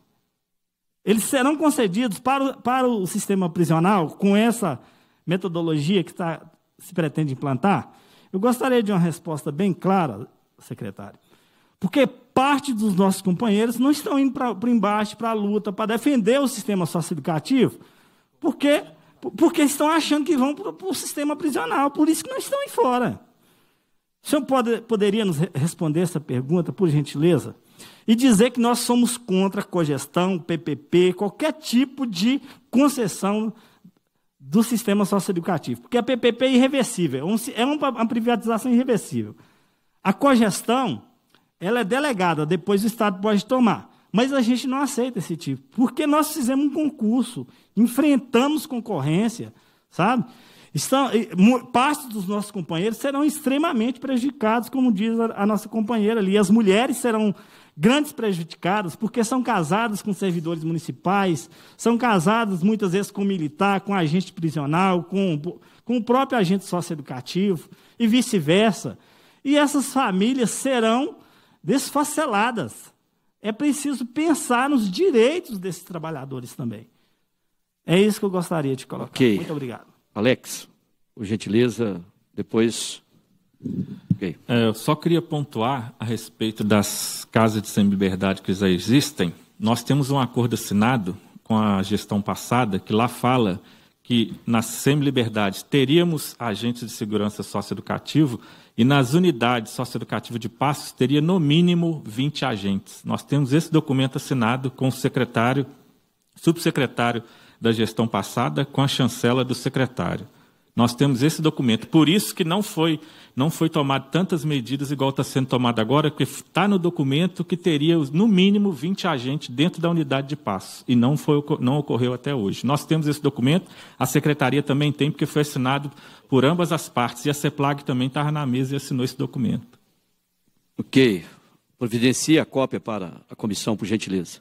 Eles serão concedidos para o, para o sistema prisional com essa metodologia que tá, se pretende implantar? Eu gostaria de uma resposta bem clara, secretário. Porque parte dos nossos companheiros não estão indo para embaixo, para a luta, para defender o sistema socioeducativo, porque, porque estão achando que vão para o sistema prisional, por isso que não estão aí fora. O senhor pode, poderia nos responder essa pergunta, por gentileza? E dizer que nós somos contra cogestão, PPP, qualquer tipo de concessão do sistema socioeducativo. Porque a PPP é irreversível, é, é uma privatização irreversível. A cogestão ela é delegada, depois o Estado pode tomar. Mas a gente não aceita esse tipo, porque nós fizemos um concurso, enfrentamos concorrência, sabe? Estão, parte dos nossos companheiros serão extremamente prejudicados, como diz a, a nossa companheira ali. As mulheres serão grandes prejudicadas, porque são casadas com servidores municipais, são casadas muitas vezes com militar, com agente prisional, com, com o próprio agente socioeducativo e vice-versa. E essas famílias serão desfaceladas. É preciso pensar nos direitos desses trabalhadores também. É isso que eu gostaria de colocar. Okay. Muito obrigado. Alex, por gentileza, depois. Okay. É, eu só queria pontuar a respeito das casas de sem-liberdade que já existem. Nós temos um acordo assinado com a gestão passada que lá fala que na liberdades teríamos agentes de segurança socioeducativo e nas unidades socioeducativas de Passos teria no mínimo 20 agentes. Nós temos esse documento assinado com o secretário, subsecretário da gestão passada, com a chancela do secretário. Nós temos esse documento. Por isso que não foi, não foi tomado tantas medidas igual está sendo tomado agora, porque está no documento que teria, no mínimo, 20 agentes dentro da unidade de paz. E não, foi, não ocorreu até hoje. Nós temos esse documento, a secretaria também tem, porque foi assinado por ambas as partes. E a CEPLAG também estava na mesa e assinou esse documento. Ok. Providencie a cópia para a comissão, por gentileza.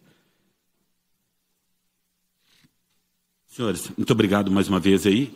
Senhores, muito obrigado mais uma vez aí.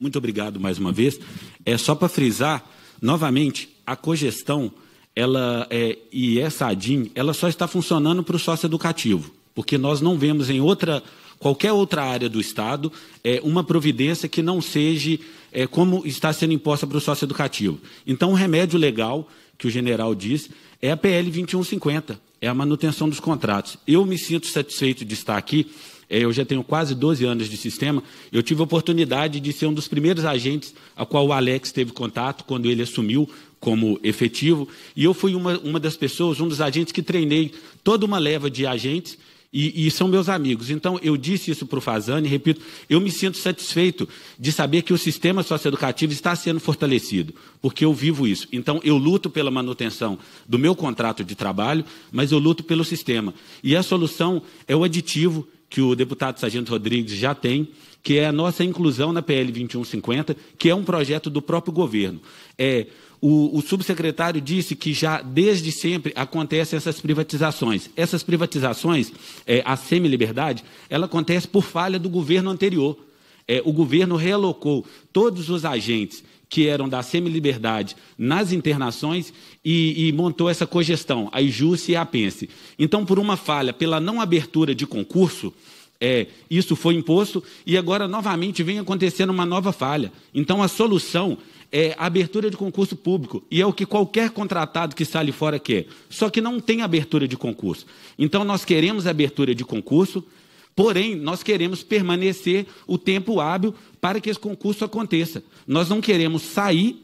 Muito obrigado mais uma vez. É só para frisar novamente a cogestão ela é, e essa ADIM, ela só está funcionando para o sócio educativo, porque nós não vemos em outra qualquer outra área do Estado é, uma providência que não seja é, como está sendo imposta para o sócio educativo. Então, o remédio legal que o general diz é a PL 2150, é a manutenção dos contratos. Eu me sinto satisfeito de estar aqui é, eu já tenho quase 12 anos de sistema, eu tive a oportunidade de ser um dos primeiros agentes a qual o Alex teve contato quando ele assumiu como efetivo, e eu fui uma, uma das pessoas, um dos agentes que treinei toda uma leva de agentes, e, e, são meus amigos. Então, eu disse isso para o Fazani, repito, eu me sinto satisfeito de saber que o sistema socioeducativo está sendo fortalecido, porque eu vivo isso. Então, eu luto pela manutenção do meu contrato de trabalho, mas eu luto pelo sistema. E a solução é o aditivo que o deputado Sargento Rodrigues já tem, que é a nossa inclusão na PL 2150, que é um projeto do próprio governo. É, o, o, subsecretário disse que já desde sempre acontecem essas privatizações. Essas privatizações, é, a semi-liberdade, ela acontece por falha do governo anterior. É, o governo realocou todos os agentes que eram da semi-liberdade nas internações e, e, montou essa cogestão, a Ijusse e a PENSE. Então, por uma falha, pela não abertura de concurso, é, isso foi imposto e agora novamente vem acontecendo uma nova falha. Então, a solução é a abertura de concurso público e é o que qualquer contratado que sai fora quer. Só que não tem abertura de concurso. Então, nós queremos abertura de concurso Porém, nós queremos permanecer o tempo hábil para que esse concurso aconteça. Nós não queremos sair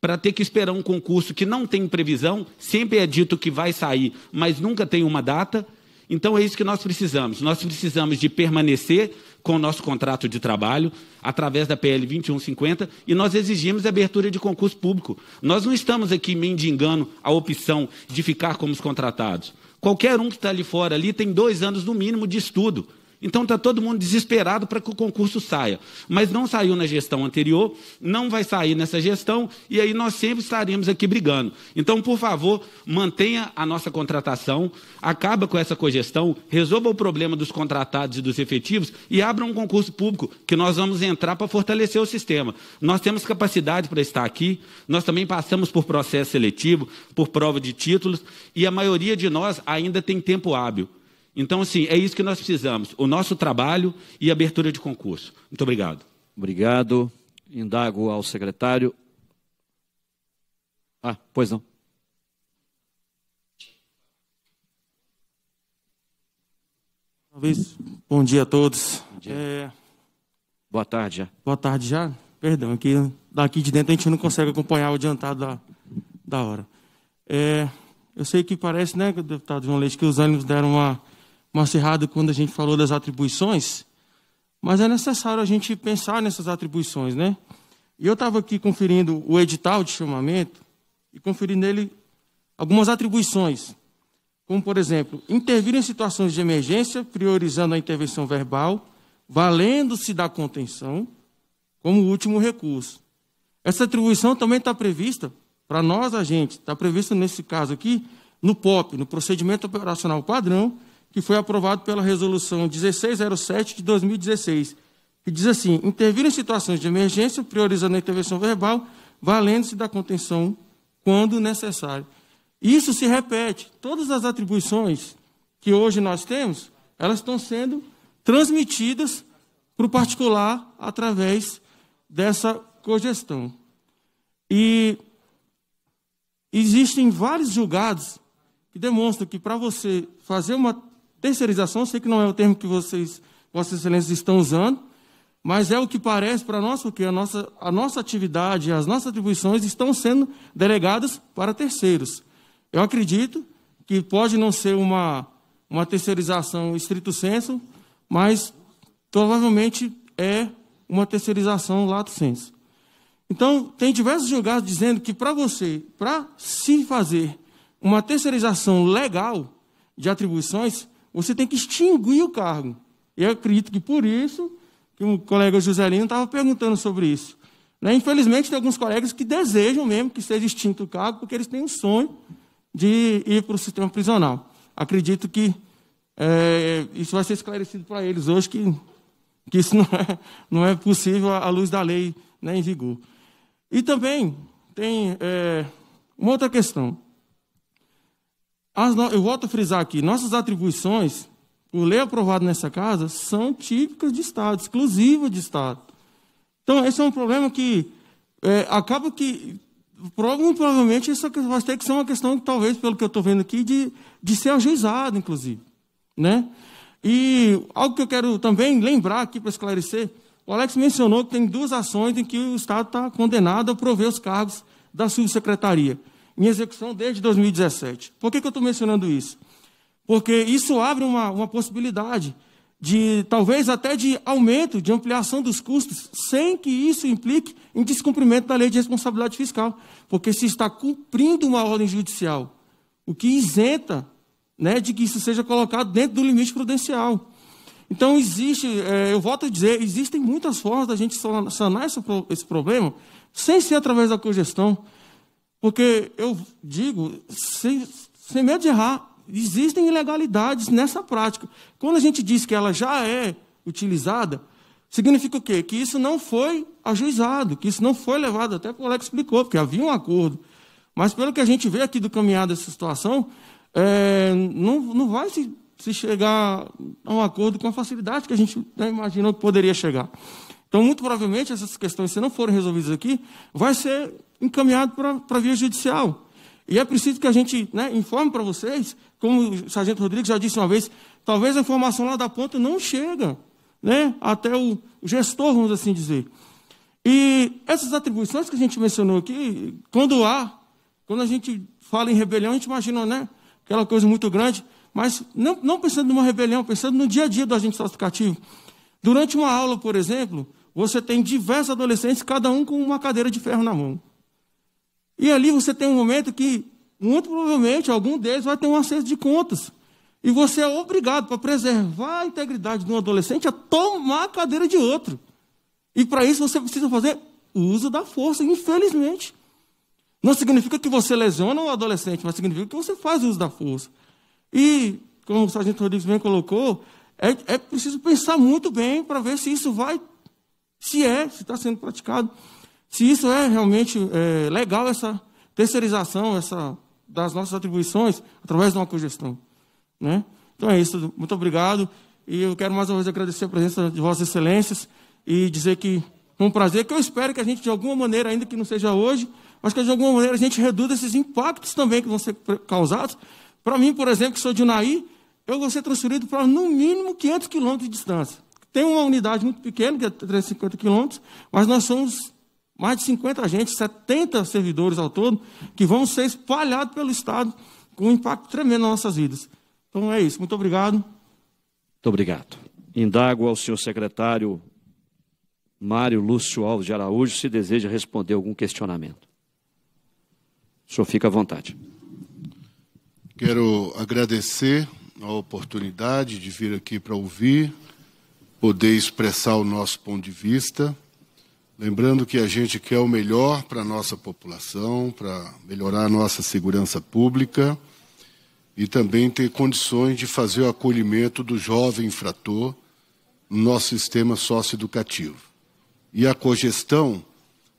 para ter que esperar um concurso que não tem previsão, sempre é dito que vai sair, mas nunca tem uma data. Então é isso que nós precisamos. Nós precisamos de permanecer com o nosso contrato de trabalho através da PL 2150 e nós exigimos a abertura de concurso público. Nós não estamos aqui mendigando a opção de ficar como os contratados. Qualquer um que está ali fora ali tem dois anos no mínimo de estudo. Então está todo mundo desesperado para que o concurso saia. Mas não saiu na gestão anterior, não vai sair nessa gestão, e aí nós sempre estaremos aqui brigando. Então, por favor, mantenha a nossa contratação, acaba com essa cogestão, resolva o problema dos contratados e dos efetivos e abra um concurso público que nós vamos entrar para fortalecer o sistema. Nós temos capacidade para estar aqui, nós também passamos por processo seletivo, por prova de títulos, e a maioria de nós ainda tem tempo hábil. Então, assim, é isso que nós precisamos: o nosso trabalho e abertura de concurso. Muito obrigado. Obrigado. Indago ao secretário. Ah, pois não. Talvez. Bom dia a todos. Dia. É... Boa tarde já. Boa tarde já. Perdão, aqui, é daqui de dentro a gente não consegue acompanhar o adiantado da, da hora. É... Eu sei que parece, né, deputado João Leite, que os ânimos deram uma Monserrado quando a gente falou das atribuições, mas é necessário a gente pensar nessas atribuições, né? E eu estava aqui conferindo o edital de chamamento e conferi nele algumas atribuições, como, por exemplo, intervir em situações de emergência, priorizando a intervenção verbal, valendo-se da contenção como último recurso. Essa atribuição também está prevista, para nós gente está prevista nesse caso aqui, no POP, no Procedimento Operacional Padrão, que foi aprovado pela Resolução 1607 de 2016, que diz assim: intervir em situações de emergência, priorizando a intervenção verbal, valendo-se da contenção quando necessário. Isso se repete. Todas as atribuições que hoje nós temos, elas estão sendo transmitidas para o particular através dessa cogestão. E existem vários julgados que demonstram que para você fazer uma terceirização, sei que não é o termo que vocês, Vossas Excelências, estão usando, mas é o que parece para nós, porque a nossa, a nossa atividade, as nossas atribuições estão sendo delegadas para terceiros. Eu acredito que pode não ser uma, uma terceirização estrito senso, mas provavelmente é uma terceirização lato senso. Então, tem diversos julgados dizendo que para você, para se fazer uma terceirização legal de atribuições, você tem que extinguir o cargo. Eu acredito que por isso, que o colega Joselino estava perguntando sobre isso. Né? Infelizmente, tem alguns colegas que desejam mesmo que seja extinto o cargo, porque eles têm um sonho de ir para o sistema prisional. Acredito que é, isso vai ser esclarecido para eles hoje, que, que isso não é, não é possível à luz da lei né, em vigor. E também tem é, uma outra questão no... eu volto a frisar aqui, nossas atribuições, por lei aprovada nessa casa, são típicas de Estado, exclusivas de Estado. Então, esse é um problema que é, acaba que provavelmente isso é vai ter que ser uma questão, talvez, pelo que eu estou vendo aqui, de, de ser ajuizado, inclusive. Né? E algo que eu quero também lembrar aqui para esclarecer, o Alex mencionou que tem duas ações em que o Estado está condenado a prover os cargos da subsecretaria em execução desde 2017. Por que, que eu estou mencionando isso? Porque isso abre uma, uma possibilidade de talvez até de aumento, de ampliação dos custos, sem que isso implique em descumprimento da lei de responsabilidade fiscal, porque se está cumprindo uma ordem judicial, o que isenta né, de que isso seja colocado dentro do limite prudencial. Então, existe, é, eu volto a dizer, existem muitas formas da gente sanar esse, esse problema sem ser através da cogestão. Porque eu digo, sem, sem medo de errar, existem ilegalidades nessa prática. Quando a gente diz que ela já é utilizada, significa o quê? Que isso não foi ajuizado, que isso não foi levado, até o colega explicou, porque havia um acordo. Mas pelo que a gente vê aqui do caminhar dessa situação, é, não, não vai se, se chegar a um acordo com a facilidade que a gente né, imaginou que poderia chegar. Então, muito provavelmente, essas questões, se não forem resolvidas aqui, vai ser encaminhado para a via judicial. E é preciso que a gente né, informe para vocês, como o sargento Rodrigues já disse uma vez, talvez a informação lá da ponta não chega né, até o gestor, vamos assim dizer. E essas atribuições que a gente mencionou aqui, quando há, quando a gente fala em rebelião, a gente imagina né, aquela coisa muito grande, mas não, não pensando numa rebelião, pensando no dia a dia do agente classificativo. Durante uma aula, por exemplo, você tem diversos adolescentes, cada um com uma cadeira de ferro na mão. E ali você tem um momento que, muito provavelmente, algum deles vai ter um acesso de contas. E você é obrigado, para preservar a integridade de um adolescente, a tomar a cadeira de outro. E para isso você precisa fazer uso da força, infelizmente. Não significa que você lesiona o adolescente, mas significa que você faz uso da força. E, como o Sargento Rodrigues bem colocou, é, é preciso pensar muito bem para ver se isso vai, se é, se está sendo praticado se isso é realmente é, legal, essa terceirização essa, das nossas atribuições através de uma cogestão. Né? Então é isso, muito obrigado. E eu quero mais uma vez agradecer a presença de Vossas Excelências e dizer que é um prazer, que eu espero que a gente, de alguma maneira, ainda que não seja hoje, mas que de alguma maneira a gente reduza esses impactos também que vão ser causados. Para mim, por exemplo, que sou de Unaí, eu vou ser transferido para no mínimo 500 quilômetros de distância. Tem uma unidade muito pequena, que é 350 quilômetros, mas nós somos mais de 50 agentes, 70 servidores ao todo, que vão ser espalhados pelo Estado com um impacto tremendo nas nossas vidas. Então é isso. Muito obrigado. Muito obrigado. Indago ao senhor secretário Mário Lúcio Alves de Araújo se deseja responder algum questionamento. O senhor fica à vontade. Quero agradecer a oportunidade de vir aqui para ouvir, poder expressar o nosso ponto de vista. Lembrando que a gente quer o melhor para a nossa população, para melhorar a nossa segurança pública e também ter condições de fazer o acolhimento do jovem infrator no nosso sistema socioeducativo. E a cogestão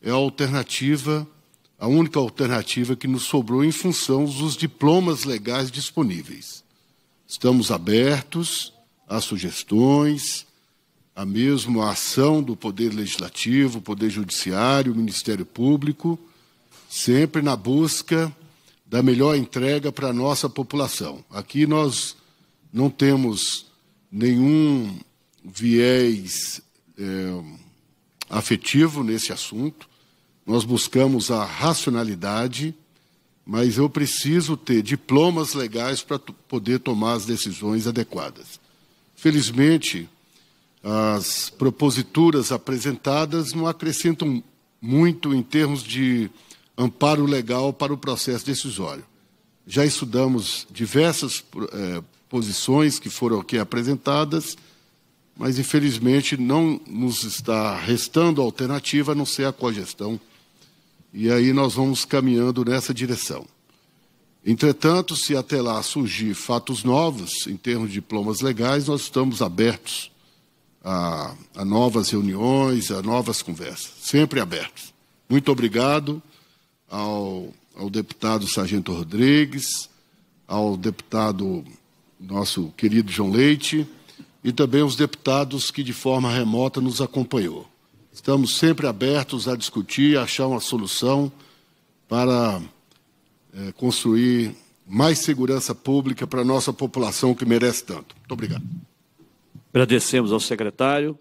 é a alternativa, a única alternativa que nos sobrou em função dos diplomas legais disponíveis. Estamos abertos a sugestões, a mesma ação do Poder Legislativo, Poder Judiciário, Ministério Público, sempre na busca da melhor entrega para a nossa população. Aqui nós não temos nenhum viés é, afetivo nesse assunto, nós buscamos a racionalidade, mas eu preciso ter diplomas legais para poder tomar as decisões adequadas. Felizmente, as proposituras apresentadas não acrescentam muito em termos de amparo legal para o processo decisório. Já estudamos diversas eh, posições que foram aqui apresentadas, mas infelizmente não nos está restando alternativa a não ser a cogestão. E aí nós vamos caminhando nessa direção. Entretanto, se até lá surgir fatos novos em termos de diplomas legais, nós estamos abertos a, a novas reuniões, a novas conversas, sempre abertos. Muito obrigado ao, ao deputado Sargento Rodrigues, ao deputado nosso querido João Leite e também aos deputados que de forma remota nos acompanhou. Estamos sempre abertos a discutir, a achar uma solução para é, construir mais segurança pública para a nossa população que merece tanto. Muito obrigado. Agradecemos ao secretário.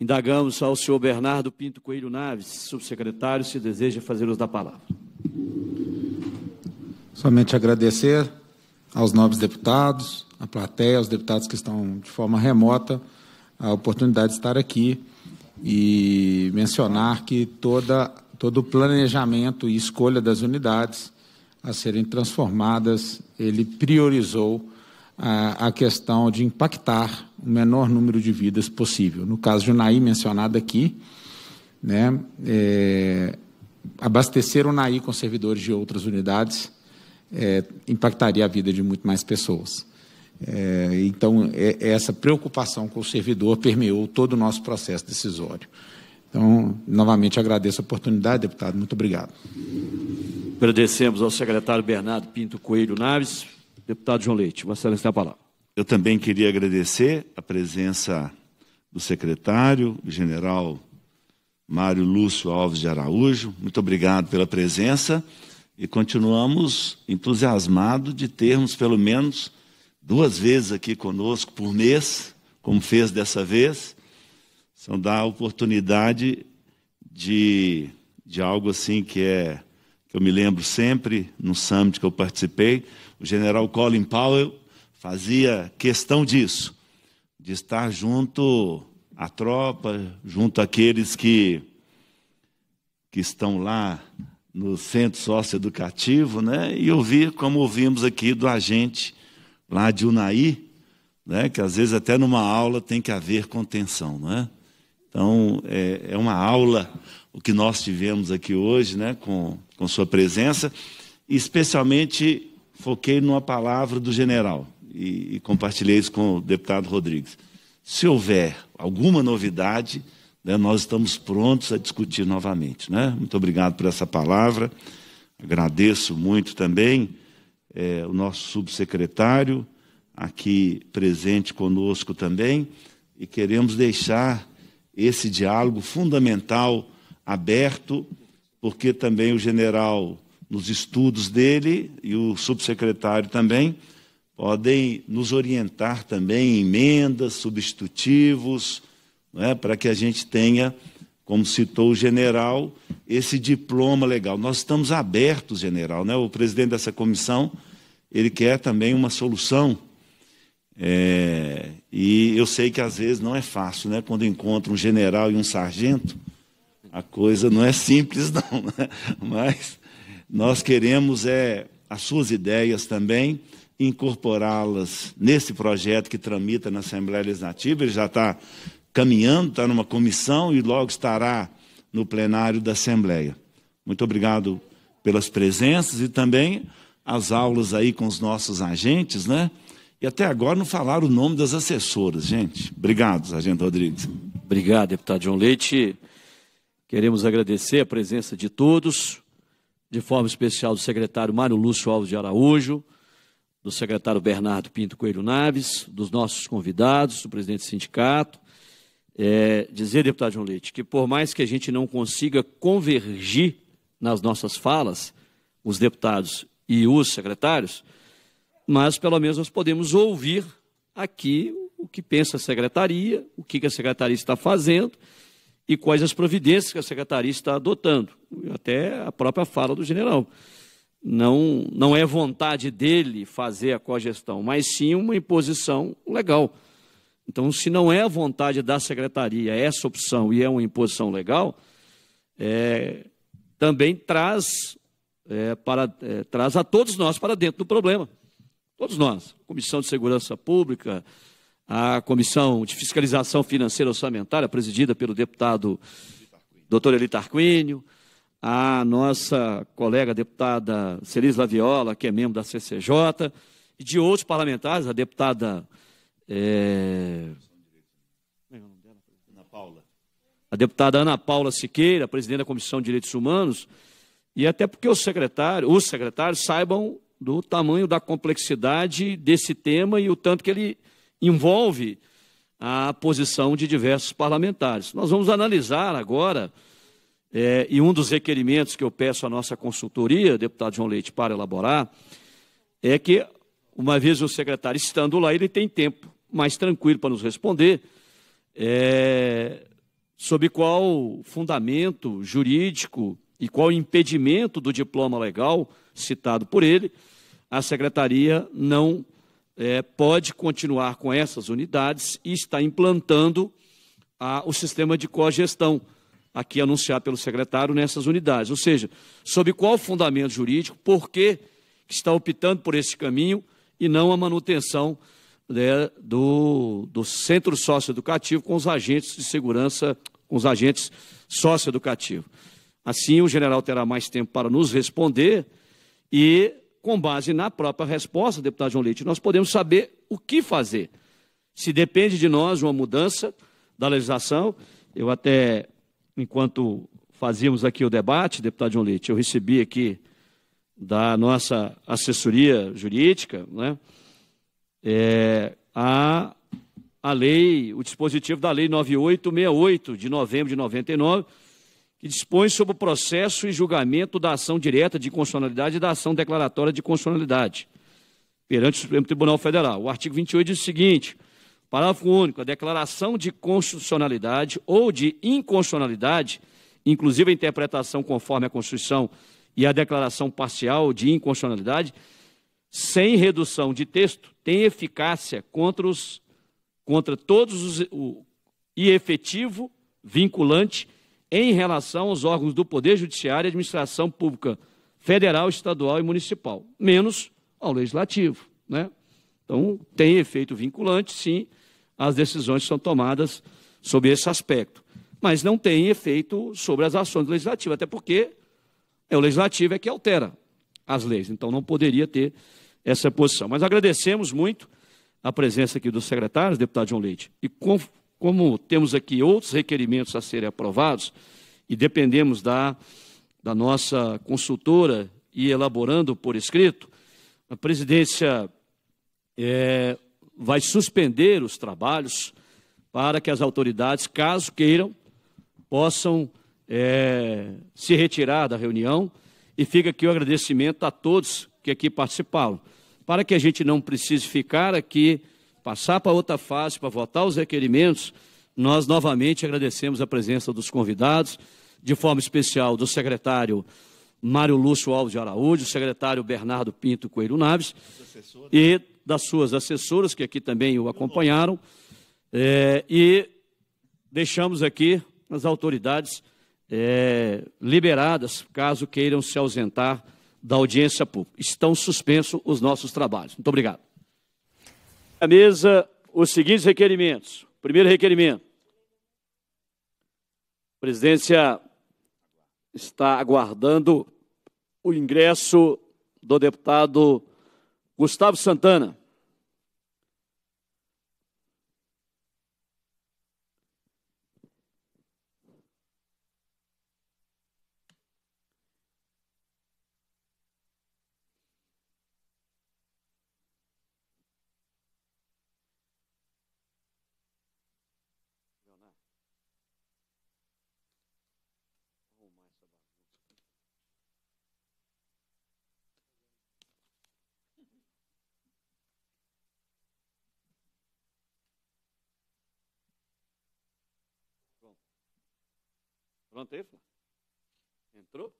Indagamos ao senhor Bernardo Pinto Coelho Naves, subsecretário, se deseja fazer uso da palavra. Somente agradecer aos nobres deputados, à plateia, aos deputados que estão de forma remota, a oportunidade de estar aqui e mencionar que toda, todo o planejamento e escolha das unidades a serem transformadas, ele priorizou a, a questão de impactar o menor número de vidas possível. No caso de Naí mencionado aqui, né, é, abastecer Naí com servidores de outras unidades é, impactaria a vida de muito mais pessoas. É, então, é, essa preocupação com o servidor permeou todo o nosso processo decisório. Então, novamente agradeço a oportunidade, deputado. Muito obrigado. Agradecemos ao secretário Bernardo Pinto Coelho Naves. Deputado João Leite, Vossa Excelência tem a palavra. Eu também queria agradecer a presença do secretário, general Mário Lúcio Alves de Araújo. Muito obrigado pela presença e continuamos entusiasmados de termos pelo menos duas vezes aqui conosco por mês, como fez dessa vez. São dá a oportunidade de, de algo assim que é que eu me lembro sempre no summit que eu participei, o general Colin Powell fazia questão disso, de estar junto à tropa, junto àqueles que, que estão lá no centro socioeducativo, né? e ouvir como ouvimos aqui do agente lá de Unai, né? que às vezes até numa aula tem que haver contenção. né? Então, é, é uma aula o que nós tivemos aqui hoje, né? com, com sua presença, e especialmente foquei numa palavra do general e, e compartilhei isso com o deputado Rodrigues. Se houver alguma novidade, né, nós estamos prontos a discutir novamente. Né? Muito obrigado por essa palavra. Agradeço muito também é, o nosso subsecretário, aqui presente conosco também, e queremos deixar esse diálogo fundamental aberto, porque também o general, nos estudos dele, e o subsecretário também, podem nos orientar também em emendas, substitutivos, né, para que a gente tenha, como citou o general, esse diploma legal. Nós estamos abertos, general. Né? O presidente dessa comissão ele quer também uma solução. É, e eu sei que às vezes não é fácil, né? Quando encontra um general e um sargento, a coisa não é simples, não. Né? Mas nós queremos é, as suas ideias também incorporá-las nesse projeto que tramita na Assembleia Legislativa. Ele já está caminhando, está numa comissão e logo estará no plenário da Assembleia. Muito obrigado pelas presenças e também as aulas aí com os nossos agentes, né? E até agora não falaram o nome das assessoras, gente. Obrigado, Sargento Rodrigues. Obrigado, deputado João Leite. Queremos agradecer a presença de todos, de forma especial do secretário Mário Lúcio Alves de Araújo, do secretário Bernardo Pinto Coelho Naves, dos nossos convidados, do presidente do sindicato, é, dizer, deputado João Leite, que por mais que a gente não consiga convergir nas nossas falas, os deputados e os secretários, mas pelo menos nós podemos ouvir aqui o que pensa a secretaria, o que a secretaria está fazendo e quais as providências que a secretaria está adotando, até a própria fala do general não, não é vontade dele fazer a cogestão, mas sim uma imposição legal. Então, se não é a vontade da secretaria é essa opção e é uma imposição legal, é, também traz, é, para, é, traz a todos nós para dentro do problema. Todos nós. Comissão de Segurança Pública, a Comissão de Fiscalização Financeira Orçamentária, presidida pelo deputado doutor Eli Tarquínio, a nossa colega deputada Celis Laviola, que é membro da CCJ, e de outros parlamentares, a deputada. É... é, é a deputada Ana Paula Siqueira, presidente da Comissão de Direitos Humanos, e até porque o secretário, os secretários saibam do tamanho da complexidade desse tema e o tanto que ele envolve a posição de diversos parlamentares. Nós vamos analisar agora é, e um dos requerimentos que eu peço à nossa consultoria, deputado João Leite, para elaborar, é que, uma vez o secretário estando lá, ele tem tempo mais tranquilo para nos responder é, sobre qual fundamento jurídico e qual impedimento do diploma legal citado por ele, a secretaria não é, pode continuar com essas unidades e está implantando a, o sistema de cogestão. gestão aqui anunciado pelo secretário nessas unidades. Ou seja, sob qual fundamento jurídico, por que está optando por esse caminho e não a manutenção né, do, do centro socioeducativo com os agentes de segurança, com os agentes socioeducativos. Assim, o general terá mais tempo para nos responder e, com base na própria resposta, deputado João Leite, nós podemos saber o que fazer. Se depende de nós uma mudança da legislação, eu até enquanto fazíamos aqui o debate, deputado João Leite, eu recebi aqui da nossa assessoria jurídica né, é, a, a lei, o dispositivo da Lei 9868, de novembro de 99, que dispõe sobre o processo e julgamento da ação direta de constitucionalidade e da ação declaratória de constitucionalidade perante o Supremo Tribunal Federal. O artigo 28 diz o seguinte Parágrafo único. A declaração de constitucionalidade ou de inconstitucionalidade, inclusive a interpretação conforme a Constituição e a declaração parcial de inconstitucionalidade, sem redução de texto, tem eficácia contra, os, contra todos os. O, e efetivo, vinculante, em relação aos órgãos do Poder Judiciário e Administração Pública Federal, Estadual e Municipal, menos ao Legislativo. Né? Então, tem efeito vinculante, sim, as decisões são tomadas sobre esse aspecto. Mas não tem efeito sobre as ações legislativas, até porque é o legislativo é que altera as leis, então não poderia ter essa posição. Mas agradecemos muito a presença aqui dos secretários, deputado João Leite, e com, como temos aqui outros requerimentos a serem aprovados, e dependemos da, da nossa consultora e elaborando por escrito, a presidência é, vai suspender os trabalhos para que as autoridades, caso queiram, possam é, se retirar da reunião. E fica aqui o agradecimento a todos que aqui participaram, para que a gente não precise ficar aqui, passar para outra fase para votar os requerimentos. Nós novamente agradecemos a presença dos convidados, de forma especial do secretário Mário Lúcio Alves de Araújo, secretário Bernardo Pinto Coelho Naves e das suas assessoras, que aqui também o acompanharam, é, e deixamos aqui as autoridades é, liberadas, caso queiram se ausentar da audiência pública. Estão suspensos os nossos trabalhos. Muito obrigado. A mesa, os seguintes requerimentos. Primeiro requerimento. A presidência está aguardando o ingresso do deputado Gustavo Santana. Levanta Entrou?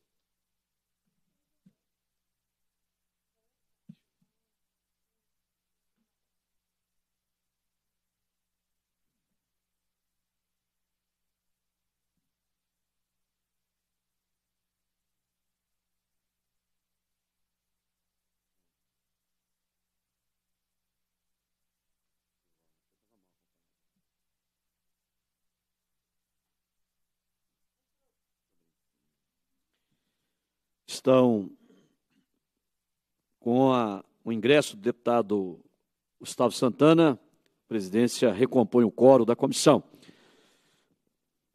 estão com a, o ingresso do deputado Gustavo Santana, a presidência recompõe o coro da comissão.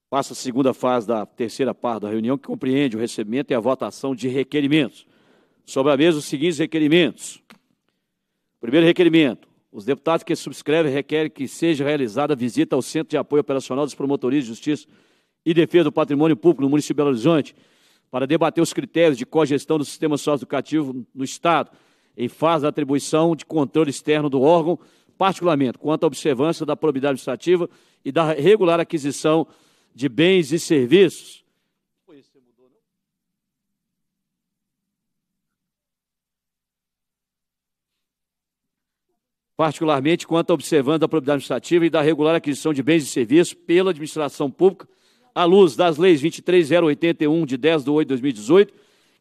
Passa a segunda fase da terceira parte da reunião, que compreende o recebimento e a votação de requerimentos. Sobre a mesa, os seguintes requerimentos. Primeiro requerimento. Os deputados que subscrevem requerem que seja realizada visita ao Centro de Apoio Operacional dos Promotores de Justiça e Defesa do Patrimônio Público no município de Belo Horizonte, para debater os critérios de cogestão do sistema socioeducativo no Estado, em fase da atribuição de controle externo do órgão, particularmente quanto à observância da probidade administrativa e da regular aquisição de bens e serviços. particularmente quanto à observância da probidade administrativa e da regular aquisição de bens e serviços pela administração pública à luz das leis 23081, de 10 de 8 de 2018,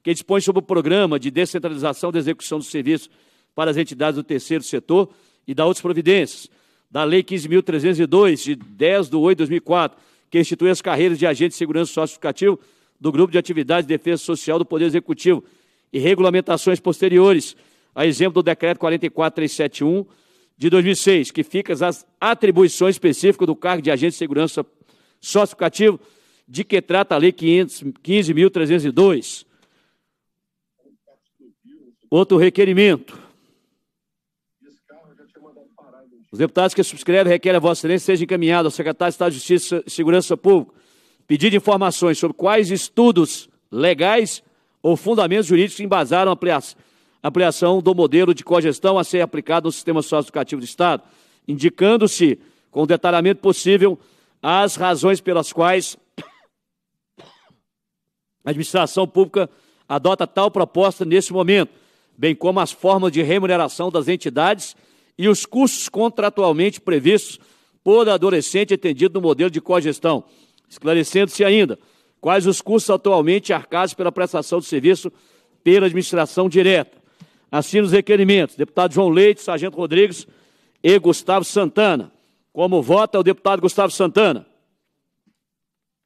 que dispõe sobre o programa de descentralização da execução dos serviços para as entidades do terceiro setor e da outras providências, da Lei 15.302, de 10 de 8 de 2004, que institui as carreiras de agente de segurança socioeducativo do Grupo de Atividades de Defesa Social do Poder Executivo e regulamentações posteriores, a exemplo do Decreto 44371, de 2006, que fica as atribuições específicas do cargo de agente de segurança sócio cativo, de que trata a Lei 15.302. Outro requerimento. Os deputados que subscrevem requerem a Vossa Excelência seja encaminhado ao secretário de Estado de Justiça e Segurança Pública pedido de informações sobre quais estudos legais ou fundamentos jurídicos embasaram a ampliação do modelo de cogestão a ser aplicado no sistema socioeducativo do Estado, indicando-se, com o detalhamento possível, as razões pelas quais a administração pública adota tal proposta nesse momento, bem como as formas de remuneração das entidades e os custos contratualmente previstos por adolescente atendido no modelo de cogestão, esclarecendo-se ainda quais os custos atualmente arcados pela prestação de serviço pela administração direta. Assino os requerimentos, deputado João Leite, Sargento Rodrigues e Gustavo Santana. Como vota o deputado Gustavo Santana?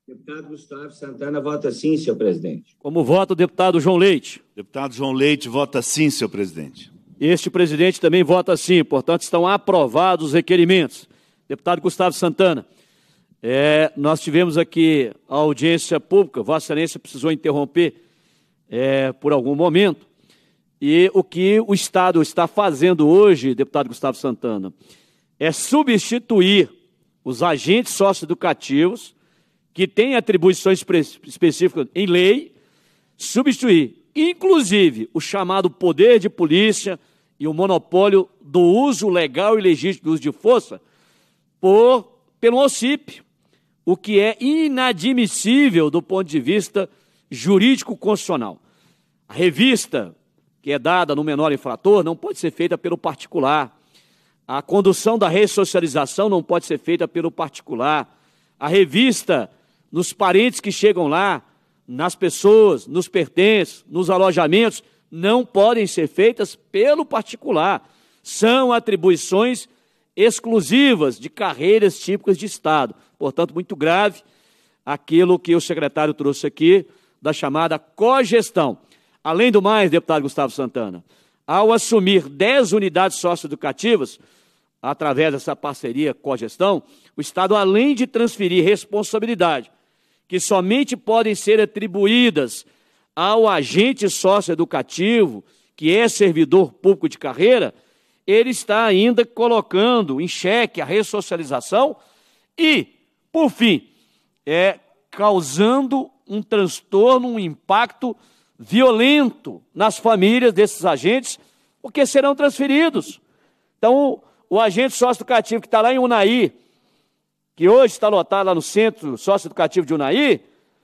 Deputado Gustavo Santana vota sim, senhor presidente. Como vota o deputado João Leite? Deputado João Leite vota sim, senhor presidente. Este presidente também vota sim, portanto, estão aprovados os requerimentos. Deputado Gustavo Santana, é, nós tivemos aqui a audiência pública, Vossa Excelência precisou interromper é, por algum momento, e o que o Estado está fazendo hoje, deputado Gustavo Santana, é substituir os agentes socioeducativos que têm atribuições específicas em lei, substituir, inclusive, o chamado poder de polícia e o monopólio do uso legal e legítimo do uso de força por pelo OCIP, o que é inadmissível do ponto de vista jurídico constitucional. A revista que é dada no menor infrator não pode ser feita pelo particular a condução da ressocialização não pode ser feita pelo particular. A revista nos parentes que chegam lá, nas pessoas, nos pertences, nos alojamentos, não podem ser feitas pelo particular. São atribuições exclusivas de carreiras típicas de Estado. Portanto, muito grave aquilo que o secretário trouxe aqui da chamada cogestão. Além do mais, deputado Gustavo Santana, ao assumir 10 unidades socioeducativas, através dessa parceria com a gestão, o Estado, além de transferir responsabilidade, que somente podem ser atribuídas ao agente socioeducativo, que é servidor público de carreira, ele está ainda colocando em xeque a ressocialização e, por fim, é causando um transtorno, um impacto violento nas famílias desses agentes, porque serão transferidos. Então, o agente sócio-educativo que está lá em Unaí, que hoje está lotado lá no centro sócio-educativo de Unaí,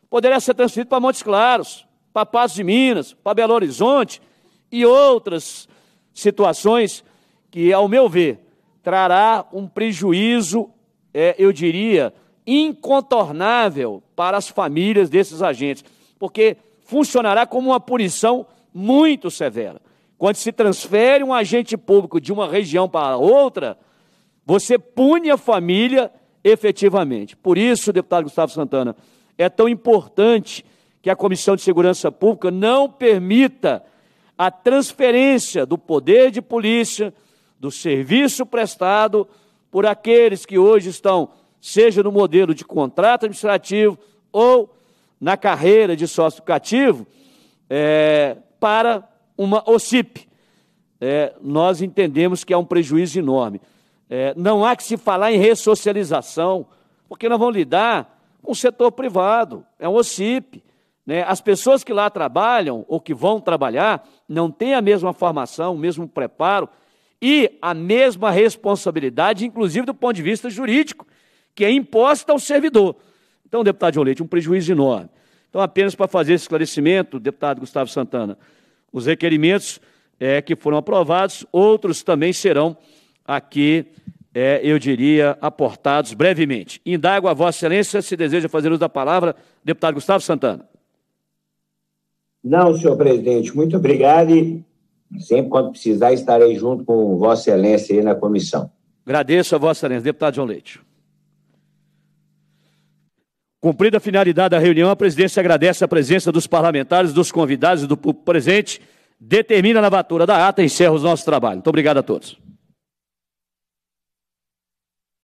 poderia ser transferido para Montes Claros, para Passos de Minas, para Belo Horizonte e outras situações que, ao meu ver, trará um prejuízo, é, eu diria, incontornável para as famílias desses agentes, porque funcionará como uma punição muito severa. Quando se transfere um agente público de uma região para outra, você pune a família efetivamente. Por isso, deputado Gustavo Santana, é tão importante que a Comissão de Segurança Pública não permita a transferência do poder de polícia, do serviço prestado por aqueles que hoje estão, seja no modelo de contrato administrativo ou na carreira de sócio cativo, é, para uma OCIP. É, nós entendemos que é um prejuízo enorme. É, não há que se falar em ressocialização, porque nós vamos lidar com o setor privado, é um OCIP. Né? As pessoas que lá trabalham ou que vão trabalhar não têm a mesma formação, o mesmo preparo e a mesma responsabilidade, inclusive do ponto de vista jurídico, que é imposta ao servidor. Então, deputado João Leite, um prejuízo enorme. Então, apenas para fazer esse esclarecimento, deputado Gustavo Santana, os requerimentos é, que foram aprovados, outros também serão aqui, é, eu diria, aportados brevemente. Indago a Vossa Excelência se deseja fazer uso da palavra, deputado Gustavo Santana. Não, senhor presidente, muito obrigado e sempre quando precisar estarei junto com Vossa Excelência aí na comissão. Agradeço a Vossa Excelência, deputado João Leite. Cumprida a finalidade da reunião, a presidência agradece a presença dos parlamentares, dos convidados e do público presente, determina a lavatura da ata e encerra o nosso trabalho. Muito obrigado a todos.